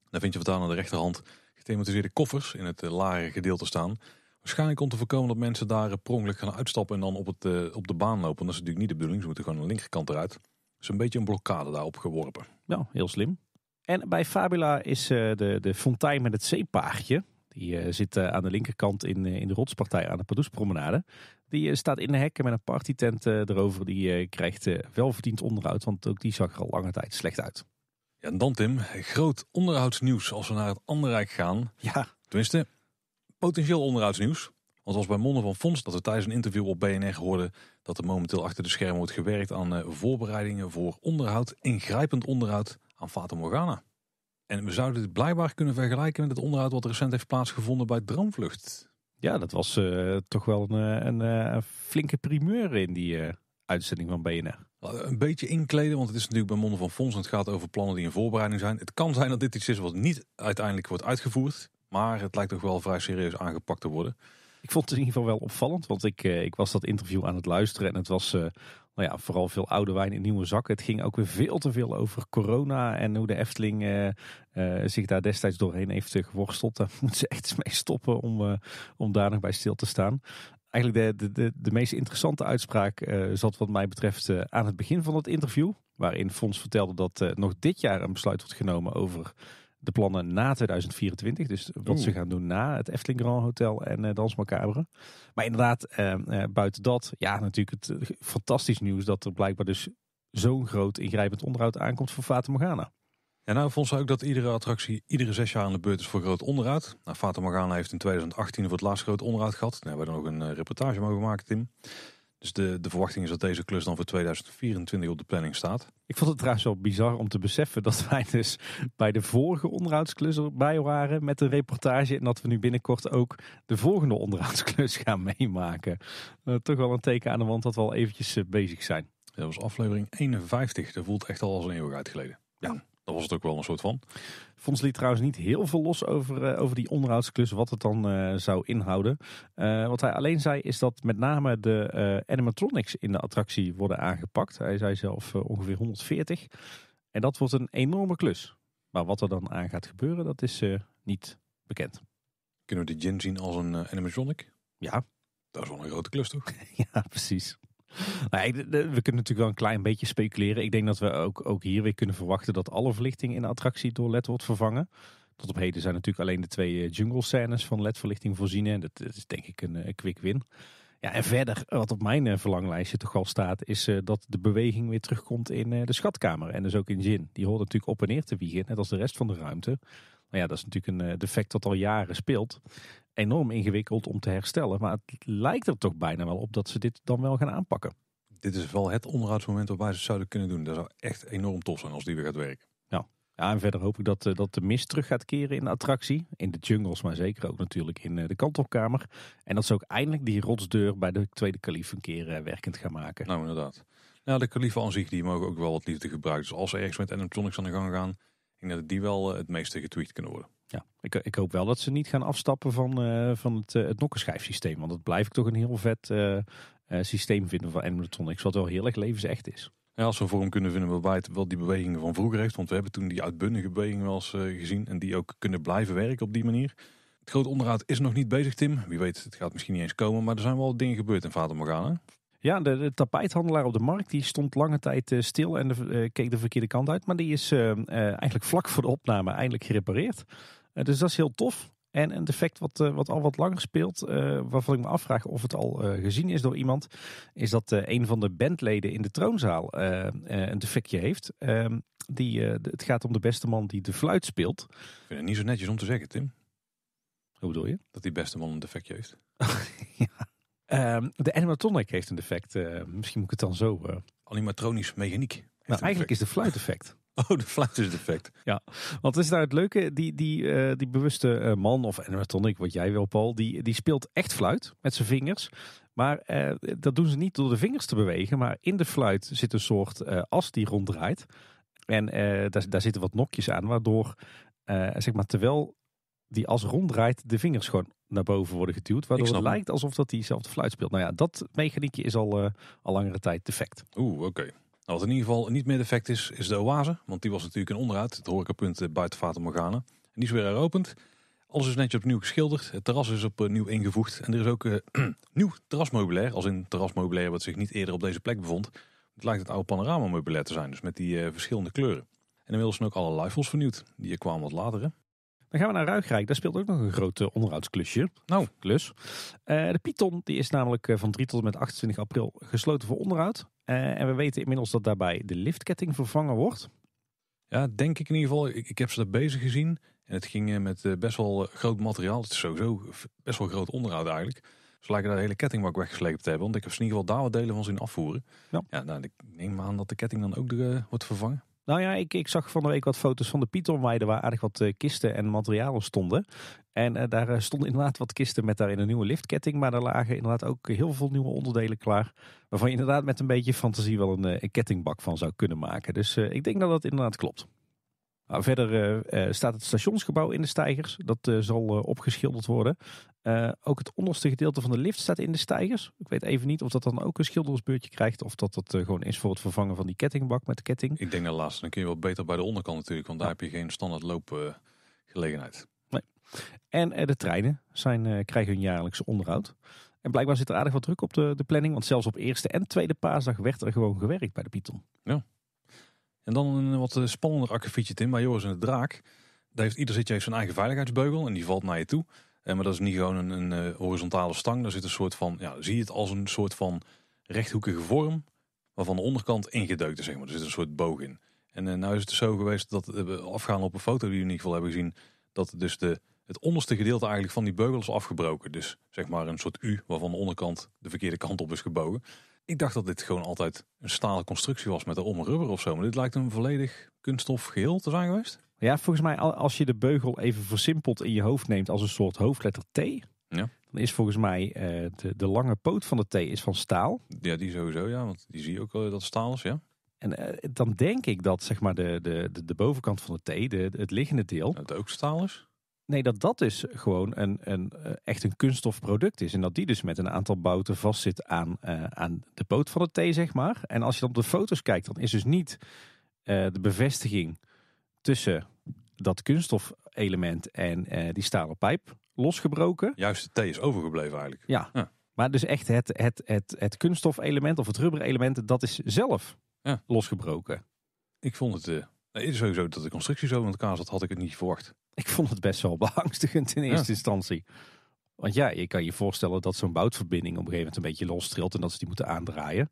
[SPEAKER 1] dan vind je wat aan de rechterhand gethematiseerde koffers in het lagere gedeelte staan. Waarschijnlijk komt te voorkomen dat mensen daar eh, prongelijk gaan uitstappen en dan op, het, eh, op de baan lopen. dat is natuurlijk niet de bedoeling, ze moeten gewoon de linkerkant eruit. Is een beetje een blokkade daarop geworpen.
[SPEAKER 2] Ja, heel slim. En bij Fabula is eh, de, de fontein met het zeepaardje. Die zit aan de linkerkant in, in de rotspartij aan de Padoespromenade. Die staat in de hekken met een partytent erover. Die krijgt wel verdiend onderhoud, want ook die zag er al lange tijd slecht uit.
[SPEAKER 1] Ja, en dan Tim, groot onderhoudsnieuws als we naar het Anderrijk gaan. Ja. Tenminste, Potentieel onderhoudsnieuws. Want als bij monden van Fons dat we tijdens een interview op BNR hoorden dat er momenteel achter de schermen wordt gewerkt aan eh, voorbereidingen voor onderhoud, ingrijpend onderhoud aan Fata Morgana. En we zouden dit blijkbaar kunnen vergelijken met het onderhoud wat recent heeft plaatsgevonden bij Droomvlucht. Ja, dat was eh, toch wel een, eh, een, flinke primeur in die uitzending van BNR. Een beetje inkleden, want het is natuurlijk bij monden van Fons en het gaat over plannen die in voorbereiding zijn. Het kan zijn dat dit iets is wat niet uiteindelijk wordt uitgevoerd. Maar het lijkt toch wel vrij serieus aangepakt te worden. Ik vond het in ieder geval wel opvallend, want ik, eh, ik was dat interview aan het
[SPEAKER 2] luisteren en het was eh, nou ja, vooral veel oude wijn in nieuwe zakken. Het ging ook weer veel te veel over corona en hoe de Efteling eh, zich daar destijds doorheen heeft geworsteld. Daar [LAUGHS] moeten ze echt mee stoppen om, om daar nog bij stil te staan. Eigenlijk de, de, de, de meest interessante uitspraak zat wat mij betreft aan het begin van het interview. Waarin Fons vertelde dat nog dit jaar een besluit wordt genomen over de plannen na 2024. Dus wat ze gaan doen na het Efteling Grand Hotel en uh, Maar inderdaad, ehm, eh, buiten dat, ja, natuurlijk
[SPEAKER 1] het eh, fantastisch nieuws dat er blijkbaar dus zo'n groot ingrijpend onderhoud aankomt voor Fata Morgana. En nou vond ze ook dat iedere attractie iedere zes jaar aan de beurt is voor groot onderhoud. Nou, Fata Morgana heeft in 2018 voor het laatst groot onderhoud gehad. Daar nou, hebben we er nog een reportage over gemaakt, Tim. Dus de, de verwachting is dat deze klus dan voor 2024 op de planning staat. Ik vond het trouwens wel bizar om te
[SPEAKER 2] beseffen dat wij dus bij de vorige onderhoudsklus erbij waren met de reportage. En dat we nu binnenkort ook de volgende onderhoudsklus gaan meemaken. Eh, toch wel een teken aan de wand
[SPEAKER 1] dat we al eventjes eh, bezig zijn. Dat was aflevering 51. Dat voelt echt al als een eeuwig uitgeleden. Ja. Dat was het ook wel een soort van.
[SPEAKER 2] Fonds liet trouwens niet heel veel los over, eh, over die onderhoudsklus, wat het dan eh, zou inhouden. Eh, wat hij alleen zei is dat met name de animatronics in de attractie worden aangepakt. Hij zei zelf ongeveer 140. En dat wordt een
[SPEAKER 1] enorme klus. Maar wat er dan aan gaat gebeuren, dat is niet bekend. Kunnen we de gin zien als een animatronic? Ja. Dat is wel een grote klus toch? [LAUGHS] ja, precies.
[SPEAKER 2] Nou we kunnen natuurlijk wel een klein beetje speculeren. Ik denk dat we ook, ook hier weer kunnen verwachten dat alle verlichting in de attractie door LED wordt vervangen. Tot op heden zijn natuurlijk alleen de twee eh, jungle scènes van LED-verlichting voorzien. En dat, is denk ik eh, een, quick win. Ja, en verder, wat op mijn eh, verlanglijstje toch al staat, is dat de beweging weer terugkomt in de schatkamer. En dus ook in Jin. Die hoort natuurlijk op en neer te wiegen, net als de rest van de ruimte. Maar ja, dat is natuurlijk een eh, defect dat al jaren speelt.
[SPEAKER 1] Enorm ingewikkeld om te herstellen. Maar het lijkt er toch bijna wel op dat ze dit dan wel gaan aanpakken. Dit is wel het onderhoudsmoment waar ze het zouden kunnen doen. Dat zou echt enorm tof zijn als die weer gaat werken. Ja, ja en verder hoop ik dat, eh, dat de mist terug gaat keren in de attractie. In de jungles, maar zeker ook
[SPEAKER 2] natuurlijk in eh, de kantelkamer. En dat ze ook eindelijk die rotsdeur bij de tweede Kalief een keer werkend
[SPEAKER 1] gaan maken. Nou, inderdaad. Nou, de kalieven aan zich die mogen ook wel wat liefde gebruiken. Dus als ze ergens met animatronics aan de gang gaan, denk dat die wel eh, het meeste getweet kunnen worden.
[SPEAKER 2] Ja, ik, ik, hoop wel dat ze niet gaan afstappen van, eh, van het, uh, het nokkenschijfsysteem. Want dat blijf ik toch een heel vet systeem vinden van animatronics. Wat wel heel erg levensecht is.
[SPEAKER 1] Ja, als we vorm kunnen vinden waarbij het wel die bewegingen van vroeger heeft. Want we hebben toen die uitbundige bewegingen wel eens gezien. En die ook kunnen blijven werken op die manier. Het grote onderhoud is nog niet bezig, Tim. Wie weet, het gaat misschien niet eens komen. Maar er zijn wel dingen gebeurd in Vader Morgana. Ja,
[SPEAKER 2] de, de, tapijthandelaar op de markt die stond lange tijd eh, stil en eh, keek de verkeerde kant uit. Maar die is eh, eigenlijk vlak voor de opname eindelijk gerepareerd. dus dat is heel tof. En een defect wat, wat al wat langer speelt, waarvan ik me afvraag of het al gezien is door iemand, is dat een van de bandleden in de troonzaal een defectje heeft. Ehm, die, het gaat om de beste man die de fluit speelt. Ik vind het niet zo netjes om te zeggen, Tim. Hoe bedoel je?
[SPEAKER 1] Dat die beste man een defectje heeft. [LAUGHS] [LAUGHS]
[SPEAKER 2] ja. Ehm, de animatronic heeft een defect. Eh, misschien moet ik het dan zo... Eh,
[SPEAKER 1] Animatronisch mechaniek. Nou, eigenlijk is de fluit defect. [LAUGHS] Oh, de fluit is defect.
[SPEAKER 2] Ja, want is daar het leuke? Die, die, eh, die bewuste man, of animatronic, wat jij wil, Paul, die, die speelt echt fluit met zijn vingers. Maar dat doen ze niet door de vingers te bewegen. Maar in de fluit zit een soort as die ronddraait. En daar, daar zitten wat nokjes aan, waardoor, zeg maar, terwijl die als ronddraait de vingers
[SPEAKER 1] gewoon naar boven worden geduwd. Waardoor het lijkt alsof dat diezelfde fluit speelt. Nou ja, dat mechaniekje is al, eh, al langere tijd defect. Oeh, oké. Nou, wat in ieder geval niet meer defect is, is de oase. Want die was natuurlijk een onderuit. Het horecapunt eh, buiten Fata Morgana. En die is weer heropend. Alles is netjes opnieuw geschilderd. Het terras is opnieuw eh, ingevoegd. En er is ook [CLEARS THROAT] nieuw terrasmeubilair. Als in terrasmeubilair wat zich niet eerder op deze plek bevond. Het lijkt het oude panoramameubilair te zijn. Dus met die verschillende kleuren. En inmiddels zijn ook alle luifels vernieuwd. Die kwamen wat later. Hè? Dan gaan we naar Ruigrijk. Daar speelt ook nog een groot eh,
[SPEAKER 2] onderhoudsklusje. Nou, klus. Eh, de Python die is namelijk eh, van 3 tot en met 28 april gesloten
[SPEAKER 1] voor onderhoud. en we weten inmiddels dat daarbij de liftketting vervangen wordt. Ja, denk ik in ieder geval. Ik, heb ze daar bezig gezien. En het ging met best wel groot materiaal. Het is sowieso best wel groot onderhoud eigenlijk. Ze lijken daar de hele maar weggesleept te hebben. Want ik heb in ieder geval daar wat delen van zien afvoeren. Ja, ja nou, ik neem aan dat de ketting dan ook de, wordt vervangen.
[SPEAKER 2] Nou ja, ik, ik zag van de week wat foto's van de Pythonweide waar aardig wat eh, kisten en materialen stonden. En eh, daar eh, stonden inderdaad wat kisten met daarin een nieuwe liftketting. Maar daar lagen inderdaad ook heel veel nieuwe onderdelen klaar. Waarvan je inderdaad met een beetje fantasie wel een, een kettingbak van zou kunnen maken. Dus ik denk dat dat inderdaad klopt verder eh, eh, staat het stationsgebouw in de stijgers. Dat eh, zal opgeschilderd worden. ook het onderste gedeelte van de lift staat in de stijgers. Ik weet even niet of dat dan ook een schildersbeurtje krijgt. Of dat dat gewoon is voor het vervangen van die kettingbak met de ketting.
[SPEAKER 1] Ik denk dat laatste. Dan kun je wel beter bij de onderkant natuurlijk. Want daar heb je geen standaard loopgelegenheid.
[SPEAKER 2] Nee. En de treinen zijn, krijgen hun jaarlijkse onderhoud. En blijkbaar zit er aardig wat druk op de, de planning. Want zelfs op eerste en tweede paasdag werd er gewoon gewerkt bij de Python.
[SPEAKER 1] Ja. En dan een wat eh, spannender akkefietje, Tim. maar Joris en de Draak. Daar heeft, ieder zitje heeft zijn eigen veiligheidsbeugel en die valt naar je toe. En eh, maar dat is niet gewoon een, een, eh, horizontale stang. Daar zit een soort van, ja, zie je het als een soort van rechthoekige vorm. Waarvan de onderkant ingedeukt is, zeg maar. Er zit een soort boog in. En uh, nou is het zo geweest dat, we afgaan op een foto die we in ieder geval hebben gezien. Dat dus de, het onderste gedeelte eigenlijk van die beugel is afgebroken. Dus zeg maar een soort U waarvan de onderkant de verkeerde kant op is gebogen. Ik dacht dat dit gewoon altijd een stalen constructie was met een rubber of zo. Maar dit lijkt een volledig kunststof geheel te zijn geweest.
[SPEAKER 2] Ja, volgens mij als je de beugel even versimpeld in je hoofd neemt als een soort hoofdletter T. Ja. Dan is volgens mij eh, de, lange poot van de T is van staal.
[SPEAKER 1] Ja, die sowieso ja. Want die zie je ook wel dat staal is ja.
[SPEAKER 2] En eh, dan denk ik dat zeg maar de, de, de, de bovenkant van de T, de, het liggende deel. Dat ook staal is? Nee, dat dat dus gewoon een, een, eh, echt een kunststofproduct is. En dat die dus met een aantal bouten vastzit aan, eh, aan de poot van de thee, zeg maar. En als je dan op de foto's kijkt, dan is dus niet eh, de bevestiging tussen dat kunststof element en die stalen pijp losgebroken.
[SPEAKER 1] Juist, de thee is overgebleven eigenlijk.
[SPEAKER 2] Ja, maar dus echt het, het, het, het kunststofelement of
[SPEAKER 1] het element dat is zelf ja. losgebroken. Ik vond het is sowieso dat de constructie zo in elkaar zat, had ik het niet verwacht. Ik vond het best wel [LAUGHS] beangstigend in eerste instantie.
[SPEAKER 2] Want ja, je kan je voorstellen dat zo'n boutverbinding op een gegeven moment een beetje los trilt en dat ze die moeten aandraaien.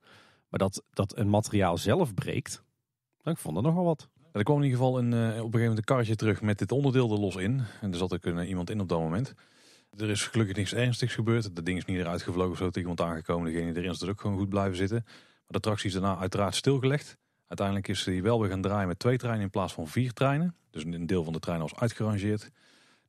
[SPEAKER 1] Maar dat, dat een materiaal zelf breekt, dan vond er nogal wat. Er kwam in ieder geval een, eh, op een gegeven moment een karretje terug met dit onderdeel er los in. En er zat ook kunnen eh, iemand in op dat moment. Er is gelukkig niks ernstigs gebeurd. Dat ding is niet eruit gevlogen zo tegen iemand aangekomen. Degene die erin zat ook gewoon goed blijven zitten. Maar de attractie is daarna uiteraard stilgelegd. Uiteindelijk is hij wel weer gaan draaien met twee treinen in plaats van vier treinen. Dus een deel van de trein was uitgerangeerd.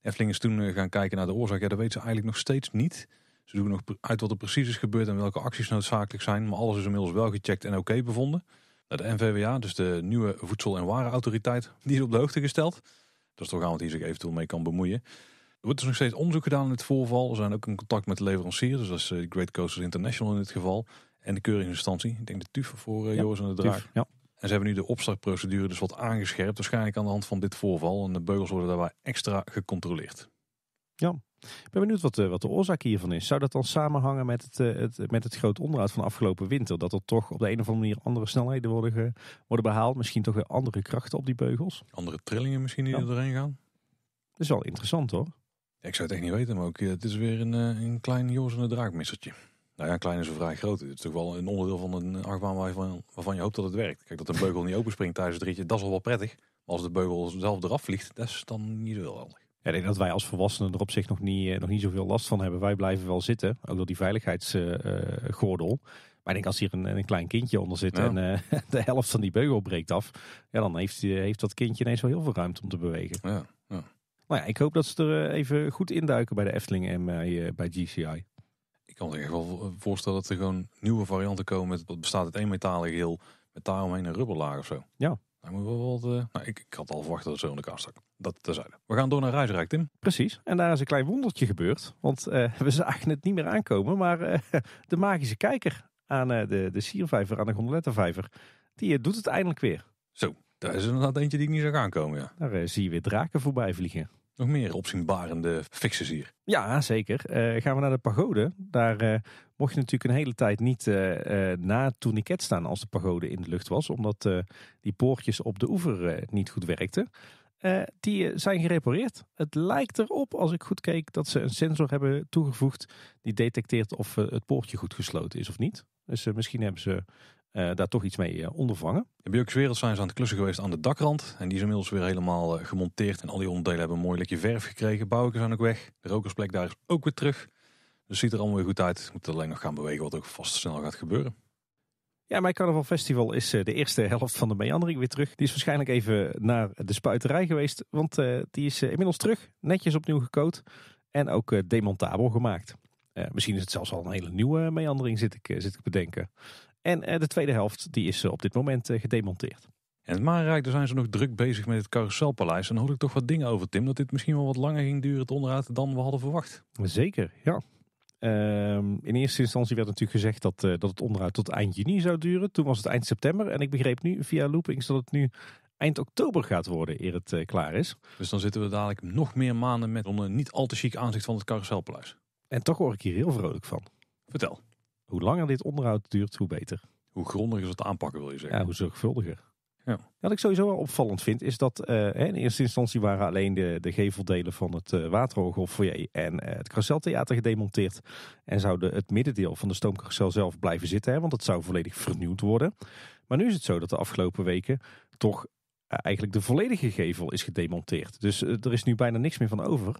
[SPEAKER 1] Efteling is toen eh, gaan kijken naar de oorzaak. Ja, dat weten ze eigenlijk nog steeds niet. Ze doen nog uit wat er precies is gebeurd en welke acties noodzakelijk zijn. Maar alles is inmiddels wel gecheckt en oké bevonden. De NVWA, dus de nieuwe Voedsel- en Warenautoriteit, [LAUGHS] die is op de hoogte gesteld. Dat is toch aan wat hij zich eventueel mee kan bemoeien. Er wordt dus nog steeds onderzoek gedaan in het voorval. Er zijn ook in contact met de leverancier, dus dat is eh, Great Coasters International in dit geval. En de keuringsinstantie, ik denk de TUF voor eh, ja, Joris en de Draak. ja. En ze hebben nu de opstartprocedure dus wat aangescherpt. Waarschijnlijk aan de hand van dit voorval. En de beugels worden daarbij extra gecontroleerd. Ja, ik ben
[SPEAKER 2] benieuwd wat de, eh, wat de oorzaak hiervan is. Zou dat dan samenhangen met het, eh, met het groot onderhoud van afgelopen winter? Dat er toch op de een of andere manier andere snelheden worden, worden behaald? Misschien toch weer andere krachten op die beugels?
[SPEAKER 1] Andere trillingen misschien die erin doorheen gaan?
[SPEAKER 2] Dat is wel interessant hoor.
[SPEAKER 1] ik zou het echt niet weten, maar ook, eh, het is weer een, een klein jozende draagmissertje. Nou ja, klein is een vrij groot. Het is toch wel een onderdeel van een achtbaan waarvan, je hoopt dat het werkt. Kijk, dat de beugel niet openspringt tijdens het ritje, dat is al wel prettig. Maar als de beugel zelf eraf vliegt,
[SPEAKER 2] dat is dan niet zo heel handig. Ja, ik denk dat wij als volwassenen er op zich nog niet, eh, nog niet zoveel last van hebben. Wij blijven wel zitten, ook door die veiligheidsgordel. Uh, maar ik denk als hier een, een klein kindje onder zit en eh, [LAUGHS] de helft van die beugel breekt af, ja, dan heeft, heeft dat kindje ineens wel heel veel ruimte om te bewegen. Ja, ja. Nou ja, ik hoop dat ze er eh, even goed induiken bij de Efteling
[SPEAKER 1] en bij, bij GCI kan me wel voorstellen dat er gewoon nieuwe varianten komen. Met, bestaat uit één metalen geheel met daaromheen een rubberlaag of zo. Ja. Nou, moet wel wat, eh, nou, ik, ik, had al verwacht dat het zo in de kast stak. Dat terzijde. We gaan door naar Ruisrijk, Tim. Precies. En daar is een klein wondertje gebeurd.
[SPEAKER 2] Want uh, [LAUGHS] we zagen het niet meer aankomen. Maar eh, [LAUGHS] de magische kijker aan de, de siervijver, aan de gondolettenvijver, die doet het eindelijk weer. Zo,
[SPEAKER 1] daar is inderdaad eentje die ik niet zag aankomen, ja. Daar zie je weer draken voorbij vliegen. Nog meer opzienbarende fixes hier.
[SPEAKER 2] Ja, zeker. Eh, gaan we naar de pagode. Daar eh, mocht je natuurlijk een hele tijd niet uh, na het staan als de pagode in de lucht was. Omdat die poortjes op de oever niet goed werkten. die zijn gerepareerd. Het lijkt erop, als ik goed keek, dat ze een sensor hebben toegevoegd. Die detecteert of het poortje goed gesloten is of niet. Dus misschien hebben
[SPEAKER 1] ze uh, daar toch iets mee eh, ondervangen. In je wereld zijn ze aan het klussen geweest aan de dakrand. En die is inmiddels weer helemaal eh, gemonteerd. En al die onderdelen hebben een mooi lekje verf gekregen. Bouwkers zijn ook weg. De rokersplek daar is ook weer terug. Dus ziet er allemaal weer goed uit. Moet alleen nog gaan bewegen wat ook vast snel gaat gebeuren.
[SPEAKER 2] Ja, mijn Carnaval Festival is de eerste helft van de meandering weer terug. Die is waarschijnlijk even naar de spuiterij geweest. Want die is inmiddels terug. Netjes opnieuw gecoat. En ook demontabel gemaakt. misschien is het zelfs al een hele nieuwe meandering, zit ik, zit ik bedenken.
[SPEAKER 1] En eh, de tweede helft die is eh, op dit moment eh, gedemonteerd. En het Marenrijk daar zijn ze nog druk bezig met het Carouselpaleis. En dan hoorde ik toch wat dingen over, Tim. Dat dit misschien wel wat langer ging duren, het onderhoud, dan we hadden verwacht. Zeker, ja. Ehm, in eerste instantie werd natuurlijk gezegd dat, dat het onderhoud tot eind
[SPEAKER 2] juni zou duren. Toen was het eind september. En ik begreep nu via loopings dat het nu eind oktober gaat worden eer het klaar is.
[SPEAKER 1] Dus dan zitten we dadelijk nog meer maanden met een niet al te chic aanzicht van het Carouselpaleis.
[SPEAKER 2] En toch hoor ik hier heel vrolijk van. Vertel hoe langer dit onderhoud duurt, hoe beter.
[SPEAKER 1] Hoe grondiger ze het aanpakken, wil je zeggen. Ja, hoe
[SPEAKER 2] zorgvuldiger. Ja. Wat ik sowieso wel opvallend vind, is dat eh, in eerste instantie waren alleen de, de geveldelen van het uh, en uh, het Theater gedemonteerd. En zouden het middendeel van de stoomcarousel zelf blijven zitten, hè, want het zou volledig vernieuwd worden. Maar nu is het zo dat de afgelopen weken toch eh, eigenlijk de volledige gevel is gedemonteerd. Dus eh, er is nu bijna niks meer van over.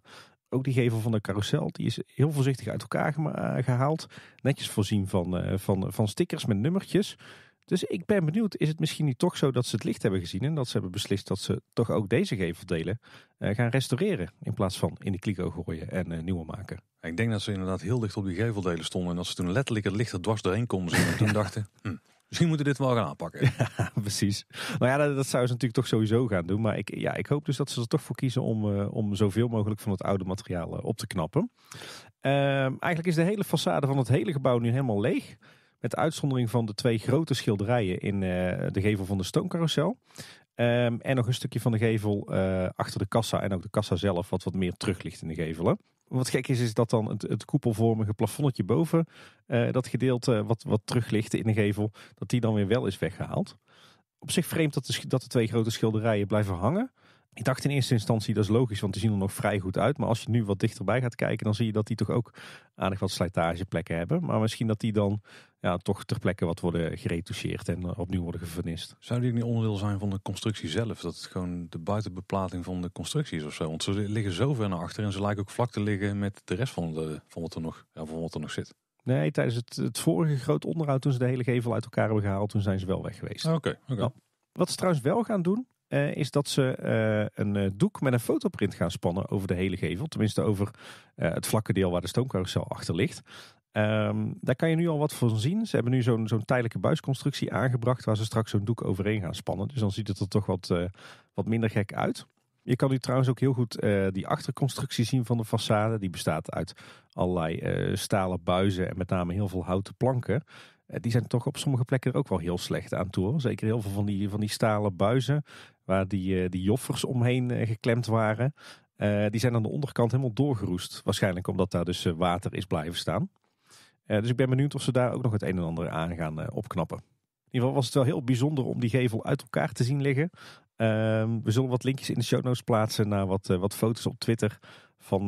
[SPEAKER 2] Ook die gevel van de carousel, die is heel voorzichtig uit elkaar eh, gehaald. Netjes voorzien van, van, van stickers met nummertjes. Dus ik ben benieuwd, is het misschien niet toch zo dat ze het licht hebben gezien en dat ze hebben beslist dat ze toch
[SPEAKER 1] ook deze geveldelen gaan restaureren in plaats van in de kliko gooien en nieuwe maken. Ik denk dat ze inderdaad heel dicht op die geveldelen stonden en dat ze toen letterlijk het licht er dwars doorheen konden zien en toen [LAUGHS] dachten, hm, Misschien moeten we dit wel gaan aanpakken.
[SPEAKER 2] [LAUGHS] Ja, precies. Maar ja, dat, dat zouden ze natuurlijk toch sowieso gaan doen. Maar ik, ja, ik hoop dus dat ze er toch voor kiezen om, eh, om zoveel mogelijk van het oude materiaal eh, op te knappen. Ehm, eigenlijk is de hele façade van het hele gebouw nu helemaal leeg. Met uitzondering van de twee grote schilderijen in eh, de gevel van de stoomcarousel. Ehm, en nog een stukje van de gevel achter de kassa en ook de kassa zelf, wat wat meer terug ligt in de gevelen wat gek is, is dat dan het, het koepelvormige plafonnetje boven, eh, dat gedeelte wat, wat terug ligt in de gevel, dat die dan weer wel is weggehaald. Op zich vreemd dat dat de twee grote schilderijen blijven hangen. Ik dacht in eerste instantie dat is logisch, want die zien er nog vrij goed uit. Maar als je nu wat dichterbij gaat kijken, dan zie je dat die toch ook aardig wat slijtageplekken hebben. Maar misschien dat die dan ja, toch ter plekke wat worden geretoucheerd en eh, opnieuw worden gevernist.
[SPEAKER 1] Zou die ook niet onderdeel zijn van de constructie zelf? Dat het gewoon de buitenbeplating van de constructie is of zo? Want ze liggen zo ver naar achter en ze lijken ook vlak te liggen met de rest van, de, van, wat, er nog, ja, van wat er nog zit.
[SPEAKER 2] Nee, tijdens het, het vorige groot onderhoud, toen ze de hele gevel uit elkaar hebben gehaald, toen zijn ze wel weg geweest. Ah, oké, oké. Nou, wat ze trouwens wel gaan doen, eh, is dat ze eh, een eh, doek met een fotoprint gaan spannen over de hele gevel. Tenminste over het vlakke deel waar de stoomcarousel achter ligt. Ehm, daar kan je nu al wat van zien. Ze hebben nu zo'n zo'n tijdelijke buisconstructie aangebracht waar ze straks zo'n doek overheen gaan spannen. Dus dan ziet het er toch wat, wat minder gek uit. Je kan nu trouwens ook heel goed die achterconstructie zien van de façade. Die bestaat uit allerlei stalen buizen en met name heel veel houten planken. Eh, die zijn toch op sommige plekken er ook wel heel slecht aan toe. Zeker heel veel van die, van die stalen buizen waar die, eh, die joffers omheen eh, geklemd waren. die zijn aan de onderkant helemaal doorgeroest. Waarschijnlijk omdat daar dus water is blijven staan. dus ik ben benieuwd of ze daar ook nog het een en ander aan gaan opknappen. In ieder geval was het wel heel bijzonder om die gevel uit elkaar te zien liggen. Ehm, we zullen wat linkjes in de show notes plaatsen naar wat, wat foto's op Twitter van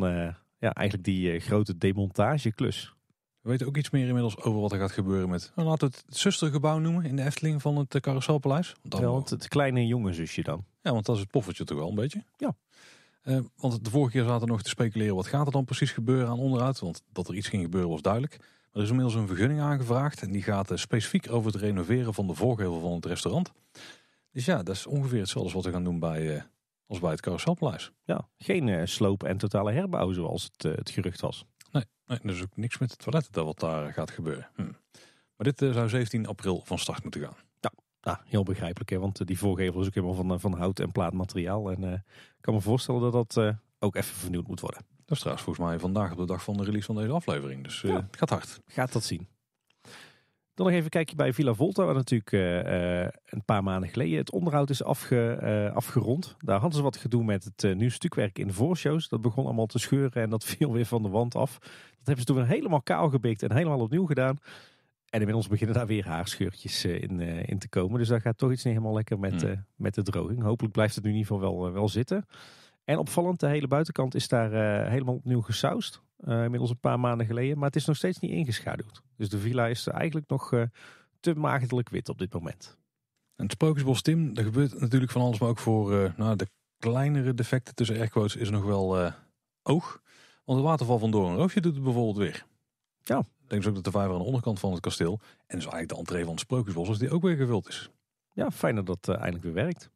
[SPEAKER 2] ja, eigenlijk die
[SPEAKER 1] grote demontageklus. We weten ook iets meer inmiddels over wat er gaat gebeuren met. Nou, laten we het zustergebouw noemen in de Efteling van het eh, Carouselpaleis. Want het kleine jongenzusje dan. Ja, want dat is het poffertje toch wel een beetje. Ja. Eh, want de vorige keer zaten we nog te speculeren wat gaat er dan precies gebeuren aan onderhoud. Want dat er iets ging gebeuren was duidelijk. Maar er is inmiddels een vergunning aangevraagd. En die gaat eh, specifiek over het renoveren van de voorgevel van het restaurant. Dus ja, dat is ongeveer hetzelfde als wat we gaan doen bij, als bij het Carouselpaleis. Ja, geen sloop en totale herbouw zoals het, het gerucht was. Nee, is ook niks met het toiletten dat wat daar eh, gaat gebeuren. Hm. Maar dit eh, zou 17 april van start moeten gaan. Ja,
[SPEAKER 2] ja heel begrijpelijk. Hè? Want eh, die voorgevel is ook helemaal van, van hout en plaatmateriaal. En ik kan me voorstellen dat dat ook even vernieuwd moet worden. Dat is trouwens volgens mij vandaag op de dag van
[SPEAKER 1] de release van deze aflevering. Dus het gaat hard. Gaat dat zien.
[SPEAKER 2] Dan nog even een kijkje bij Villa Volta, waar natuurlijk eh, eh, een paar maanden geleden het onderhoud is eh, afgerond. Daar hadden ze wat gedoe met het uh, nieuw stukwerk in de voorshows. Dat begon allemaal te scheuren en dat [LAUGHS] viel weer van de wand af. Dat hebben ze toen helemaal kaal gebikt en helemaal opnieuw gedaan. En inmiddels beginnen daar weer haarscheurtjes in, in te komen. Dus daar gaat toch iets niet helemaal lekker met, hmm. met de droging. Hopelijk blijft het nu in ieder geval wel, wel zitten. En opvallend, de hele buitenkant is daar eh, helemaal opnieuw gesausd. Eh, inmiddels een paar maanden geleden. Maar het is nog steeds niet ingeschaduwd. Dus de villa is eigenlijk nog eh, te maagdelijk wit op dit moment.
[SPEAKER 1] En het Sprookjesbos Tim, er gebeurt natuurlijk van alles. Maar ook voor nou, de kleinere defecten tussen airquotes is nog wel oog. Want de waterval van Doornroofje doet het bijvoorbeeld weer. Ja. Ik denk dus ook dat de vijver aan de onderkant van het kasteel. En dus eigenlijk de entree van het Sprookjesbos, als die ook weer gevuld is. Ja, fijn dat dat eindelijk weer werkt.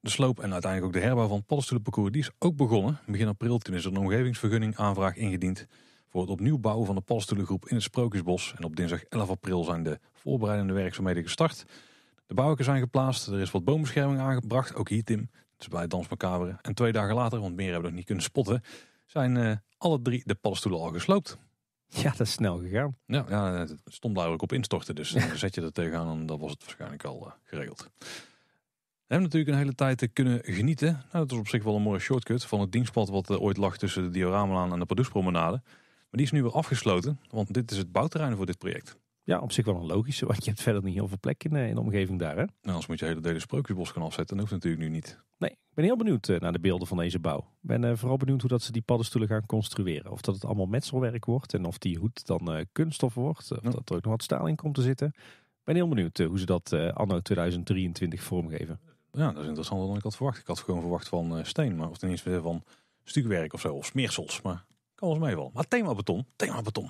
[SPEAKER 1] De sloop en uiteindelijk ook de herbouw van het paddenstoelenparcours die is ook begonnen. Begin april toen is er een omgevingsvergunning aanvraag ingediend voor het opnieuw bouwen van de paddenstoelengroep in het Sprookjesbos. En op dinsdag 11 april zijn de voorbereidende werkzaamheden gestart. De bouwken zijn geplaatst, er is wat boombescherming aangebracht, ook hier Tim, dus bij het En twee dagen later, want meer hebben we nog niet kunnen spotten, zijn eh, alle drie de paddenstoelen al gesloopt. Ja, dat is snel gegaan. Ja, ja het stond daar ook op instorten, dus dan zet je er tegenaan en dat was het waarschijnlijk al eh, geregeld. We hebben natuurlijk een hele tijd te eh, kunnen genieten. Nou, dat is op zich wel een mooie shortcut van het dienstpad wat eh, ooit lag tussen de Dioramelaan en de Pardoespromenade. Maar die is nu weer afgesloten, want dit is het bouwterrein voor dit project. Ja, op zich wel een logische, want je hebt verder niet heel veel plek in, eh, de omgeving daar. Hè? Nou, anders moet je hele delen spreukjesbos gaan afzetten. Dat hoeft natuurlijk nu niet. Nee, ik ben heel benieuwd naar de beelden van deze bouw. Ik
[SPEAKER 2] ben vooral benieuwd hoe dat ze die paddenstoelen gaan construeren. Of dat het allemaal metselwerk wordt en of die hoed dan kunststof wordt. Of dat er ook nog wat staal in komt te zitten. Ik ben heel benieuwd
[SPEAKER 1] hoe ze dat anno 2023 vormgeven ja, dat is interessanter dan ik had verwacht. Ik had gewoon verwacht van eh, steen, maar of tenminste van stukwerk of zo, of smeersels. Maar kan ons mee wel. Maar thema beton, thema beton.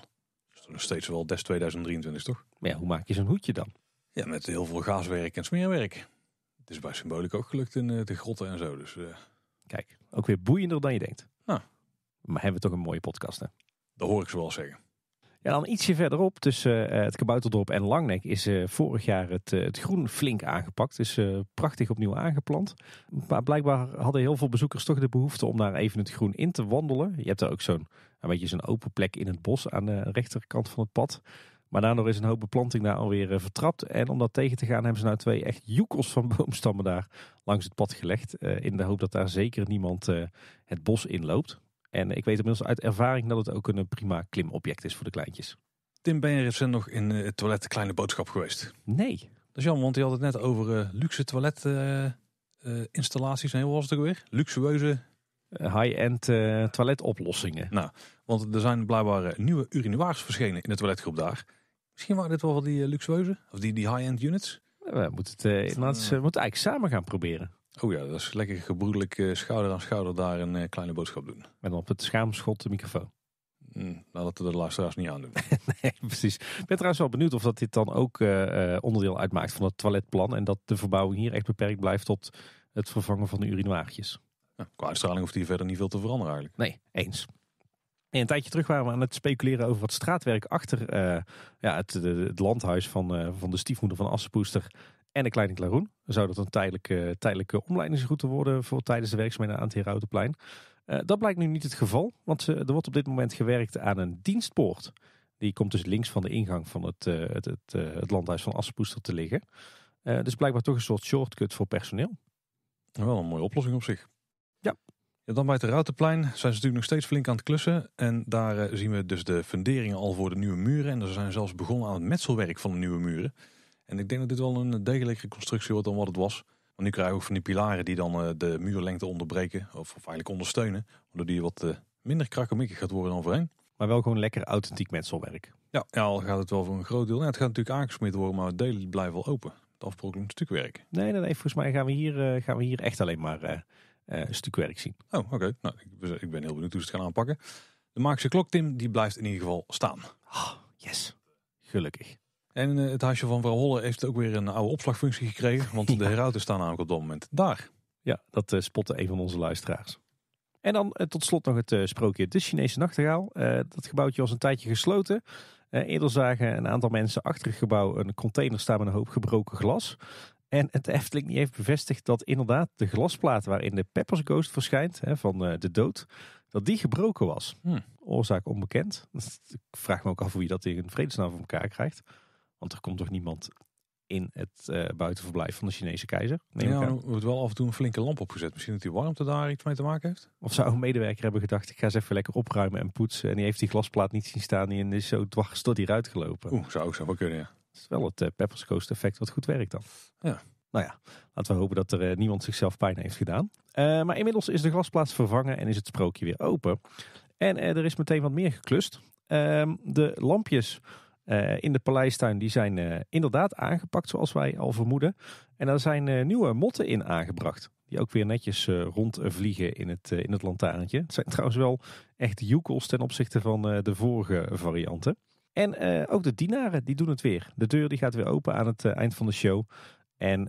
[SPEAKER 1] Dat is nog steeds wel des 2023, toch? Maar ja, hoe maak je zo'n hoedje dan? Ja, met heel veel gaaswerk en smeerwerk. Het is bij symboliek ook gelukt in eh, de grotten en zo. Dus, eh.
[SPEAKER 2] Kijk, ook weer boeiender dan je denkt. Nou. Maar hebben we toch een mooie podcast, hè?
[SPEAKER 1] Dat hoor ik zo wel zeggen.
[SPEAKER 2] Ja, dan ietsje verderop tussen eh, het Kabouterdorp en Langnek is eh, vorig jaar het, eh, het groen flink aangepakt. Dus prachtig opnieuw aangeplant. Maar blijkbaar hadden heel veel bezoekers toch de behoefte om daar even het groen in te wandelen. Je hebt daar ook zo'n een beetje zo'n open plek in het bos aan de rechterkant van het pad. Maar daardoor is een hoop beplanting daar alweer vertrapt. En om dat tegen te gaan hebben ze nou twee echt joekels van [LAUGHS] boomstammen daar langs het pad gelegd. in de hoop dat daar zeker niemand het bos in loopt. En ik weet inmiddels uit ervaring dat het ook een eh, prima
[SPEAKER 1] klimobject is voor de kleintjes. Tim, ben je recent nog in eh, het toilet de Kleine Boodschap geweest? Nee. Dat is jammer, want je had het net over eh, luxe toiletinstallaties. Uh, en hoe was het ook weer? Luxueuze... High-end toiletoplossingen. Nou, want er zijn blijkbaar nieuwe urinoirs verschenen in de toiletgroep daar. Misschien waren dit wel die luxueuze, of die, die high-end units. We moeten het, we moeten het eigenlijk samen gaan proberen. Oh ja, dat is lekker gebroedelijk eh, schouder aan schouder daar een eh, kleine boodschap doen. Met op het schaamschot de microfoon. Mm,
[SPEAKER 2] nou, dat we de luisteraars niet aandoen. [LAUGHS] nee, precies. Ik ben trouwens wel benieuwd of dat dit dan ook eh, onderdeel uitmaakt van het toiletplan. En dat de verbouwing hier echt beperkt blijft tot het vervangen van de urinoirtjes.
[SPEAKER 1] Nou, qua uitstraling hoeft hier verder niet veel te veranderen eigenlijk. Nee, eens.
[SPEAKER 2] En een tijdje terug waren we aan het speculeren over wat straatwerk achter ja, het, het landhuis van, van de stiefmoeder van Assepoester en de Kleine Klaroen. zou dat een tijdelijke, tijdelijke omleidingsroute worden voor tijdens de werkzaamheden aan het Herautenplein. Eh, dat blijkt nu niet het geval, want eh, er wordt op dit moment gewerkt aan een dienstpoort. Die komt dus links van de ingang van het, eh, het, het, landhuis van Assepoester te
[SPEAKER 1] liggen. dus blijkbaar toch een soort shortcut voor personeel. Wel een mooie oplossing op zich. Ja. ja dan bij het Routenplein zijn ze natuurlijk nog steeds flink aan het klussen. En daar zien we dus de funderingen al voor de nieuwe muren. En ze zijn zelfs begonnen aan het metselwerk van de nieuwe muren. En ik denk dat dit wel een eh, degelijke constructie wordt dan wat het was. Want nu krijgen we ook van die pilaren die dan eh, de muurlengte onderbreken. Of, of eigenlijk ondersteunen. Waardoor die wat eh, minder krakkemikkig gaat worden dan voorheen. Maar wel gewoon lekker authentiek metselwerk. Ja, ja al gaat het wel voor een groot deel. het gaat natuurlijk aangesmeerd worden, maar delen blijven wel open. Het afbrokkelend stukwerk. Nee, nee, nee,
[SPEAKER 2] volgens mij gaan we hier, gaan we hier echt alleen maar uh,
[SPEAKER 1] uh, stukwerk zien. Oh, oké. Nou, ik, ik, ben heel benieuwd hoe ze het gaan aanpakken. De Maakse klok, Tim, die blijft in ieder geval staan. Ah, yes. Gelukkig. En eh, het huisje van Vrouw Holle heeft ook weer een oude opslagfunctie gekregen. Want [LAUGHS] de herauten staan namelijk op dat moment daar. Ja, dat eh, spotte een van onze luisteraars.
[SPEAKER 2] En dan eh, tot slot nog het sprookje De Chinese Nachtegaal. dat gebouwtje was een tijdje gesloten. eerder zagen een aantal mensen achter het gebouw een container staan met een hoop gebroken glas. En het Efteling heeft bevestigd dat inderdaad de glasplaat waarin de Peppers Ghost verschijnt, hè, van de dood, dat die gebroken was. Hm. Oorzaak onbekend. [LAUGHS] Ik vraag me ook af hoe je dat in vredesnaam voor elkaar krijgt. Want er komt toch niemand in het eh, buitenverblijf van de Chinese keizer? Neem ja, er wordt wel af en toe een flinke lamp opgezet. Misschien dat die warmte
[SPEAKER 1] daar iets mee te maken heeft.
[SPEAKER 2] Of zou een medewerker hebben gedacht, ik ga ze even lekker opruimen en poetsen. En die heeft die glasplaat niet zien staan en is zo dwars door die gelopen. Oeh, zou ook zo wel kunnen, ja. Het is wel het uh, effect wat goed werkt dan. Ja. Nou ja, laten we hopen dat er eh, niemand zichzelf pijn heeft gedaan. maar inmiddels is de glasplaat vervangen en is het sprookje weer open. En er is meteen wat meer geklust. Ehm, de lampjes eh, in de paleistuin, die zijn uh, inderdaad aangepakt zoals wij al vermoeden. En daar zijn eh, nieuwe motten in aangebracht. Die ook weer netjes rondvliegen in het, in het lantaarntje. Het zijn trouwens wel echt joekels ten opzichte van de vorige varianten. En ook de dienaren die doen het weer. De deur die gaat weer open aan het eind van de show. En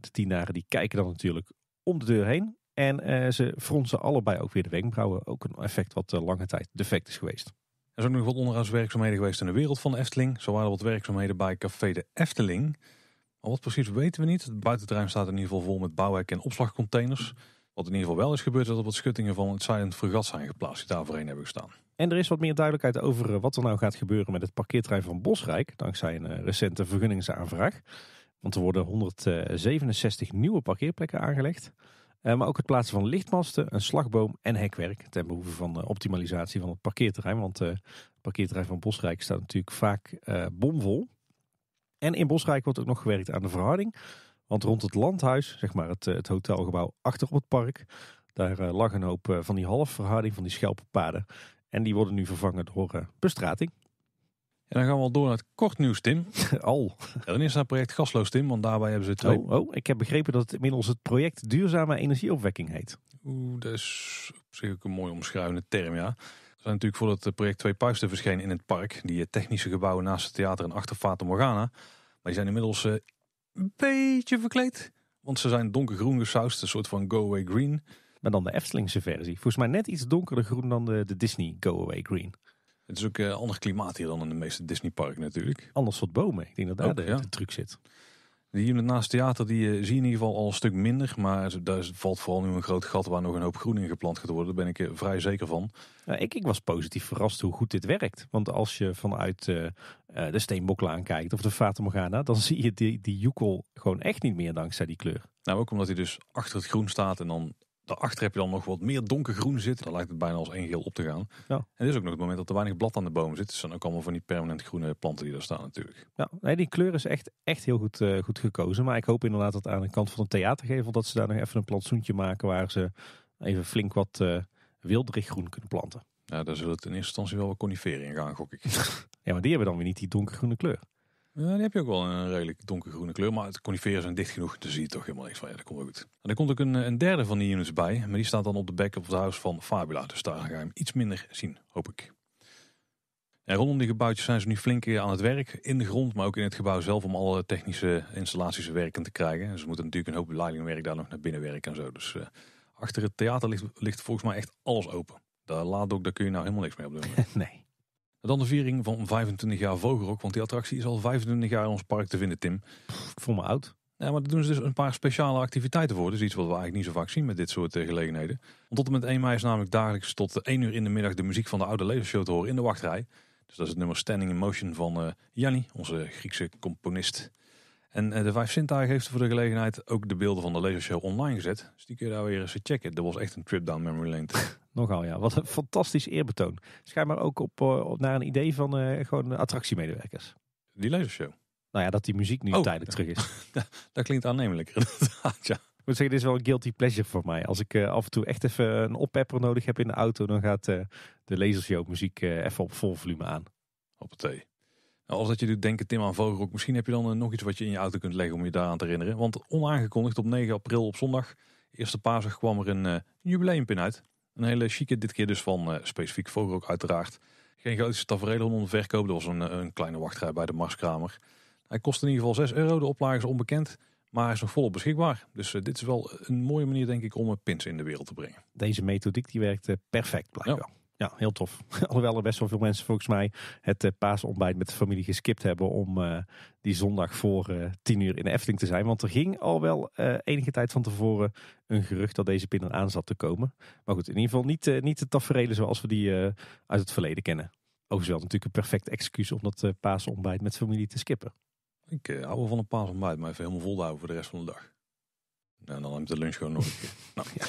[SPEAKER 2] de dienaren die kijken dan natuurlijk om de deur heen. En
[SPEAKER 1] ze fronsen allebei ook weer de wenkbrauwen. Ook een effect wat lange tijd defect is geweest. Er zijn ook nog wat werkzaamheden geweest in de wereld van de Efteling. Zo waren er wat werkzaamheden bij Café de Efteling. Maar wat precies weten we niet. Het buitenterrein staat in ieder geval vol met bouwwerk en opslagcontainers. Wat in ieder geval wel is gebeurd, dat er wat schuttingen van het Silent Fregat zijn geplaatst die daar voorheen hebben gestaan.
[SPEAKER 2] En er is wat meer duidelijkheid over eh, wat er nou gaat gebeuren met het parkeertrein van Bosrijk, dankzij een eh, recente vergunningsaanvraag. Want er worden 167 eh, nieuwe parkeerplekken aangelegd. Eh, maar ook het plaatsen van lichtmasten, een slagboom en hekwerk ten behoeve van optimalisatie van het parkeerterrein. Want eh, het parkeerterrein van Bosrijk staat natuurlijk vaak eh, bomvol. En in Bosrijk wordt ook nog gewerkt aan de verharding. Want rond het landhuis, zeg maar het, het hotelgebouw achter op het park, daar lag een hoop van die halfverharding van die schelpenpaden. En die worden nu vervangen door bestrating. En dan gaan we al door naar het kort nieuws, Tim. [LAUGHS] Al. En dan is het project
[SPEAKER 1] Gasloos, Tim, want daarbij hebben ze twee... Oh,
[SPEAKER 2] oh, ik heb begrepen dat het inmiddels het project Duurzame
[SPEAKER 1] Energieopwekking heet. Oeh, dat is op zich ook een mooi omschrijvende term, ja. We zijn natuurlijk voor het project twee puisten verschenen in het park. Die eh, technische gebouwen naast het theater en achter Fata Morgana. Maar die zijn inmiddels eh, een beetje verkleed. Want ze zijn donkergroen gesausd, een soort van go away green.
[SPEAKER 2] Maar dan de Eftelingse versie. Volgens mij net iets donkerder groen dan de, de Disney go away green. Het is
[SPEAKER 1] ook een eh, ander klimaat hier dan in de meeste Disneyparken natuurlijk. Anders soort bomen. Ik denk dat daar de, truc zit. Die Hier naast theater die eh, zie je in ieder geval al een stuk minder. Maar daar valt vooral nu een groot gat waar nog een hoop groen in geplant gaat worden. Daar ben ik eh, vrij zeker van. Nou, ik, ik was positief verrast hoe goed dit
[SPEAKER 2] werkt. Want als je vanuit de Steenboklaan kijkt of de Fata dan [LAUGHS] zie je die, die joekel gewoon echt niet meer dankzij die kleur.
[SPEAKER 1] Nou, ook omdat hij dus achter het groen staat en dan Daarachter heb je dan nog wat meer donkergroen zitten. Dan lijkt het bijna als één geel op te gaan. Ja. En is ook nog het moment dat er weinig blad aan de bomen zit. Dus dan ook allemaal van die permanent groene planten die daar staan natuurlijk.
[SPEAKER 2] Ja, nee, die kleur is echt, echt heel goed, eh, goed gekozen. Maar ik hoop inderdaad dat aan de kant van een theatergevel... dat ze daar nog even een plantsoentje maken... waar ze
[SPEAKER 1] even flink wat uh, wilderig groen kunnen planten. Ja, daar zullen het in eerste instantie wel wat coniferen in gaan, gok ik. [LAUGHS] ja, maar die hebben dan weer niet die donkergroene kleur. Ja, die heb je ook wel een redelijk donkergroene kleur. Maar de coniferen zijn dicht genoeg, dus zie je toch helemaal niks van. Ja, dat komt wel goed. En er komt ook een, eh, een, derde van die units bij. Maar die staat dan op de bek of het huis van Fabula. Dus daar ga je hem iets minder zien, hoop ik. En rondom die gebouwtjes zijn ze nu flink eh, aan het werk. In de grond, maar ook in het gebouw zelf. Om alle technische installaties werken te krijgen. En ze moeten natuurlijk een hoop leidingwerk daar nog naar binnen werken en zo. Dus eh, achter het theater ligt, ligt volgens mij echt alles open. Daar laat ook, daar kun je nou helemaal niks mee op doen. [LAUGHS] nee dan de viering van 25 jaar Vogelrok. Want die attractie is al 25 jaar in ons park te vinden, Tim. ik voel me oud. Ja, maar daar doen ze dus een paar speciale activiteiten voor. Dus iets wat we eigenlijk niet zo vaak zien met dit soort eh, gelegenheden. Want tot en met 1 mei is namelijk dagelijks tot 1 uur in de middag de muziek van de oude levensshow te horen in de wachtrij. Dus dat is het nummer Standing in Motion van uh, onze Griekse componist. En eh, de Vijf Sintuigen heeft voor de gelegenheid ook de beelden van de lasershow online gezet. Dus die kun je daar weer eens checken. Dat was echt een trip down memory lane. [LAUGHS]
[SPEAKER 2] Nogal ja, wat een fantastisch eerbetoon. maar ook op, eh, op naar een idee van uh, gewoon attractiemedewerkers. Die lasershow? Nou ja, dat die muziek nu oh. tijdelijk terug is. [LAUGHS] dat klinkt aannemelijk. [LAUGHS] ja. Ik moet zeggen, dit is wel een guilty pleasure voor mij. Als ik af
[SPEAKER 1] en toe echt even een oppepper nodig heb in de auto,
[SPEAKER 2] dan gaat de lasershow muziek even op vol
[SPEAKER 1] volume aan. Op het thee als dat je doet denken, Tim, aan Vogelrok. Misschien heb je dan eh, nog iets wat je in je auto kunt leggen om je daaraan te herinneren. Want onaangekondigd op 9 april op zondag, eerste paasdag, kwam er een uh, eh, jubileumpin uit. Een hele chique, dit keer dus van eh, specifiek Vogelrok uiteraard. Geen grote tafereel onder verkoop, dat was een, een kleine wachtrij bij de Marskramer. Hij kost in ieder geval 6 euro, de oplage is onbekend. Maar hij is nog volop beschikbaar. Dus dit is wel een mooie manier, denk ik, om pins in de wereld te brengen. Deze methodiek die werkt perfect blijkbaar. Ja, heel tof. [LAUGHS] Alhoewel er best wel veel mensen volgens
[SPEAKER 2] mij het eh, paasontbijt met de familie geskipt hebben om eh, die zondag voor eh, tien uur in de Efteling te zijn. Want er ging al wel enige tijd van tevoren een gerucht dat deze pinnen aan zat te komen. Maar goed, in ieder geval niet, niet de tafereelen zoals we die uit het verleden kennen. Overigens wel natuurlijk een perfect excuus om dat paasontbijt met familie te skippen.
[SPEAKER 1] Ik hou wel van een paasontbijt, maar even helemaal volhouden voor de rest van de dag. En nou, dan heb ik de lunch gewoon nog een keer. [LAUGHS] Nou. Ja.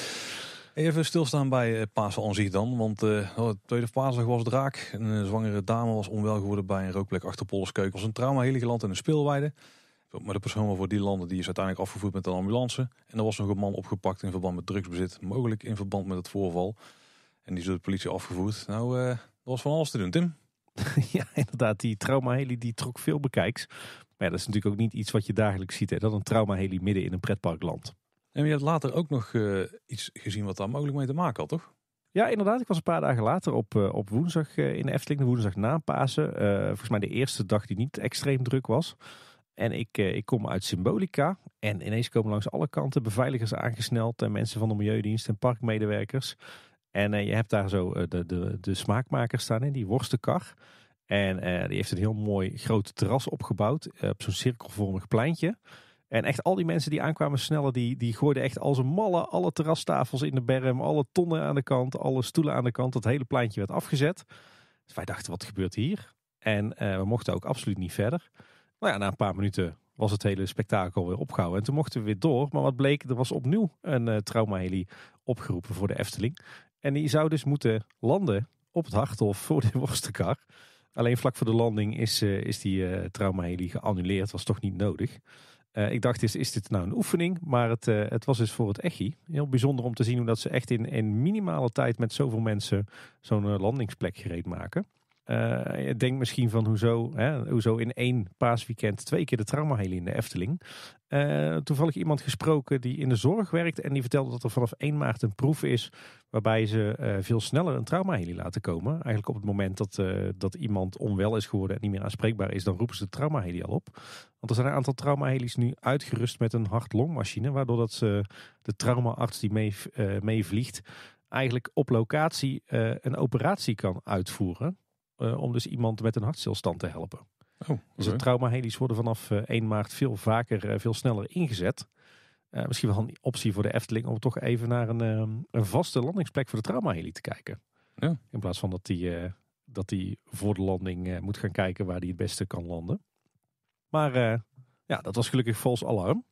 [SPEAKER 1] Even stilstaan bij eh, Pasen onzicht dan. Want uh, tweede paasdag was draak. Een eh, zwangere dame was onwel geworden bij een rookplek achter keuken. was een trauma geland in een speelweide. Maar de persoon voor die landen die is uiteindelijk afgevoerd met een ambulance. En er was nog een man opgepakt in verband met drugsbezit. Mogelijk in verband met het voorval. En die is door de politie afgevoerd. Nou, dat was van alles te doen, Tim. [LAUGHS] ja, inderdaad. Die trauma die trok veel bekijks. Maar dat is natuurlijk ook niet iets wat je dagelijks ziet. Hè, dat een trauma midden in een pretpark landt. En je hebt later ook nog eh, iets gezien wat daar mogelijk mee te maken had, toch?
[SPEAKER 2] Ja, inderdaad. Ik was een paar dagen later op, eh, op woensdag eh, in de Efteling, de woensdag na Pasen. volgens mij de eerste dag die niet extreem druk was. En ik, ik kom uit Symbolica. En ineens komen langs alle kanten beveiligers aangesneld. En mensen van de Milieudienst en parkmedewerkers. En je hebt daar zo de, de, de smaakmaker staan in, die worstenkar. En die heeft een heel mooi groot terras opgebouwd. op zo'n cirkelvormig pleintje. En echt al die mensen die aankwamen sneller, die, die gooiden echt als een malle alle terrastafels in de berm, alle tonnen aan de kant, alle stoelen aan de kant. Dat hele pleintje werd afgezet. Dus wij dachten, wat gebeurt hier? En eh, we mochten ook absoluut niet verder. Nou ja, na een paar minuten was het hele spektakel weer opgehouden. En toen mochten we weer door. Maar wat bleek, er was opnieuw een uh, traumaheli opgeroepen voor de Efteling. En die zou dus moeten landen op het Harthof voor de worstenkar. Alleen vlak voor de landing is, eh, is die uh, traumaheli geannuleerd. Was toch niet nodig. Eh, ik dacht, is, is dit nou een oefening? Maar het, eh, het was dus voor het ECHI. Heel bijzonder om te zien hoe dat ze echt in een minimale tijd met zoveel mensen zo'n eh, landingsplek gereed maken. Uh, denk misschien van hoezo, hè, hoezo in één paasweekend twee keer de traumaheli in de Efteling. Uh, toevallig iemand gesproken die in de zorg werkt en die vertelde dat er vanaf 1 maart een proef is waarbij ze eh, veel sneller een traumaheli laten komen. Eigenlijk op het moment dat, dat iemand onwel is geworden en niet meer aanspreekbaar is, dan roepen ze de traumaheli al op. Want er zijn een aantal traumaheli's nu uitgerust met een hart-longmachine, waardoor dat ze de traumaarts die mee, mee vliegt eigenlijk op locatie een operatie kan uitvoeren. Eh, om dus iemand met een hartstilstand te helpen. Oh, dus de traumahelis worden vanaf 1 eh, maart veel vaker, eh, veel sneller ingezet. misschien wel een optie voor de Efteling om toch even naar een, ehm, een vaste landingsplek voor de traumaheli te kijken. Ja. In plaats van dat die, dat die voor de landing moet gaan kijken waar die het beste kan landen. Maar ja, dat was gelukkig vals alarm.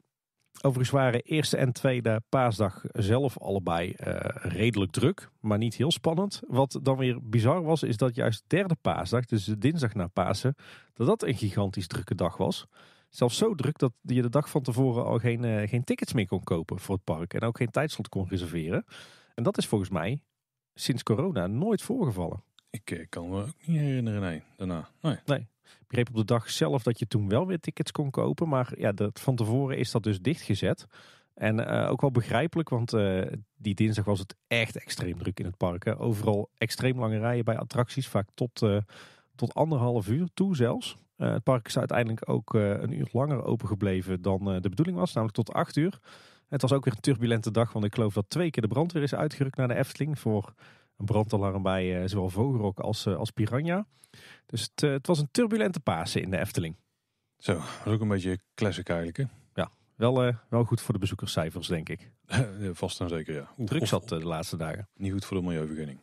[SPEAKER 2] Overigens waren eerste en tweede paasdag zelf allebei eh, redelijk druk, maar niet heel spannend. Wat dan weer bizar was, is dat juist derde paasdag, dus de dinsdag na Pasen, dat dat een gigantisch drukke dag was. Zelfs zo druk dat je de dag van tevoren al geen, eh, geen tickets meer kon kopen voor het park en ook geen tijdslot kon reserveren. En dat is volgens mij sinds corona nooit voorgevallen.
[SPEAKER 1] Ik eh, kan me ook niet herinneren, nee, daarna.
[SPEAKER 2] Nee. nee. Ik begreep op de dag zelf dat je toen wel weer tickets kon kopen. Maar ja, dat, van tevoren is dat dus dichtgezet. En eh, ook wel begrijpelijk, want eh, die dinsdag was het echt extreem druk in het park. Overal extreem lange rijen bij attracties, vaak tot, eh, tot anderhalf uur toe zelfs. het park is uiteindelijk ook een uur langer opengebleven dan de bedoeling was, namelijk tot acht uur. Het was ook weer een turbulente dag, want ik geloof dat twee keer de brandweer is uitgerukt naar de Efteling voor een brandalarm bij eh, zowel Vogelrok als, eh, als Piranha. Dus het, eh, het, was een turbulente Pasen in de Efteling. Zo, dat is ook een beetje classic eigenlijk hè? Ja, wel, wel goed voor de
[SPEAKER 1] bezoekerscijfers denk ik. [LAUGHS] Vast en zeker ja. Hoe Druk zat de laatste dagen. Niet goed voor de milieuvergunning.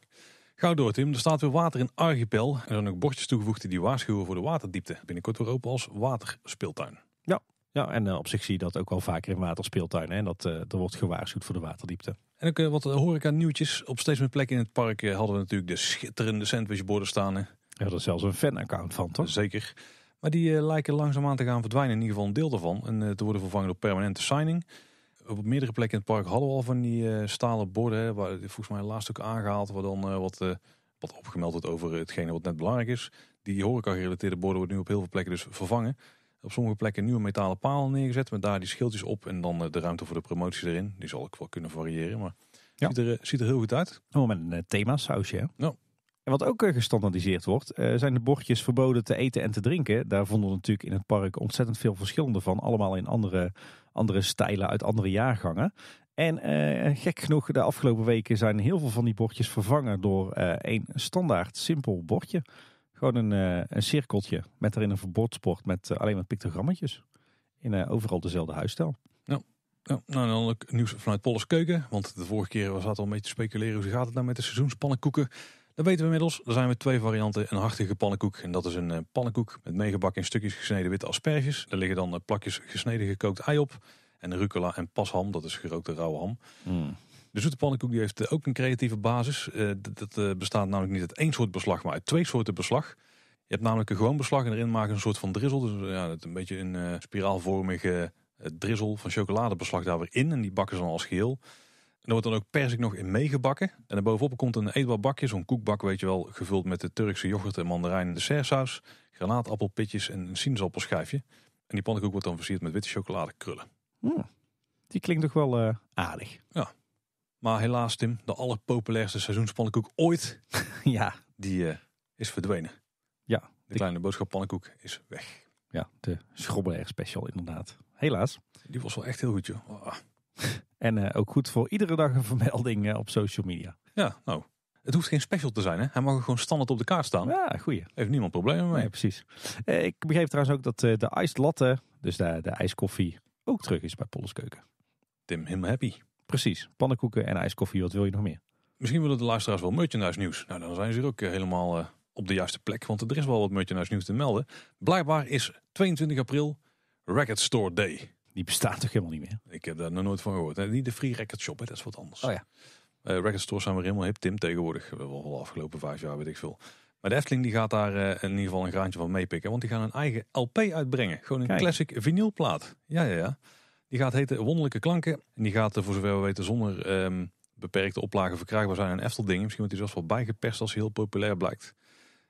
[SPEAKER 1] Gauw door Tim, er staat weer water in Archipel. Er zijn ook bordjes toegevoegd die waarschuwen voor de waterdiepte. Binnenkort weer open als waterspeeltuin. Ja, en eh,
[SPEAKER 2] op zich zie je dat ook wel vaker in waterspeeltuinen. En dat eh, er wordt gewaarschuwd voor de waterdiepte.
[SPEAKER 1] En ook wat eh, horeca nieuwtjes. Op steeds meer plekken in het park hadden we natuurlijk de schitterende sandwichborden staan. Ja, dat is zelfs een fanaccount van, toch? Zeker. Maar die lijken langzaamaan te gaan verdwijnen, in ieder geval een deel daarvan. En te worden vervangen door permanente signing. Op meerdere plekken in het park hadden we al van die stalen borden. Waar, volgens mij laatst ook aangehaald, waar dan wat, wat opgemeld wordt over hetgene wat net belangrijk is. Die horeca-gerelateerde borden worden nu op heel veel plekken dus vervangen op sommige plekken nieuwe metalen palen neergezet. Met daar die schildjes op en dan eh, de ruimte voor de promotie erin. Die zal ik wel kunnen variëren, maar ja. ziet, er, eh, ziet er heel goed uit. Oh, met een eh, themasausje.
[SPEAKER 2] Ja. En wat ook gestandardiseerd wordt, zijn de bordjes verboden te eten en te drinken. Daar vonden we natuurlijk in het park ontzettend veel verschillende van. Allemaal in andere, andere stijlen uit andere jaargangen. En eh, gek genoeg, de afgelopen weken zijn heel veel van die bordjes vervangen door eh, één standaard simpel bordje. Gewoon een, eh, een cirkeltje met erin een verbordsport met eh, alleen wat pictogrammetjes. In eh, overal dezelfde huisstijl.
[SPEAKER 1] Nou, nou, dan ook nieuws vanuit Polles Keuken. Want de vorige keer was dat al een beetje te speculeren. Hoe gaat het nou met de seizoenspannenkoeken? Dat weten we inmiddels. Er zijn we twee varianten. Een hartige pannenkoek. En dat is een pannenkoek met meegebakken in stukjes gesneden witte asperges. Er liggen dan plakjes gesneden gekookt ei op. En rucola en pasham. Dat is gerookte rauwe ham. Mm. De zoete pannenkoek die heeft eh, ook een creatieve basis. Eh, dat, eh, bestaat namelijk niet uit één soort beslag, maar uit twee soorten beslag. Je hebt namelijk een gewoon beslag en erin maken een soort van drizzle. Dus ja, een beetje een spiraalvormige drizzle van chocoladebeslag daar weer in. En die bakken ze dan als geheel. En dan wordt dan ook persik nog in meegebakken. En bovenop komt een eetbaar bakje, zo'n koekbak weet je wel, gevuld met de Turkse yoghurt en mandarijn en dessertsaus, granaatappelpitjes en een sinaasappelschijfje. En die pannenkoek wordt dan versierd met witte chocoladekrullen.
[SPEAKER 2] Mm, die klinkt toch wel aardig. Ja,
[SPEAKER 1] maar helaas, Tim, de allerpopulairste seizoenspannenkoek ooit, [LAUGHS] ja. die eh, is verdwenen. Ja. De kleine boodschap is weg. Ja, de schrobber special inderdaad. Helaas. Die was wel echt heel goed, joh. Ah. [LAUGHS] en eh, ook goed voor iedere dag een vermelding eh, op social media. Ja, nou. Het hoeft geen special te zijn, hè? Hij mag gewoon standaard op de kaart staan. Ja, goeie. Heeft
[SPEAKER 2] niemand problemen mee. precies. ik begreep trouwens ook dat de Latte, dus de, de ijskoffie, ook terug is bij Polskeuken. Keuken. Tim, helemaal happy. Precies, pannenkoeken en ijskoffie, wat wil je nog
[SPEAKER 1] meer? Misschien willen de luisteraars wel merchandise nieuws. Nou, dan zijn ze ook eh, helemaal eh, op de juiste plek, want er is wel wat merchandise nieuws te melden. Blijkbaar is 22 april Record Store Day. Die bestaat toch helemaal niet meer? Ik heb daar nog nooit van gehoord. Nee, niet de Free record Shop, hè, dat is wat anders. Oh ja. Uh, record Store zijn we helemaal hip, Tim, tegenwoordig. We hebben al de afgelopen vijf jaar, weet ik veel. Maar de Efteling die gaat daar in ieder geval een graantje van meepikken. Want die gaan een eigen LP uitbrengen. Gewoon een classic vinylplaat. Ja, ja, ja. Die gaat heten Wonderlijke Klanken. En die gaat, voor zover we weten, zonder ehm, beperkte oplagen verkrijgbaar zijn aan dingen. Misschien wordt die zelfs wel bijgeperst als hij heel populair blijkt.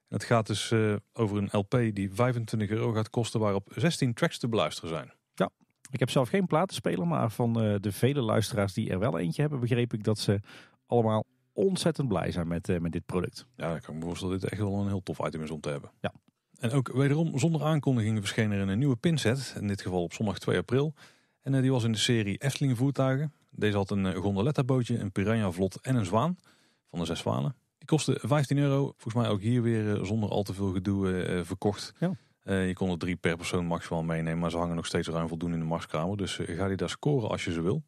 [SPEAKER 1] En het gaat dus eh, over een LP die 25 euro gaat kosten, waarop 16 tracks te beluisteren zijn. Ja,
[SPEAKER 2] ik heb zelf geen platenspeler, maar van eh, de vele luisteraars die er wel eentje hebben, begreep ik dat ze
[SPEAKER 1] allemaal ontzettend blij zijn met, eh, met dit product. Ja, ik kan me voorstellen dat dit echt wel een heel tof item is om te hebben. Ja. En ook wederom zonder aankondiging verscheen er een nieuwe pinset, in dit geval op zondag 2 april. En eh, die was in de serie Efteling voertuigen. Deze had een eh, gondoletta bootje, een piranha vlot en een zwaan van de zes zwanen. Die kostte 15 euro. Volgens mij ook hier weer eh, zonder al te veel gedoe verkocht. Ja. je kon er drie per persoon maximaal meenemen, maar ze hangen nog steeds ruim voldoende in de marskamer, Dus ga die daar scoren als je ze wil.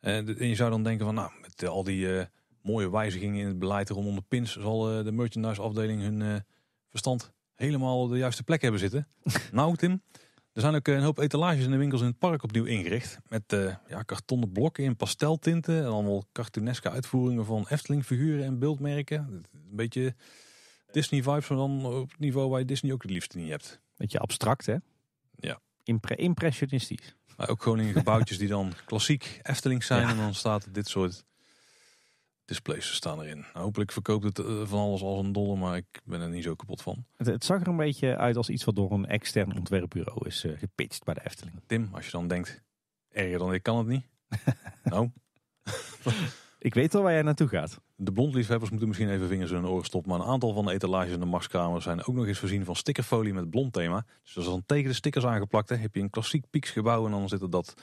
[SPEAKER 1] en je zou dan denken van, nou, met al die mooie wijzigingen in het beleid rondom de pins, zal de merchandise afdeling hun verstand helemaal op de juiste plek hebben zitten. [LAUGHS] nou Tim, er zijn ook eh, een hoop etalages in de winkels in het park opnieuw ingericht. Met eh, ja, kartonnen blokken in pasteltinten. En allemaal cartooneske uitvoeringen van Efteling-figuren en beeldmerken. Een beetje Disney-vibes, maar dan op het niveau waar je Disney ook het liefste niet hebt. Beetje abstract, hè? Ja. Impre impressionistisch. Maar ook gewoon in gebouwtjes die dan klassiek Efteling zijn. En dan staat dit soort displays staan erin. Nou, hopelijk verkoopt het eh, van alles als een dolle, maar ik ben er niet zo kapot van.
[SPEAKER 2] Het, zag er een beetje uit als iets wat door een extern ontwerpbureau is uh, gepitcht bij de Efteling.
[SPEAKER 1] Tim, als je dan denkt, erger dan ik kan het niet. [LAUGHS] nou. ik weet al waar jij naartoe gaat. De blondliefhebbers moeten misschien even vingers in hun oren stoppen. Maar een aantal van de etalages in de marskamer zijn ook nog eens voorzien van stickerfolie met blond thema. Dus als dan tegen de stickers aangeplakt. Heb je een klassiek pieksgebouw en dan zit er dat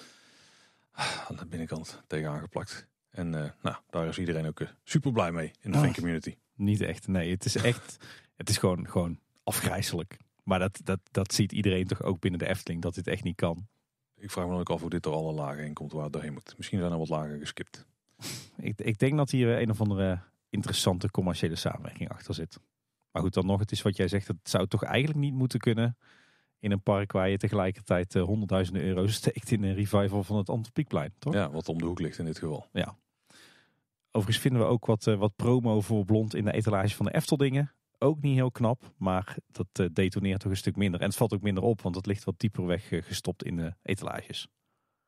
[SPEAKER 1] aan de binnenkant tegen aangeplakt. En eh, nou, daar is iedereen ook eh, super blij mee in de oh, community. Niet echt, nee. Het is echt, [LAUGHS] het is gewoon, gewoon afgrijzelijk. Maar dat, dat, dat ziet iedereen toch ook binnen de Efteling, dat dit echt niet kan. Ik vraag me ook af hoe dit door alle lagen heen komt waar het doorheen moet. Misschien zijn er wat lagen geskipt. [LAUGHS] ik, ik denk dat
[SPEAKER 2] hier een of andere interessante commerciële samenwerking achter zit. Maar goed, dan nog, het is wat jij zegt, het zou toch eigenlijk niet moeten kunnen in een park waar je tegelijkertijd eh, honderdduizenden euro's [LAUGHS] steekt in een revival van het Antropiekplein, toch? Ja, wat om de hoek ligt in dit geval. Ja. Overigens vinden we ook wat, eh, wat promo voor Blond in de etalage van de Eftelingen. Ook niet heel knap, maar
[SPEAKER 1] dat uh, detoneert toch een stuk minder. En het valt ook minder op, want het ligt wat dieper weg gestopt in de etalages.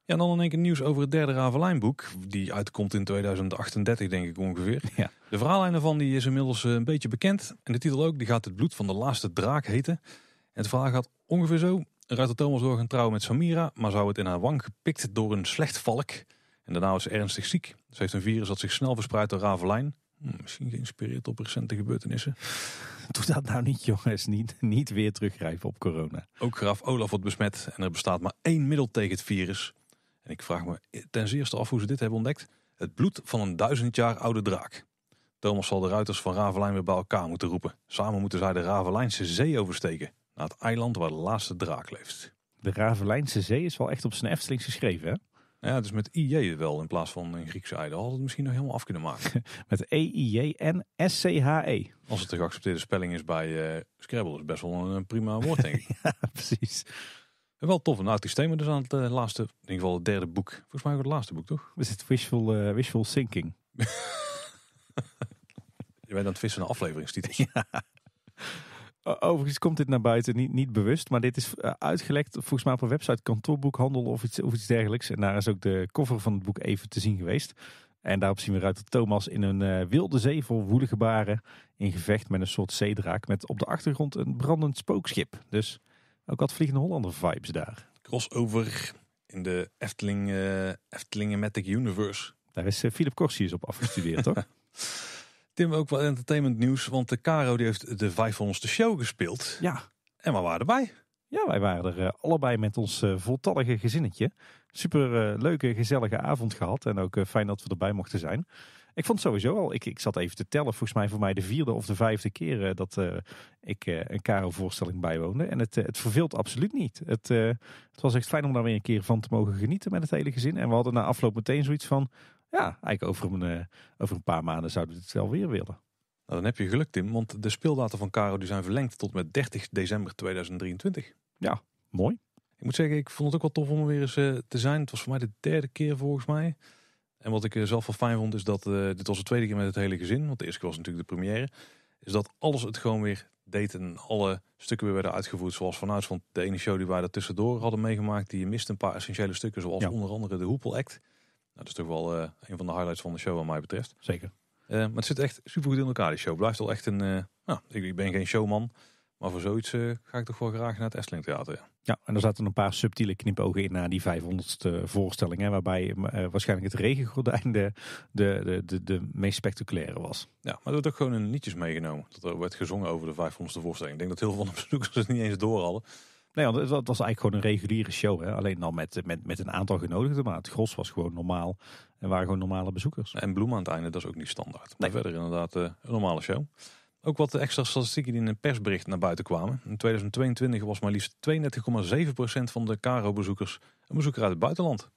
[SPEAKER 1] Ja, en dan in één keer nieuws over het derde Ravelijnboek. Die uitkomt in 2038, denk ik ongeveer. [LAUGHS] Ja. De verhaallijn ervan die is inmiddels een beetje bekend. En de titel ook, die gaat Het bloed van de laatste draak heten. Het verhaal gaat ongeveer zo. Ruiter Thomas door een trouwen met Samira, maar zou het in haar wang gepikt door een slecht valk. En daarna was ze ernstig ziek. Ze heeft een virus dat zich snel verspreidt door ravelijn. Hmm, misschien geïnspireerd op recente gebeurtenissen. [LAUGHS] Doe dat nou niet, jongens. Niet, niet weer teruggrijpen op corona. Ook graaf Olaf wordt besmet en er bestaat maar één middel tegen het virus. En ik vraag me ten zeerste af hoe ze dit hebben ontdekt. Het bloed van een duizend jaar oude draak. Thomas zal de ruiters van Ravelijn weer bij elkaar moeten roepen. Samen moeten zij de Ravelijnse zee oversteken na het eiland waar de laatste draak leeft. De Ravelijnse Zee is wel echt op zijn Eftelings geschreven, hè? Ja, dus met IJ wel in plaats van een Griekse ei. Dat het misschien nog helemaal af kunnen maken. [LAUGHS] met E-I-J en S-C-H-E. Als het de geaccepteerde spelling is bij eh, Scrabble, is best wel een, eh, prima woord, denk ik. [LAUGHS] precies. wel tof, Nou, artiest thema dus aan het eh, laatste, in ieder geval het derde boek. Volgens mij ook het laatste boek, toch?
[SPEAKER 2] Is het Wishful, uh, wishful Sinking? [LAUGHS]
[SPEAKER 1] Je bent aan het vissen naar afleveringstitels.
[SPEAKER 2] Overigens komt dit naar buiten niet, niet bewust, maar dit is eh, uitgelekt volgens mij op een website kantoorboekhandel of iets, of iets dergelijks. En daar is ook de cover van het boek even te zien geweest. En daarop zien we eruit dat Thomas in een eh, wilde zee vol woelige baren in gevecht met een soort zeedraak met op de achtergrond een brandend spookschip. Dus ook wat Vliegende Hollander vibes daar. Crossover
[SPEAKER 1] in de Efteling, uh, eh, Eftelingenmatic Universe. Daar is Philip Corsius op afgestudeerd, toch? [LAUGHS] Tim, ook wel entertainment nieuws, want de Caro die heeft de 500ste show gespeeld. Ja. En we waren erbij.
[SPEAKER 2] Ja, wij waren er eh, allebei met ons eh, voltallige gezinnetje. Super eh, leuke, gezellige avond gehad en ook fijn dat we erbij mochten zijn. Ik vond sowieso al, ik, ik zat even te tellen, volgens mij voor mij de vierde of de vijfde keer dat ik uh, een Caro-voorstelling bijwoonde. En het, het verveelt absoluut niet. Het, het was echt fijn om daar weer een keer van te mogen genieten met het hele gezin. En we hadden na afloop meteen zoiets van, ja, eigenlijk over een, eh, over een
[SPEAKER 1] paar maanden zouden we het wel weer willen. Nou, dan heb je geluk, Tim, want de speeldata van Caro die zijn verlengd tot met 30 december 2023. Ja, mooi. Ik moet zeggen, ik vond het ook wel tof om er weer eens eh, te zijn. Het was voor mij de derde keer volgens mij. En wat ik eh, zelf wel fijn vond, is dat dit was de tweede keer met het hele gezin. Want de eerste keer was natuurlijk de première. Is dat alles het gewoon weer deed en alle stukken weer werden uitgevoerd zoals vanuit. Want de ene show die wij er tussendoor hadden meegemaakt, die miste een paar essentiële stukken. Zoals onder andere de Hoepel Act. Nou, dat is toch wel eh, een van de highlights van de show wat mij betreft. Zeker. Eh, maar het zit echt super goed in elkaar, die show. Blijft al echt een... Eh, nou, ik, ben geen showman, maar voor zoiets uh, ga ik toch wel graag naar het Efteling Theater.
[SPEAKER 2] Ja. en er zaten een paar subtiele knipogen in na die 500ste voorstelling. Hè, waarbij waarschijnlijk het regengordijn de, de, de, de, de meest spectaculaire was.
[SPEAKER 1] Ja, maar er werd ook gewoon een nietjes meegenomen. Dat er werd gezongen over de 500ste voorstelling. Ik denk dat heel veel van de bezoekers het niet eens door hadden. Nee, want dat was eigenlijk gewoon een reguliere show. Hè? Alleen dan met, met,
[SPEAKER 2] met een aantal genodigden. Maar het gros was gewoon normaal. En waren gewoon normale bezoekers. En bloemen aan het einde, dat is ook niet
[SPEAKER 1] standaard. Maar nee. verder inderdaad eh, een normale show. Ook wat extra statistieken die in een persbericht naar buiten kwamen. In 2022 was maar liefst 32,7% van de Caro-bezoekers een bezoeker uit het buitenland.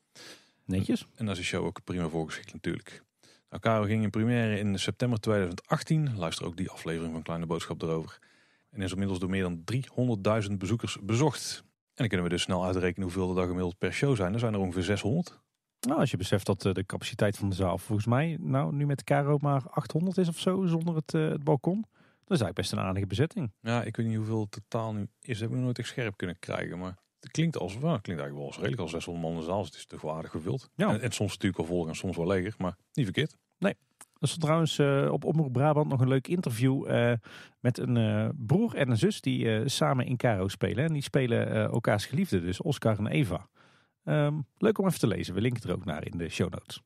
[SPEAKER 1] Netjes. En dat is de show ook prima voorgeschikt natuurlijk. Nou, Caro ging in première in september 2018. Luister ook die aflevering van Kleine Boodschap erover. En is inmiddels door meer dan 300.000 bezoekers bezocht. En dan kunnen we dus snel uitrekenen hoeveel er dan gemiddeld per show zijn. Er zijn er ongeveer 600. Nou, als je beseft dat eh, de capaciteit van de zaal volgens mij nou nu met Caro
[SPEAKER 2] maar 800 is of zo zonder het, uh, het balkon. Dat is
[SPEAKER 1] eigenlijk best een aardige bezetting. Ja, ik weet niet hoeveel totaal nu is. Dat hebben we nooit echt scherp kunnen krijgen. Maar het klinkt, als, nou, klinkt eigenlijk wel als redelijk als 600 man in de zaal. Dus het is toch wel aardig gevuld. Ja. En, soms natuurlijk wel vol en soms wel leger. Maar niet verkeerd. Nee.
[SPEAKER 2] Er stond trouwens eh, op Omroep Brabant nog een leuk interview eh, met een eh, broer en een zus die samen in Caro spelen. En die spelen elkaars geliefden, dus Oscar en Eva. Ehm,
[SPEAKER 1] leuk om even te lezen. We linken er ook naar in de show notes.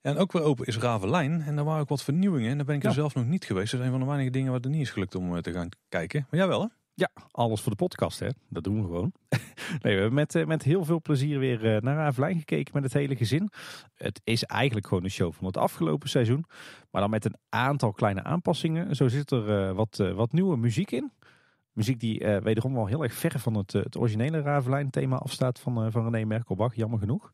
[SPEAKER 1] En ook weer open is Ravelijn. En daar waren ook wat vernieuwingen. En daar ben ik er zelf nog niet geweest. Dat is een van de weinige dingen waar het niet is gelukt om te gaan kijken. Maar jij wel hè? Ja, alles voor de podcast, hè? Dat doen we gewoon. [LAUGHS] nee, we hebben met, eh, met heel veel plezier weer eh,
[SPEAKER 2] naar Avelijn gekeken met het hele gezin. Het is eigenlijk gewoon een show van het afgelopen seizoen. Maar dan met een aantal kleine aanpassingen. Zo zit er eh, wat, wat nieuwe muziek in. Muziek die wederom wel heel erg ver van het, het originele Ravelijn thema afstaat van, van René Merkelbach, jammer genoeg.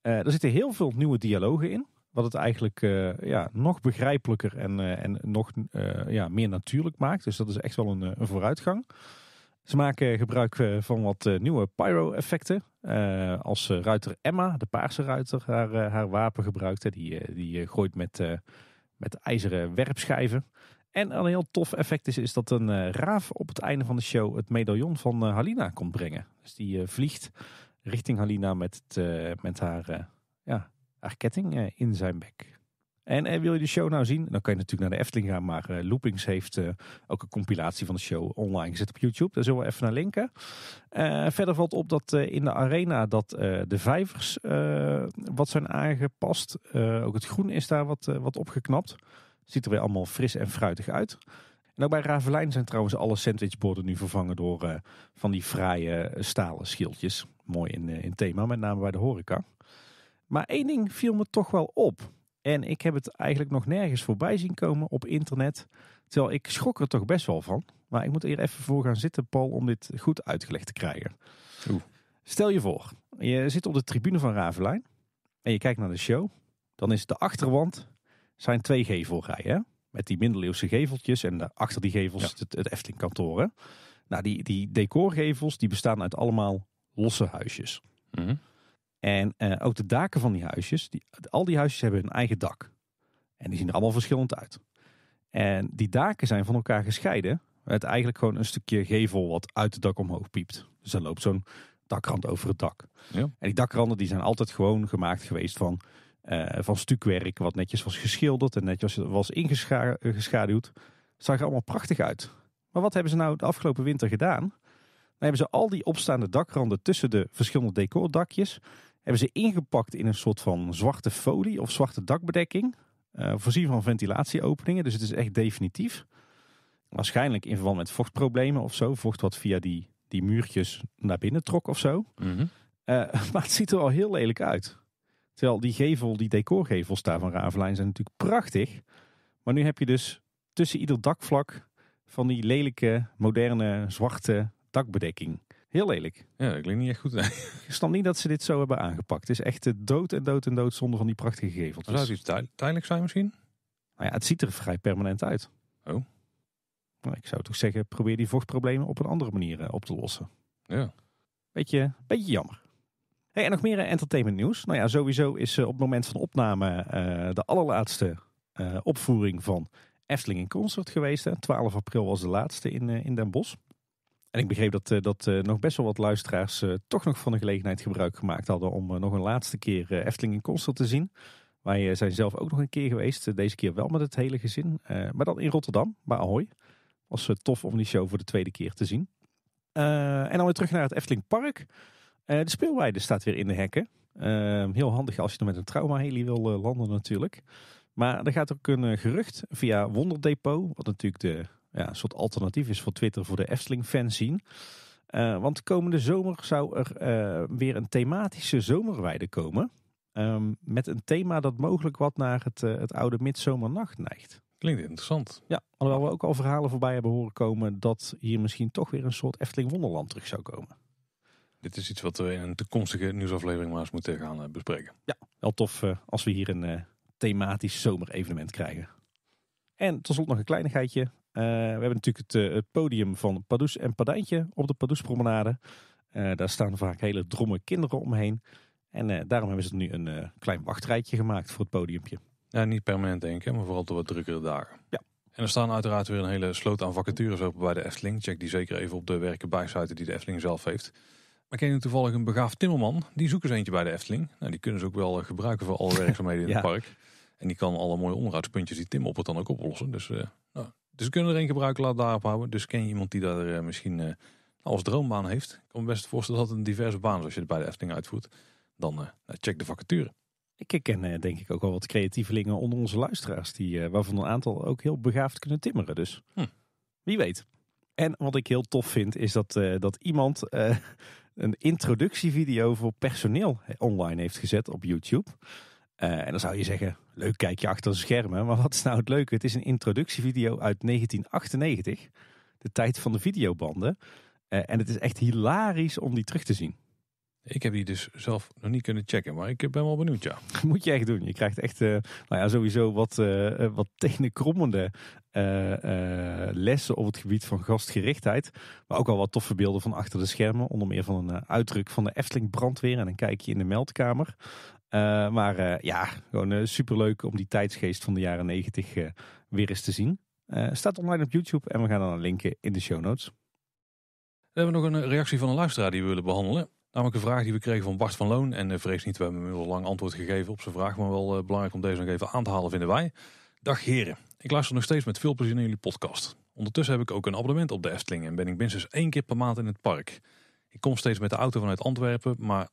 [SPEAKER 2] er zitten heel veel nieuwe dialogen in. Wat het eigenlijk eh, ja, nog begrijpelijker en, eh, en nog eh, ja, meer natuurlijk maakt. Dus dat is echt wel een, een vooruitgang. Ze maken gebruik van wat nieuwe pyro-effecten. als ruiter Emma, de paarse ruiter, haar, haar wapen gebruikt. die die gooit met, met ijzeren werpschijven. En een heel tof effect is, is dat een raaf op het einde van de show het medaillon van Halina komt brengen. Dus die vliegt richting Halina met, met haar ja, eh, in zijn bek. En eh, wil je de show nou zien? Dan kan je natuurlijk naar de Efteling gaan. Maar eh, Loopings heeft ook een compilatie van de show online gezet op YouTube. Daar zullen we even naar linken. verder valt op dat in de arena dat de vijvers wat zijn aangepast. ook het groen is daar wat, wat opgeknapt. Ziet er weer allemaal fris en fruitig uit. En ook bij Ravelijn zijn trouwens alle sandwichborden nu vervangen door van die fraaie stalen schildjes. Mooi in, in thema, met name bij de horeca. Maar één ding viel me toch wel op. En ik heb het eigenlijk nog nergens voorbij zien komen op internet. Terwijl ik schrok er toch best wel van. Maar ik moet hier even voor gaan zitten, Paul, om dit goed uitgelegd te krijgen. Oeh. Stel je voor, je zit op de tribune van Ravelijn en je kijkt naar de show. Dan is de achterwand zijn twee gevelrijen. Met die middeleeuwse geveltjes en achter die gevels het, het Efteling kantoor. Nou, die, die decorgevels die bestaan uit allemaal losse huisjes. Mm en eh, ook de daken van die huisjes, die, al die huisjes hebben hun eigen dak. En die zien er allemaal verschillend uit. En die daken zijn van elkaar gescheiden. Met eigenlijk gewoon een stukje gevel wat uit het dak omhoog piept. Dus dan loopt zo'n dakrand over het dak. Ja. En die dakranden die zijn altijd gewoon gemaakt geweest van, eh, van stukwerk. Wat netjes was geschilderd en netjes was ingeschaduwd. Eh, Zag er allemaal prachtig uit. Maar wat hebben ze nou de afgelopen winter gedaan? Dan hebben ze al die opstaande dakranden tussen de verschillende decordakjes hebben ze ingepakt in een soort van zwarte folie of zwarte dakbedekking. Eh, voorzien van ventilatieopeningen, dus het is echt definitief. Waarschijnlijk in verband met vochtproblemen of zo. Vocht wat via die, die muurtjes naar binnen trok of zo. Mhm. Eh, [LAUGHS] maar het ziet er al heel lelijk uit. Terwijl die gevel, die decorgevels daar van Ravelijn zijn natuurlijk prachtig. Maar nu heb je dus tussen ieder dakvlak van die lelijke, moderne, zwarte
[SPEAKER 1] dakbedekking.
[SPEAKER 2] Heel lelijk. Ja, dat klinkt niet echt goed. Hè? Ik snap niet dat ze dit zo hebben aangepakt. Het is echt dood en dood en dood zonder van die prachtige gevels. Zou het iets
[SPEAKER 1] tijdelijk zijn misschien?
[SPEAKER 2] Nou ja, het ziet er vrij permanent uit. Oh. Nou, ik zou toch zeggen, probeer die vochtproblemen op een andere manier eh, op te lossen. Ja. Beetje, beetje jammer. Hey, en nog meer eh, entertainment nieuws. Nou ja, sowieso is eh, op het moment van opname de allerlaatste opvoering van Efteling in Concert geweest. Hè. 12 april was de laatste in, in Den Bosch. En ik begreep dat, eh, dat eh, nog best wel wat luisteraars eh, toch nog van de gelegenheid gebruik gemaakt hadden om nog een laatste keer Efteling in concert te zien. Wij zijn zelf ook nog een keer geweest, deze keer wel met het hele gezin, maar dan in Rotterdam, bij Ahoy. Was tof om die show voor de tweede keer te zien. en dan weer terug naar het Efteling Park. de speelweide staat weer in de hekken. Ehm, heel handig als je er met een trauma-heli wil landen natuurlijk. Maar er gaat ook een gerucht via Wonderdepot, wat natuurlijk de ja, een soort alternatief is voor Twitter voor de Efteling-fans zien. Eh, want komende zomer zou er eh, weer een thematische zomerweide komen. Ehm, met een thema dat mogelijk wat naar het, eh, het oude midzomernacht neigt.
[SPEAKER 1] Klinkt interessant.
[SPEAKER 2] Ja, alhoewel we ook al verhalen voorbij hebben horen komen dat hier misschien toch weer een soort Efteling Wonderland terug zou komen.
[SPEAKER 1] Dit is iets wat we in een toekomstige nieuwsaflevering maar eens
[SPEAKER 2] moeten gaan bespreken. Ja, wel tof als we hier een thematisch zomerevenement krijgen. En tot slot nog een kleinigheidje. Eh, we hebben natuurlijk het, eh, podium van Padoes en Padijntje op de Padoespromenade. Eh, daar staan vaak hele dromme kinderen omheen.
[SPEAKER 1] En daarom hebben ze nu een klein wachtrijtje gemaakt voor het podiumpje. Ja, niet permanent denk ik, maar vooral op de wat drukkere dagen. Ja. En er staan uiteraard weer een hele sloot aan vacatures open bij de Efteling. Check die zeker even op de werken bijsite die de Efteling zelf heeft. Maar ken je toevallig een begaafd timmerman? Die zoeken ze eentje bij de Efteling. Nou, die kunnen ze ook wel gebruiken voor alle [LAUGHS] werkzaamheden in het park. En die kan alle mooie onderhoudspuntjes die Tim op het dan ook oplossen. Dus uh, nou, dus we kunnen er een gebruiker laten daarop houden. Dus ken je iemand die daar eh, misschien eh, als droombaan heeft. Ik kan me best voorstellen dat het een diverse baan is als je het bij de Efteling uitvoert. Dan eh, nou, check de vacature. Ik ken denk ik ook wel wat creatievelingen onder onze luisteraars. Die,
[SPEAKER 2] waarvan een aantal ook heel begaafd kunnen timmeren. Dus hm. wie weet. En wat ik heel tof vind is dat, dat iemand een introductievideo voor personeel online heeft gezet op YouTube. Eh, en dan zou je zeggen, leuk kijk je achter de schermen. Maar wat is nou het leuke? Het is een introductievideo uit 1998. De tijd van de videobanden. Eh, en het is echt hilarisch om die terug te zien. Ik heb die dus zelf nog niet kunnen checken, maar ik ben wel benieuwd, ja. [LAUGHS] Moet je echt doen. Je krijgt echt uh, nou ja, sowieso wat, uh, wat lessen op het gebied van gastgerichtheid. Maar ook al wat toffe beelden van achter de schermen. Onder meer van een uitdruk van de Efteling brandweer en een kijkje in de meldkamer. Eh, maar eh, ja, gewoon uh, superleuk om die tijdsgeest van de jaren 90 weer eens te zien. staat online op YouTube en we gaan dan een linken in de show notes.
[SPEAKER 1] We hebben nog een reactie van een luisteraar die we willen behandelen. Namelijk een vraag die we kregen van Bart van Loon. En vrees niet, we hebben hem al lang antwoord gegeven op zijn vraag. Maar wel belangrijk om deze nog even aan te halen, vinden wij. Dag heren, ik luister nog steeds met veel plezier naar jullie podcast. Ondertussen heb ik ook een abonnement op de Efteling en ben ik minstens één keer per maand in het park. Ik kom steeds met de auto vanuit Antwerpen, maar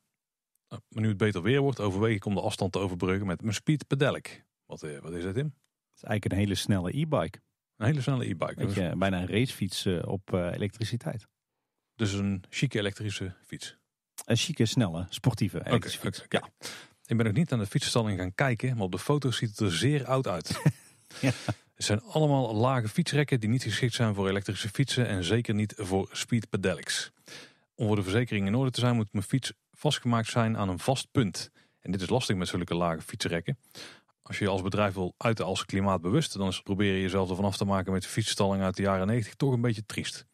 [SPEAKER 1] nou, maar nu het beter weer wordt, overweeg ik om de afstand te overbruggen met mijn Speed Pedelec. Wat, eh, wat is dat, Tim? Het is eigenlijk
[SPEAKER 2] een hele snelle e-bike. Een hele snelle e-bike. Dus... bijna een racefiets eh, op eh, elektriciteit.
[SPEAKER 1] Dus een chique elektrische fiets.
[SPEAKER 2] Een chique, snelle, sportieve elektrische
[SPEAKER 1] fiets. Ja. Ik ben nog niet aan de fietsenstalling gaan kijken, maar op de foto's ziet het er zeer oud uit. [LAUGHS] Het zijn allemaal lage fietsrekken die niet geschikt zijn voor elektrische fietsen en zeker niet voor speed pedelecs. Om voor de verzekering in orde te zijn moet mijn fiets vastgemaakt zijn aan een vast punt. En dit is lastig met zulke lage fietsrekken. Als je als bedrijf wil uiten als klimaatbewust, dan is proberen jezelf ervan af te maken met de fietsstallingen uit de jaren 90 toch een beetje triest.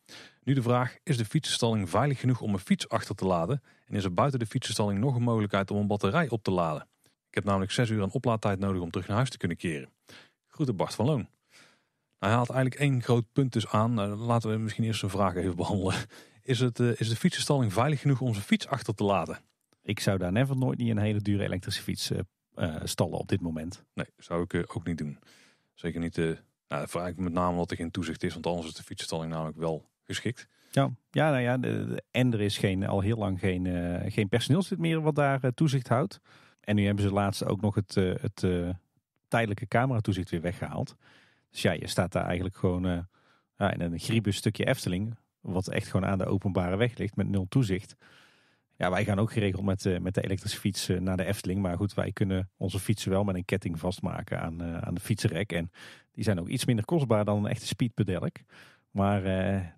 [SPEAKER 1] Nu de vraag, is de fietsenstalling veilig genoeg om een fiets achter te laden? En is er buiten de fietsenstalling nog een mogelijkheid om een batterij op te laden? Ik heb namelijk 6 uur aan oplaadtijd nodig om terug naar huis te kunnen keren. Groeten Bart van Loon. Hij haalt eigenlijk één groot punt dus aan. Eh, laten we misschien eerst zijn vragen even behandelen is, het, eh, is de fietsenstalling veilig genoeg om zijn fiets achter te laden? Ik zou daar never nooit niet
[SPEAKER 2] een hele dure elektrische fiets eh, eh, stallen op dit moment.
[SPEAKER 1] Nee, zou ik ook niet doen. Zeker niet, nou, ik met name omdat er geen toezicht is, want anders is de fietsenstalling namelijk wel geschikt. Ja,
[SPEAKER 2] ja, nou ja de, en er is geen, al heel lang geen, uh, geen personeelslid meer wat daar toezicht houdt. En nu hebben ze laatst ook nog het, het tijdelijke cameratoezicht weer weggehaald. Dus ja, je staat daar eigenlijk gewoon in een griebus stukje Efteling wat echt gewoon aan de openbare weg ligt met nul toezicht. Ja, wij gaan ook geregeld met, eh, met de elektrische fiets eh, naar de Efteling. Maar goed, wij kunnen onze fietsen wel met een ketting vastmaken aan, eh, aan de fietsenrek. En die zijn ook iets minder kostbaar dan een echte speedpedelc. Maar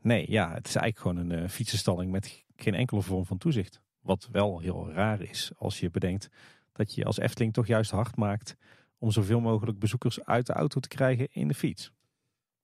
[SPEAKER 2] nee, ja, het is eigenlijk gewoon een fietsenstalling met geen enkele vorm van toezicht. Wat wel heel raar is als je bedenkt dat je als Efteling toch juist hard maakt om zoveel mogelijk bezoekers uit de auto te krijgen in de fiets.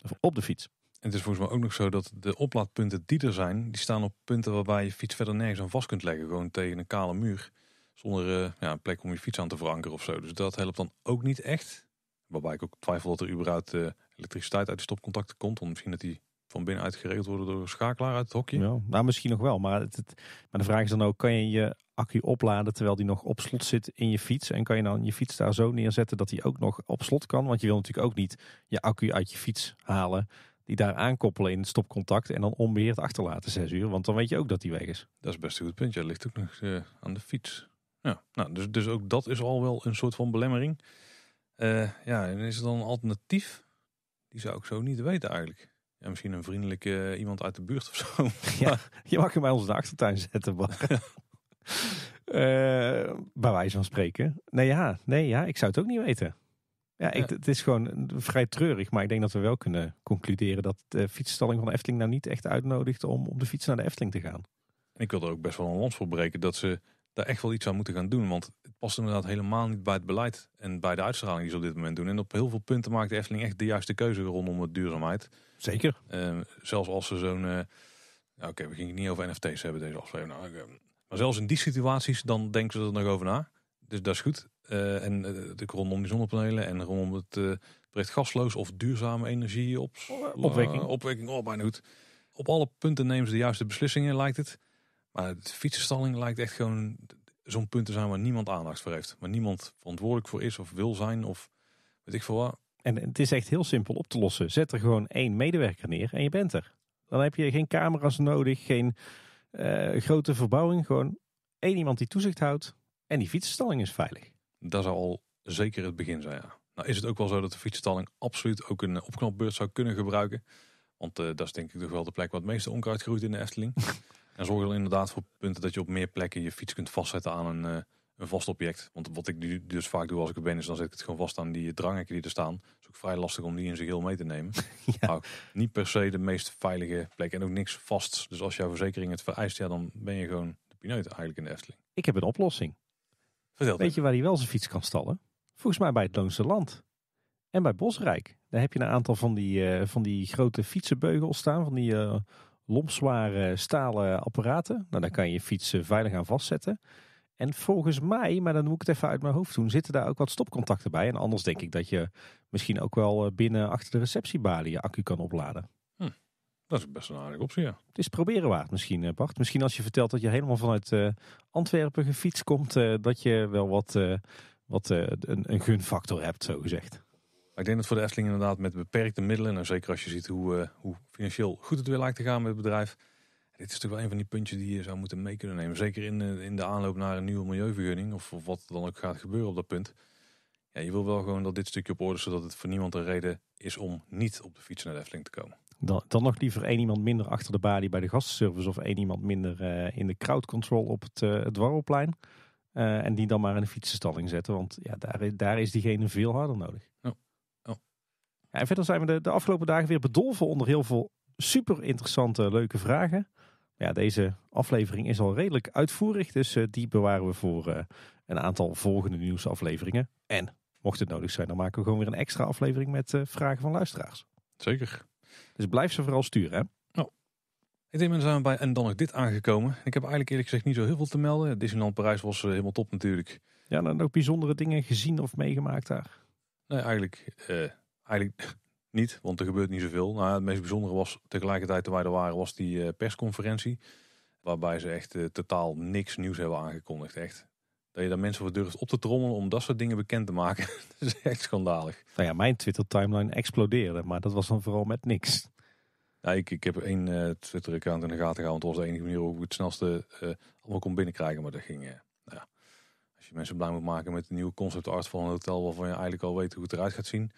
[SPEAKER 1] Of op de fiets. En het is volgens mij ook nog zo dat de oplaadpunten die er zijn, die staan op punten waarbij je fiets verder nergens aan vast kunt leggen. Gewoon tegen een kale muur. Zonder eh, ja, een plek om je fiets aan te verankeren of zo. Dus dat helpt dan ook niet echt. Waarbij ik ook twijfel dat er überhaupt eh, elektriciteit uit de stopcontacten komt. Om misschien dat die van binnenuit geregeld worden door een schakelaar uit het hokje. Ja, nou,
[SPEAKER 2] misschien nog wel. Maar, het, maar de vraag is dan ook, kan je je accu opladen terwijl die nog op slot zit in je fiets? En kan je dan je fiets daar zo neerzetten dat die ook nog op slot kan? Want je wil natuurlijk ook niet je accu uit je fiets halen die daar aankoppelen in het stopcontact en dan onbeheerd achterlaten
[SPEAKER 1] 6 uur. Want dan weet je ook dat die weg is. Dat is best een goed punt. Ja, ligt ook nog eh, aan de fiets. Ja, nou, dus, dus ook dat is al wel een soort van belemmering. Eh, ja, en is er dan een alternatief? Die zou ik zo niet weten eigenlijk. Ja, misschien een vriendelijke eh, iemand uit de buurt of zo. [LAUGHS] Ja, je mag hem bij ons in de achtertuin zetten, [LAUGHS] bij
[SPEAKER 2] wijze van spreken. Nee ja, nee, ja, ik zou het ook niet weten. Ja, ik, het is gewoon eh, vrij treurig. Maar ik denk dat we wel kunnen concluderen dat de fietsstalling van de Efteling nou niet echt uitnodigt om op de fiets naar de Efteling te gaan.
[SPEAKER 1] En ik wil er ook best wel een lans voor breken dat ze daar echt wel iets aan moeten gaan doen. Want het past inderdaad helemaal niet bij het beleid en bij de uitstraling die ze op dit moment doen. En op heel veel punten maakt de Efteling echt de juiste keuze rondom het duurzaamheid. Zeker. Ehm, zelfs als ze zo'n... Eh, oké, we gingen niet over NFT's hebben deze aflevering. Nou, Maar zelfs in die situaties, dan denken ze er nog over na. Dus dat is goed. Eh, en eh, de rondom die zonnepanelen en rondom het uh, gasloos of duurzame energie op, opwekking. opwekking, oh bijna Op alle punten nemen ze de juiste beslissingen lijkt het. Maar de fietsenstalling lijkt echt gewoon zo'n punt te zijn waar niemand aandacht voor heeft. Waar niemand verantwoordelijk voor is of wil zijn of weet ik veel wat. En het is echt
[SPEAKER 2] heel simpel op te lossen. Zet er gewoon één medewerker neer en je bent er. Dan heb je geen camera's nodig, geen grote verbouwing. Gewoon één iemand die toezicht houdt en die fietsenstalling is veilig.
[SPEAKER 1] Dat zou al zeker het begin zijn, ja. Nou is het ook wel zo dat de fietsenstalling absoluut ook een eh, opknapbeurt zou kunnen gebruiken. Want eh, dat is denk ik toch wel de plek waar het meeste onkruid groeit in de Efteling. [LAUGHS] en zorg er inderdaad voor punten dat je op meer plekken je fiets kunt vastzetten aan een, eh, een vast object. Want wat ik dus vaak doe als ik er ben is, dan zet ik het gewoon vast aan die dranghekken die er staan. Het is ook vrij lastig om die in zich heel mee te nemen. Nou, [LAUGHS] niet per se de meest veilige plek en ook niks vast. Dus als jouw verzekering het vereist, ja, dan ben je gewoon de pineut eigenlijk in de Efteling.
[SPEAKER 2] Ik heb een oplossing. Weet je waar hij wel zijn fiets kan stallen? Volgens mij bij het Loonse Land. En bij Bosrijk. Daar heb je een aantal van die, eh, van die grote fietsenbeugels staan. Van die uh, eh, lomzware stalen apparaten. Nou, daar kan je je fiets eh, veilig aan vastzetten. En volgens mij, maar dan moet ik het even uit mijn hoofd doen, zitten daar ook wat stopcontacten bij. En anders denk ik dat je misschien ook wel binnen achter de receptiebalie je accu kan opladen.
[SPEAKER 1] Dat is best een aardige optie, ja. Het is proberen
[SPEAKER 2] waard misschien, eh, Bart. Misschien als je vertelt dat je helemaal vanuit eh, Antwerpen gefietst komt, eh, dat je
[SPEAKER 1] wel wat, wat een, een, gunfactor hebt, zo gezegd. Ik denk dat voor de Efteling inderdaad met beperkte middelen, en zeker als je ziet hoe, hoe financieel goed het weer lijkt te gaan met het bedrijf. Dit is natuurlijk wel een van die puntjes die je zou moeten mee kunnen nemen. Zeker in, in de aanloop naar een nieuwe milieuvergunning, of, of wat dan ook gaat gebeuren op dat punt. Ja, je wil wel gewoon dat dit stukje op orde zodat het voor niemand een reden is om niet op de fiets naar de Efteling te komen.
[SPEAKER 2] Dan, dan nog liever één iemand minder achter de balie bij de gastenservice of één iemand minder eh, in de crowd control op het, uh, het dwarrelplein. Eh, en die dan maar in de fietsenstalling zetten, want ja, daar, daar is diegene veel harder nodig. Oh. oh. Ja, en verder zijn we de, de afgelopen dagen weer bedolven onder heel veel super interessante, leuke vragen. Ja, deze aflevering is al redelijk uitvoerig, dus die bewaren we voor een aantal volgende nieuwsafleveringen. En mocht het nodig zijn, dan maken we gewoon weer een extra aflevering met vragen van
[SPEAKER 1] luisteraars. Zeker. Dus blijf ze vooral sturen. Hè? Nou, ik denk, dat zijn we bij en dan nog dit aangekomen. Ik heb eigenlijk eerlijk gezegd niet zo heel veel te melden. Disneyland Parijs was eh, helemaal top natuurlijk.
[SPEAKER 2] Ja, dan ook bijzondere dingen gezien of meegemaakt daar?
[SPEAKER 1] Nee, eigenlijk, eh, eigenlijk [LAUGHS] niet, want er gebeurt niet zoveel. Nou, het meest bijzondere was tegelijkertijd toen wij er waren, was die eh, persconferentie. Waarbij ze echt totaal niks nieuws hebben aangekondigd. Echt dat je daar mensen voor durft op te trommelen om dat soort dingen bekend te maken. [LAUGHS] dat is echt schandalig. Nou ja, mijn Twitter-timeline explodeerde, maar dat was dan vooral met niks. Ja, ik, ik heb één eh, Twitter-account in de gaten gehouden. Want dat was de enige manier hoe ik het snelste uh, allemaal kon binnenkrijgen. Maar dat ging, eh, nou ja. Als je mensen blij moet maken met een nieuwe concept art van een hotel... waarvan je eigenlijk al weet hoe het eruit gaat zien.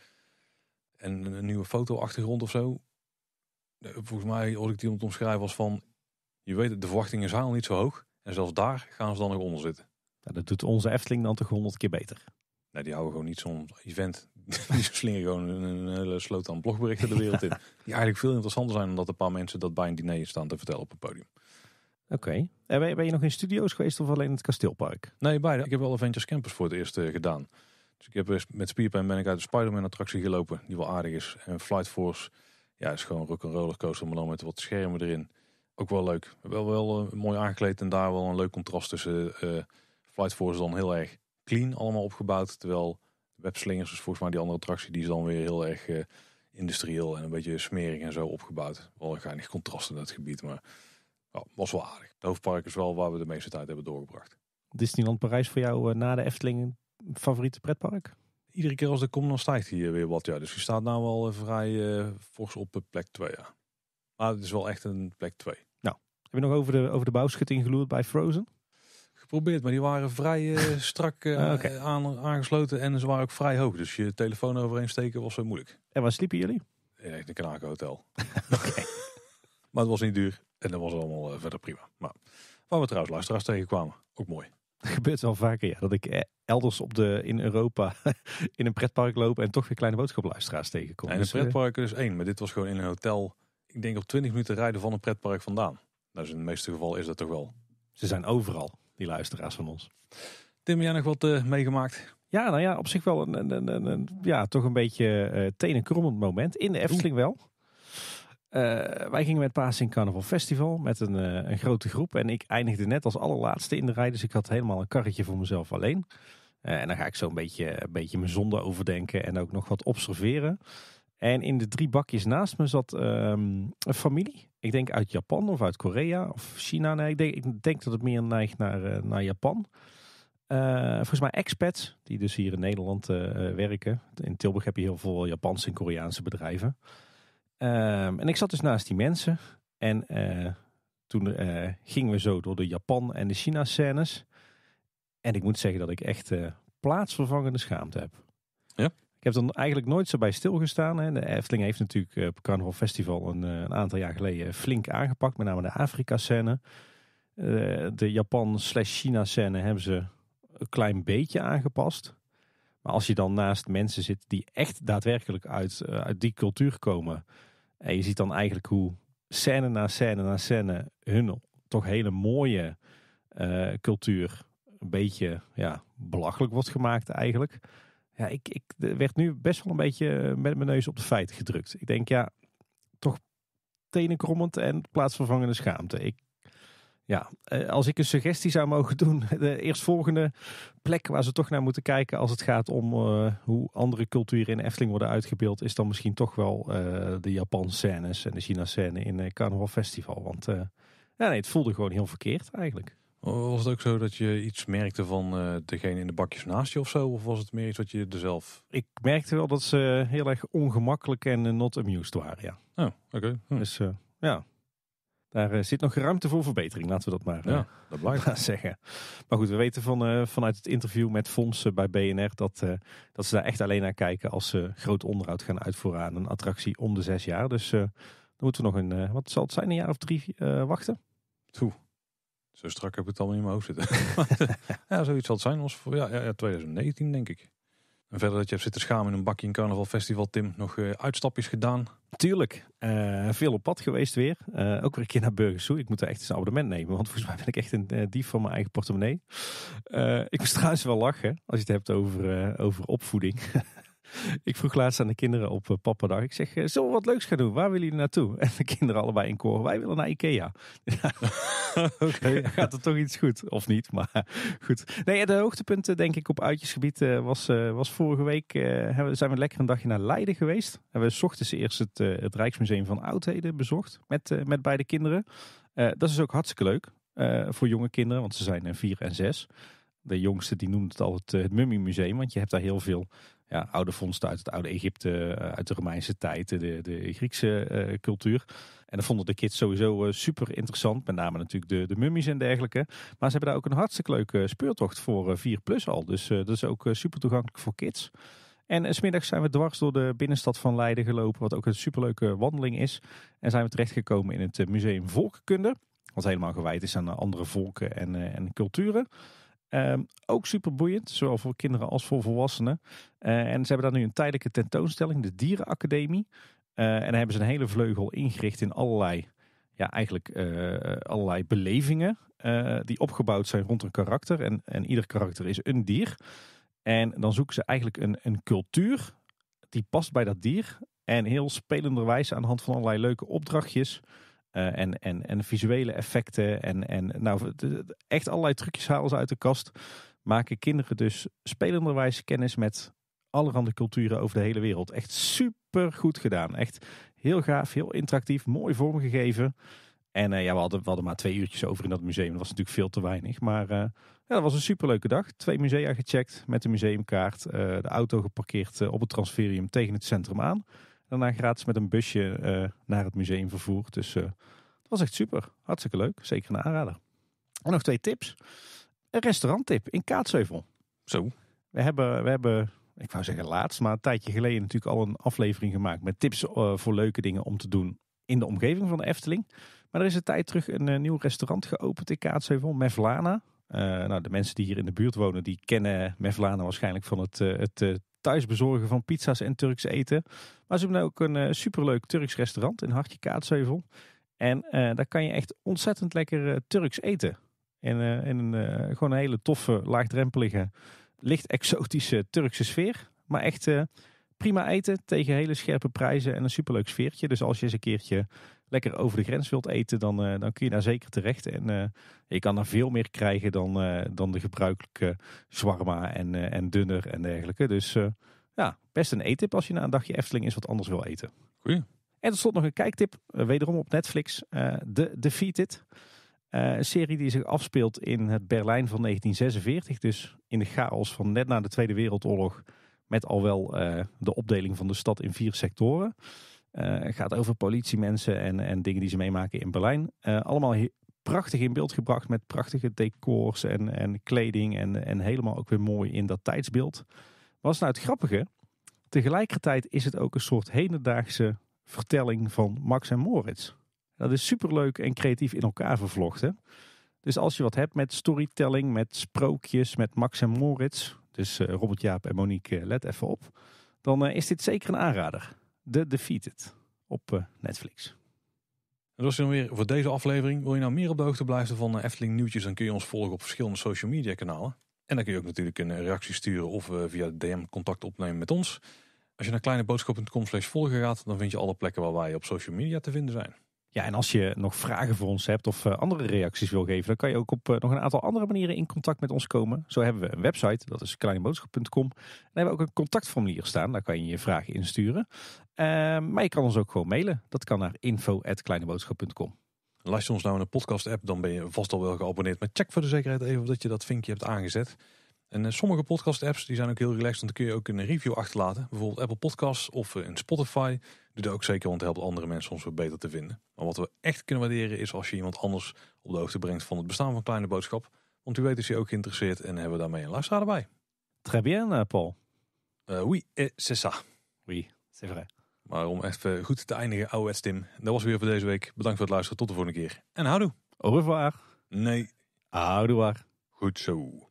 [SPEAKER 1] En een nieuwe foto-achtergrond of zo. Volgens mij hoorde ik die om te van... Je weet het, de verwachtingen zijn al niet zo hoog. En zelfs daar gaan ze dan nog onder zitten
[SPEAKER 2] dat doet onze Efteling dan toch honderd keer beter.
[SPEAKER 1] Nee, die houden gewoon niet zo'n event. [LAUGHS] die slingen gewoon een, hele sloot aan blogberichten de wereld in. [LAUGHS] Die eigenlijk veel interessanter zijn dan dat een paar mensen dat bij een diner staan te vertellen op een podium. Oké. Eh, en ben, je nog in studio's geweest of alleen het kasteelpark? Nee, beide. Ik heb wel Avengers Campus voor het eerst eh, gedaan. Dus ik heb eh, met Spierpijn ben ik uit de Spider-Man attractie gelopen, die wel aardig is. En Flight Force, ja, is gewoon rock roller coaster, maar dan met wat schermen erin. Ook wel leuk. Wel, wel mooi aangekleed en daar wel een leuk contrast tussen... Flight Force dan heel erg clean allemaal opgebouwd. Terwijl Webslingers is volgens mij die andere attractie, die is dan weer heel erg uh, industrieel en een beetje smerig en zo opgebouwd. Wel een geinig contrast in dat gebied, maar was wel aardig. Het hoofdpark is wel waar we de meeste tijd hebben doorgebracht.
[SPEAKER 2] Disneyland Parijs voor jou eh, na de Efteling favoriete pretpark?
[SPEAKER 1] Iedere keer als ik kom, dan stijgt hier weer wat. Ja. Dus je staat nou wel eh, vrij uh, fors op plek 2. Ja. Maar het is wel echt een plek 2. Nou,
[SPEAKER 2] heb je nog over de, over de bouwschutting geloerd bij Frozen?
[SPEAKER 1] geprobeerd, maar die waren vrij eh, [LAUGHS] strak eh, ah, aangesloten en ze waren ook vrij hoog. Dus je telefoon overheen steken was zo moeilijk. En waar sliepen jullie? In een knakenhotel. [LAUGHS] okay. [LAUGHS] maar het was niet duur en dat was allemaal eh, verder prima. Maar waar we trouwens luisteraars tegenkwamen, ook mooi.
[SPEAKER 2] Dat gebeurt wel vaker, ja. Dat ik elders op de, in Europa in een pretpark loop en toch weer kleine boodschapluisteraars tegenkom. En een dus, pretpark
[SPEAKER 1] is één, maar dit was gewoon in een hotel. Ik denk op 20 minuten rijden van een pretpark vandaan. Nou, dus in het meeste geval is dat toch wel. Ze zijn overal die luisteraars van ons. Tim, jij nog
[SPEAKER 2] wat eh, meegemaakt? Ja, nou ja, op zich wel een, een, een, ja, toch een beetje uh, tenenkrommend moment. In de Efteling wel. Eh, wij gingen met Pasing Carnival Festival met een, een grote groep. En ik eindigde net als allerlaatste in de rij. Dus ik had helemaal een karretje voor mezelf alleen. en dan ga ik zo een beetje, een beetje mijn zonde overdenken en ook nog wat observeren. En in de drie bakjes naast me zat ehm, een familie ik denk uit Japan of uit Korea of China. Nee, ik denk, ik denk dat het meer neigt naar, eh, naar Japan. Eh, volgens mij expats, die dus hier in Nederland eh, werken. In Tilburg heb je heel veel Japanse en Koreaanse bedrijven. Ehm, en ik zat dus naast die mensen. En toen gingen we zo door de Japan en de China scènes. En ik moet zeggen dat ik echt plaatsvervangende schaamte heb. Ja? Ik heb er eigenlijk nooit zo bij stilgestaan. Hè. De Efteling heeft natuurlijk eh, op Carnival Festival een, eh, een aantal jaar geleden flink aangepakt. Met name de Afrika-scène. Eh, de Japan-slash-China-scène hebben ze een klein beetje aangepast. Maar als je dan naast mensen zit die echt daadwerkelijk uit, uit die cultuur komen. En je ziet dan eigenlijk hoe scène na scène na scène hun toch hele mooie cultuur een beetje ja, belachelijk wordt gemaakt eigenlijk. Ja, ik, ik werd nu best wel een beetje eh, met mijn neus op de feiten gedrukt. Ik denk, ja, toch tenenkrommend en plaatsvervangende schaamte. Ik, ja, eh, als ik een suggestie zou mogen [LAUGHS] doen, de eerstvolgende plek waar ze toch naar moeten kijken als het gaat om eh, hoe andere culturen in Efteling worden uitgebeeld, is dan misschien toch wel de Japanse scènes en de China scène in uh, Carnaval Festival. Want
[SPEAKER 1] ja, nee, het voelde gewoon heel verkeerd eigenlijk. Was het ook zo dat je iets merkte van eh, degene in de bakjes naast je of zo? Of was het meer iets wat je er zelf... Ik
[SPEAKER 2] merkte wel dat ze heel erg ongemakkelijk en eh, not amused waren,
[SPEAKER 1] ja. Oh, oké. Hm. Dus eh, ja,
[SPEAKER 2] daar zit nog ruimte voor verbetering, laten we dat maar, ja, dat blijft. [LAUGHS] zeggen. Maar goed, we weten van, vanuit het interview met Fons bij BNR dat, dat ze daar echt alleen naar kijken als ze groot onderhoud gaan uitvoeren aan een attractie om de zes jaar. Dus dan moeten we nog een, wat zal het zijn, een jaar of drie wachten?
[SPEAKER 1] Toe. Zo strak heb ik het allemaal in mijn hoofd zitten. [LAUGHS] ja, zoiets zal het zijn. Was voor, ja, ja, 2019 denk ik. En verder dat je hebt zitten schamen in een bakje in Carnaval Festival, Tim. Nog eh, uitstapjes gedaan?
[SPEAKER 2] Tuurlijk. Eh, veel op pad geweest weer. Eh, ook weer een keer naar Burgers Ik moet er echt eens een abonnement nemen. Want volgens mij ben ik echt een dief van mijn eigen portemonnee. ik moest trouwens wel lachen als je het hebt over, over opvoeding. [LAUGHS] Ik vroeg laatst aan de kinderen op eh, dag. Ik zeg, eh, zullen we wat leuks gaan doen? Waar willen jullie naartoe? [LAUGHS] En de kinderen allebei in koor. Wij willen naar Ikea. [LAUGHS] [LAUGHS] Gaat er toch iets goed? Of niet, maar goed. Nee, de hoogtepunten eh, denk ik op uitjesgebied was, was vorige week. Zijn we lekker een dagje naar Leiden geweest. Hebben we ochtends eerst het, het Rijksmuseum van Oudheden bezocht. Met, met beide kinderen. Dat is ook hartstikke leuk. voor jonge kinderen, want ze zijn vier en zes. De jongste die noemt het al het, het Mummiemuseum, want je hebt daar heel veel ja, oude vondsten uit het oude Egypte, eh, uit de Romeinse tijd, de, de Griekse eh, cultuur. En dat vonden de kids sowieso eh, super interessant. Met name natuurlijk de, de mummies en dergelijke. Maar ze hebben daar ook een hartstikke leuke speurtocht voor 4 plus al. Dus dat is ook super toegankelijk voor kids. En smiddags zijn we dwars door de binnenstad van Leiden gelopen, wat ook een superleuke wandeling is. En zijn we terechtgekomen in het Museum Volkenkunde, wat helemaal gewijd is aan andere volken en, en culturen. Ehm, ook super boeiend, zowel voor kinderen als voor volwassenen. Eh, en ze hebben daar nu een tijdelijke tentoonstelling, de Dierenacademie. Eh, en daar hebben ze een hele vleugel ingericht in allerlei, ja, eigenlijk, eh, allerlei belevingen. die opgebouwd zijn rond een karakter. En, en ieder karakter is een dier. En dan zoeken ze eigenlijk een, een cultuur die past bij dat dier. En heel spelenderwijs aan de hand van allerlei leuke opdrachtjes eh, en, en, en visuele effecten. En, en nou, echt allerlei trucjes haal ze uit de kast. Maken kinderen dus spelenderwijs kennis met allerhande culturen over de hele wereld. Echt super goed gedaan. Echt heel gaaf, heel interactief, mooi vormgegeven. En eh, ja, we hadden, we hadden maar twee uurtjes over in dat museum. Dat was natuurlijk veel te weinig. Maar eh, ja, dat was een superleuke dag. Twee musea gecheckt met de museumkaart. de auto geparkeerd op het transferium tegen het centrum aan daarna gratis met een busje eh, naar het museum vervoerd. Dus eh, dat was echt super. Hartstikke leuk. Zeker een aanrader. En nog twee tips. Een restauranttip in Kaatsheuvel. Zo. We hebben, we hebben, ik wou zeggen laatst, maar een tijdje geleden natuurlijk al een aflevering gemaakt met tips eh, voor leuke dingen om te doen in de omgeving van de Efteling. Maar er is een tijd terug een nieuw restaurant geopend in Kaatsheuvel, Mevlana. nou, de mensen die hier in de buurt wonen, die kennen Mevlana waarschijnlijk van het, het bezorgen van pizza's en Turks eten. Maar ze hebben ook een eh, superleuk Turks restaurant in Hartje Kaatsheuvel. En eh, daar kan je echt ontzettend lekker eh, Turks eten. in een, gewoon een hele toffe, laagdrempelige, licht exotische Turkse sfeer. Maar echt prima eten tegen hele scherpe prijzen en een superleuk sfeertje. Dus als je eens een keertje lekker over de grens wilt eten, dan, eh, dan kun je daar zeker terecht. En eh, je kan daar veel meer krijgen dan, eh, dan de gebruikelijke zwarma en, en dunner en dergelijke. Dus ja, best een eettip als je na een dagje Efteling eens wat anders wil eten. Goeie. En tot slot nog een kijktip, wederom op Netflix, The Defeated. een serie die zich afspeelt in het Berlijn van 1946. Dus in de chaos van net na de Tweede Wereldoorlog. Met al wel de opdeling van de stad in vier sectoren. Eh, gaat over politiemensen en, en dingen die ze meemaken in Berlijn. Eh, allemaal prachtig in beeld gebracht met prachtige decors en, en kleding. En, en helemaal ook weer mooi in dat tijdsbeeld. Wat is nou het grappige? Tegelijkertijd is het ook een soort hedendaagse vertelling van Max en Moritz. Dat is superleuk en creatief in elkaar vervlochten. Dus als je wat hebt met storytelling, met sprookjes, met Max en Moritz. Dus eh, Robert Jaap en Monique, let even op. Dan is dit zeker een aanrader. The Defeated op eh, Netflix.
[SPEAKER 1] En dat is dan weer voor deze aflevering. Wil je nou meer op de hoogte blijven van eh, Efteling nieuwtjes, dan kun je ons volgen op verschillende social media kanalen. En dan kun je ook natuurlijk een eh, reactie sturen of via DM contact opnemen met ons. Als je naar kleineboodschap.com slash volgen gaat, dan vind je alle plekken waar wij op social media te vinden zijn.
[SPEAKER 2] Ja, en als je nog vragen voor ons hebt of eh, andere reacties wil geven, dan kan je ook op eh, nog een aantal andere manieren in contact met ons komen. Zo hebben we een website, dat is kleinboodschap.com. En hebben we ook een contactformulier staan, daar kan je je vragen insturen. Ehm,
[SPEAKER 1] maar je kan ons ook gewoon mailen, dat kan naar info.kleineboodschap.com. je ons nou in een podcast-app, dan ben je vast al wel geabonneerd. Maar check voor de zekerheid even of dat je dat vinkje hebt aangezet. En eh, sommige podcast-apps die zijn ook heel relaxed, want dan kun je ook een review achterlaten. Bijvoorbeeld Apple Podcasts of in eh, Spotify. Doe dat ook zeker, want het helpt andere mensen ons weer beter te vinden. Maar wat we echt kunnen waarderen is als je iemand anders op de hoogte brengt van het bestaan van Kleine Boodschap. Want u weet is je ook geïnteresseerd en hebben we daarmee een luisteraar erbij. Très bien, eh, Paul. Uh, oui, c'est ça. Oui, c'est vrai. Maar om even goed te eindigen, oude Tim. Dat was weer voor deze week. Bedankt voor het luisteren. Tot de volgende keer. En houdoe. Au revoir. Nee. revoir. Goed zo.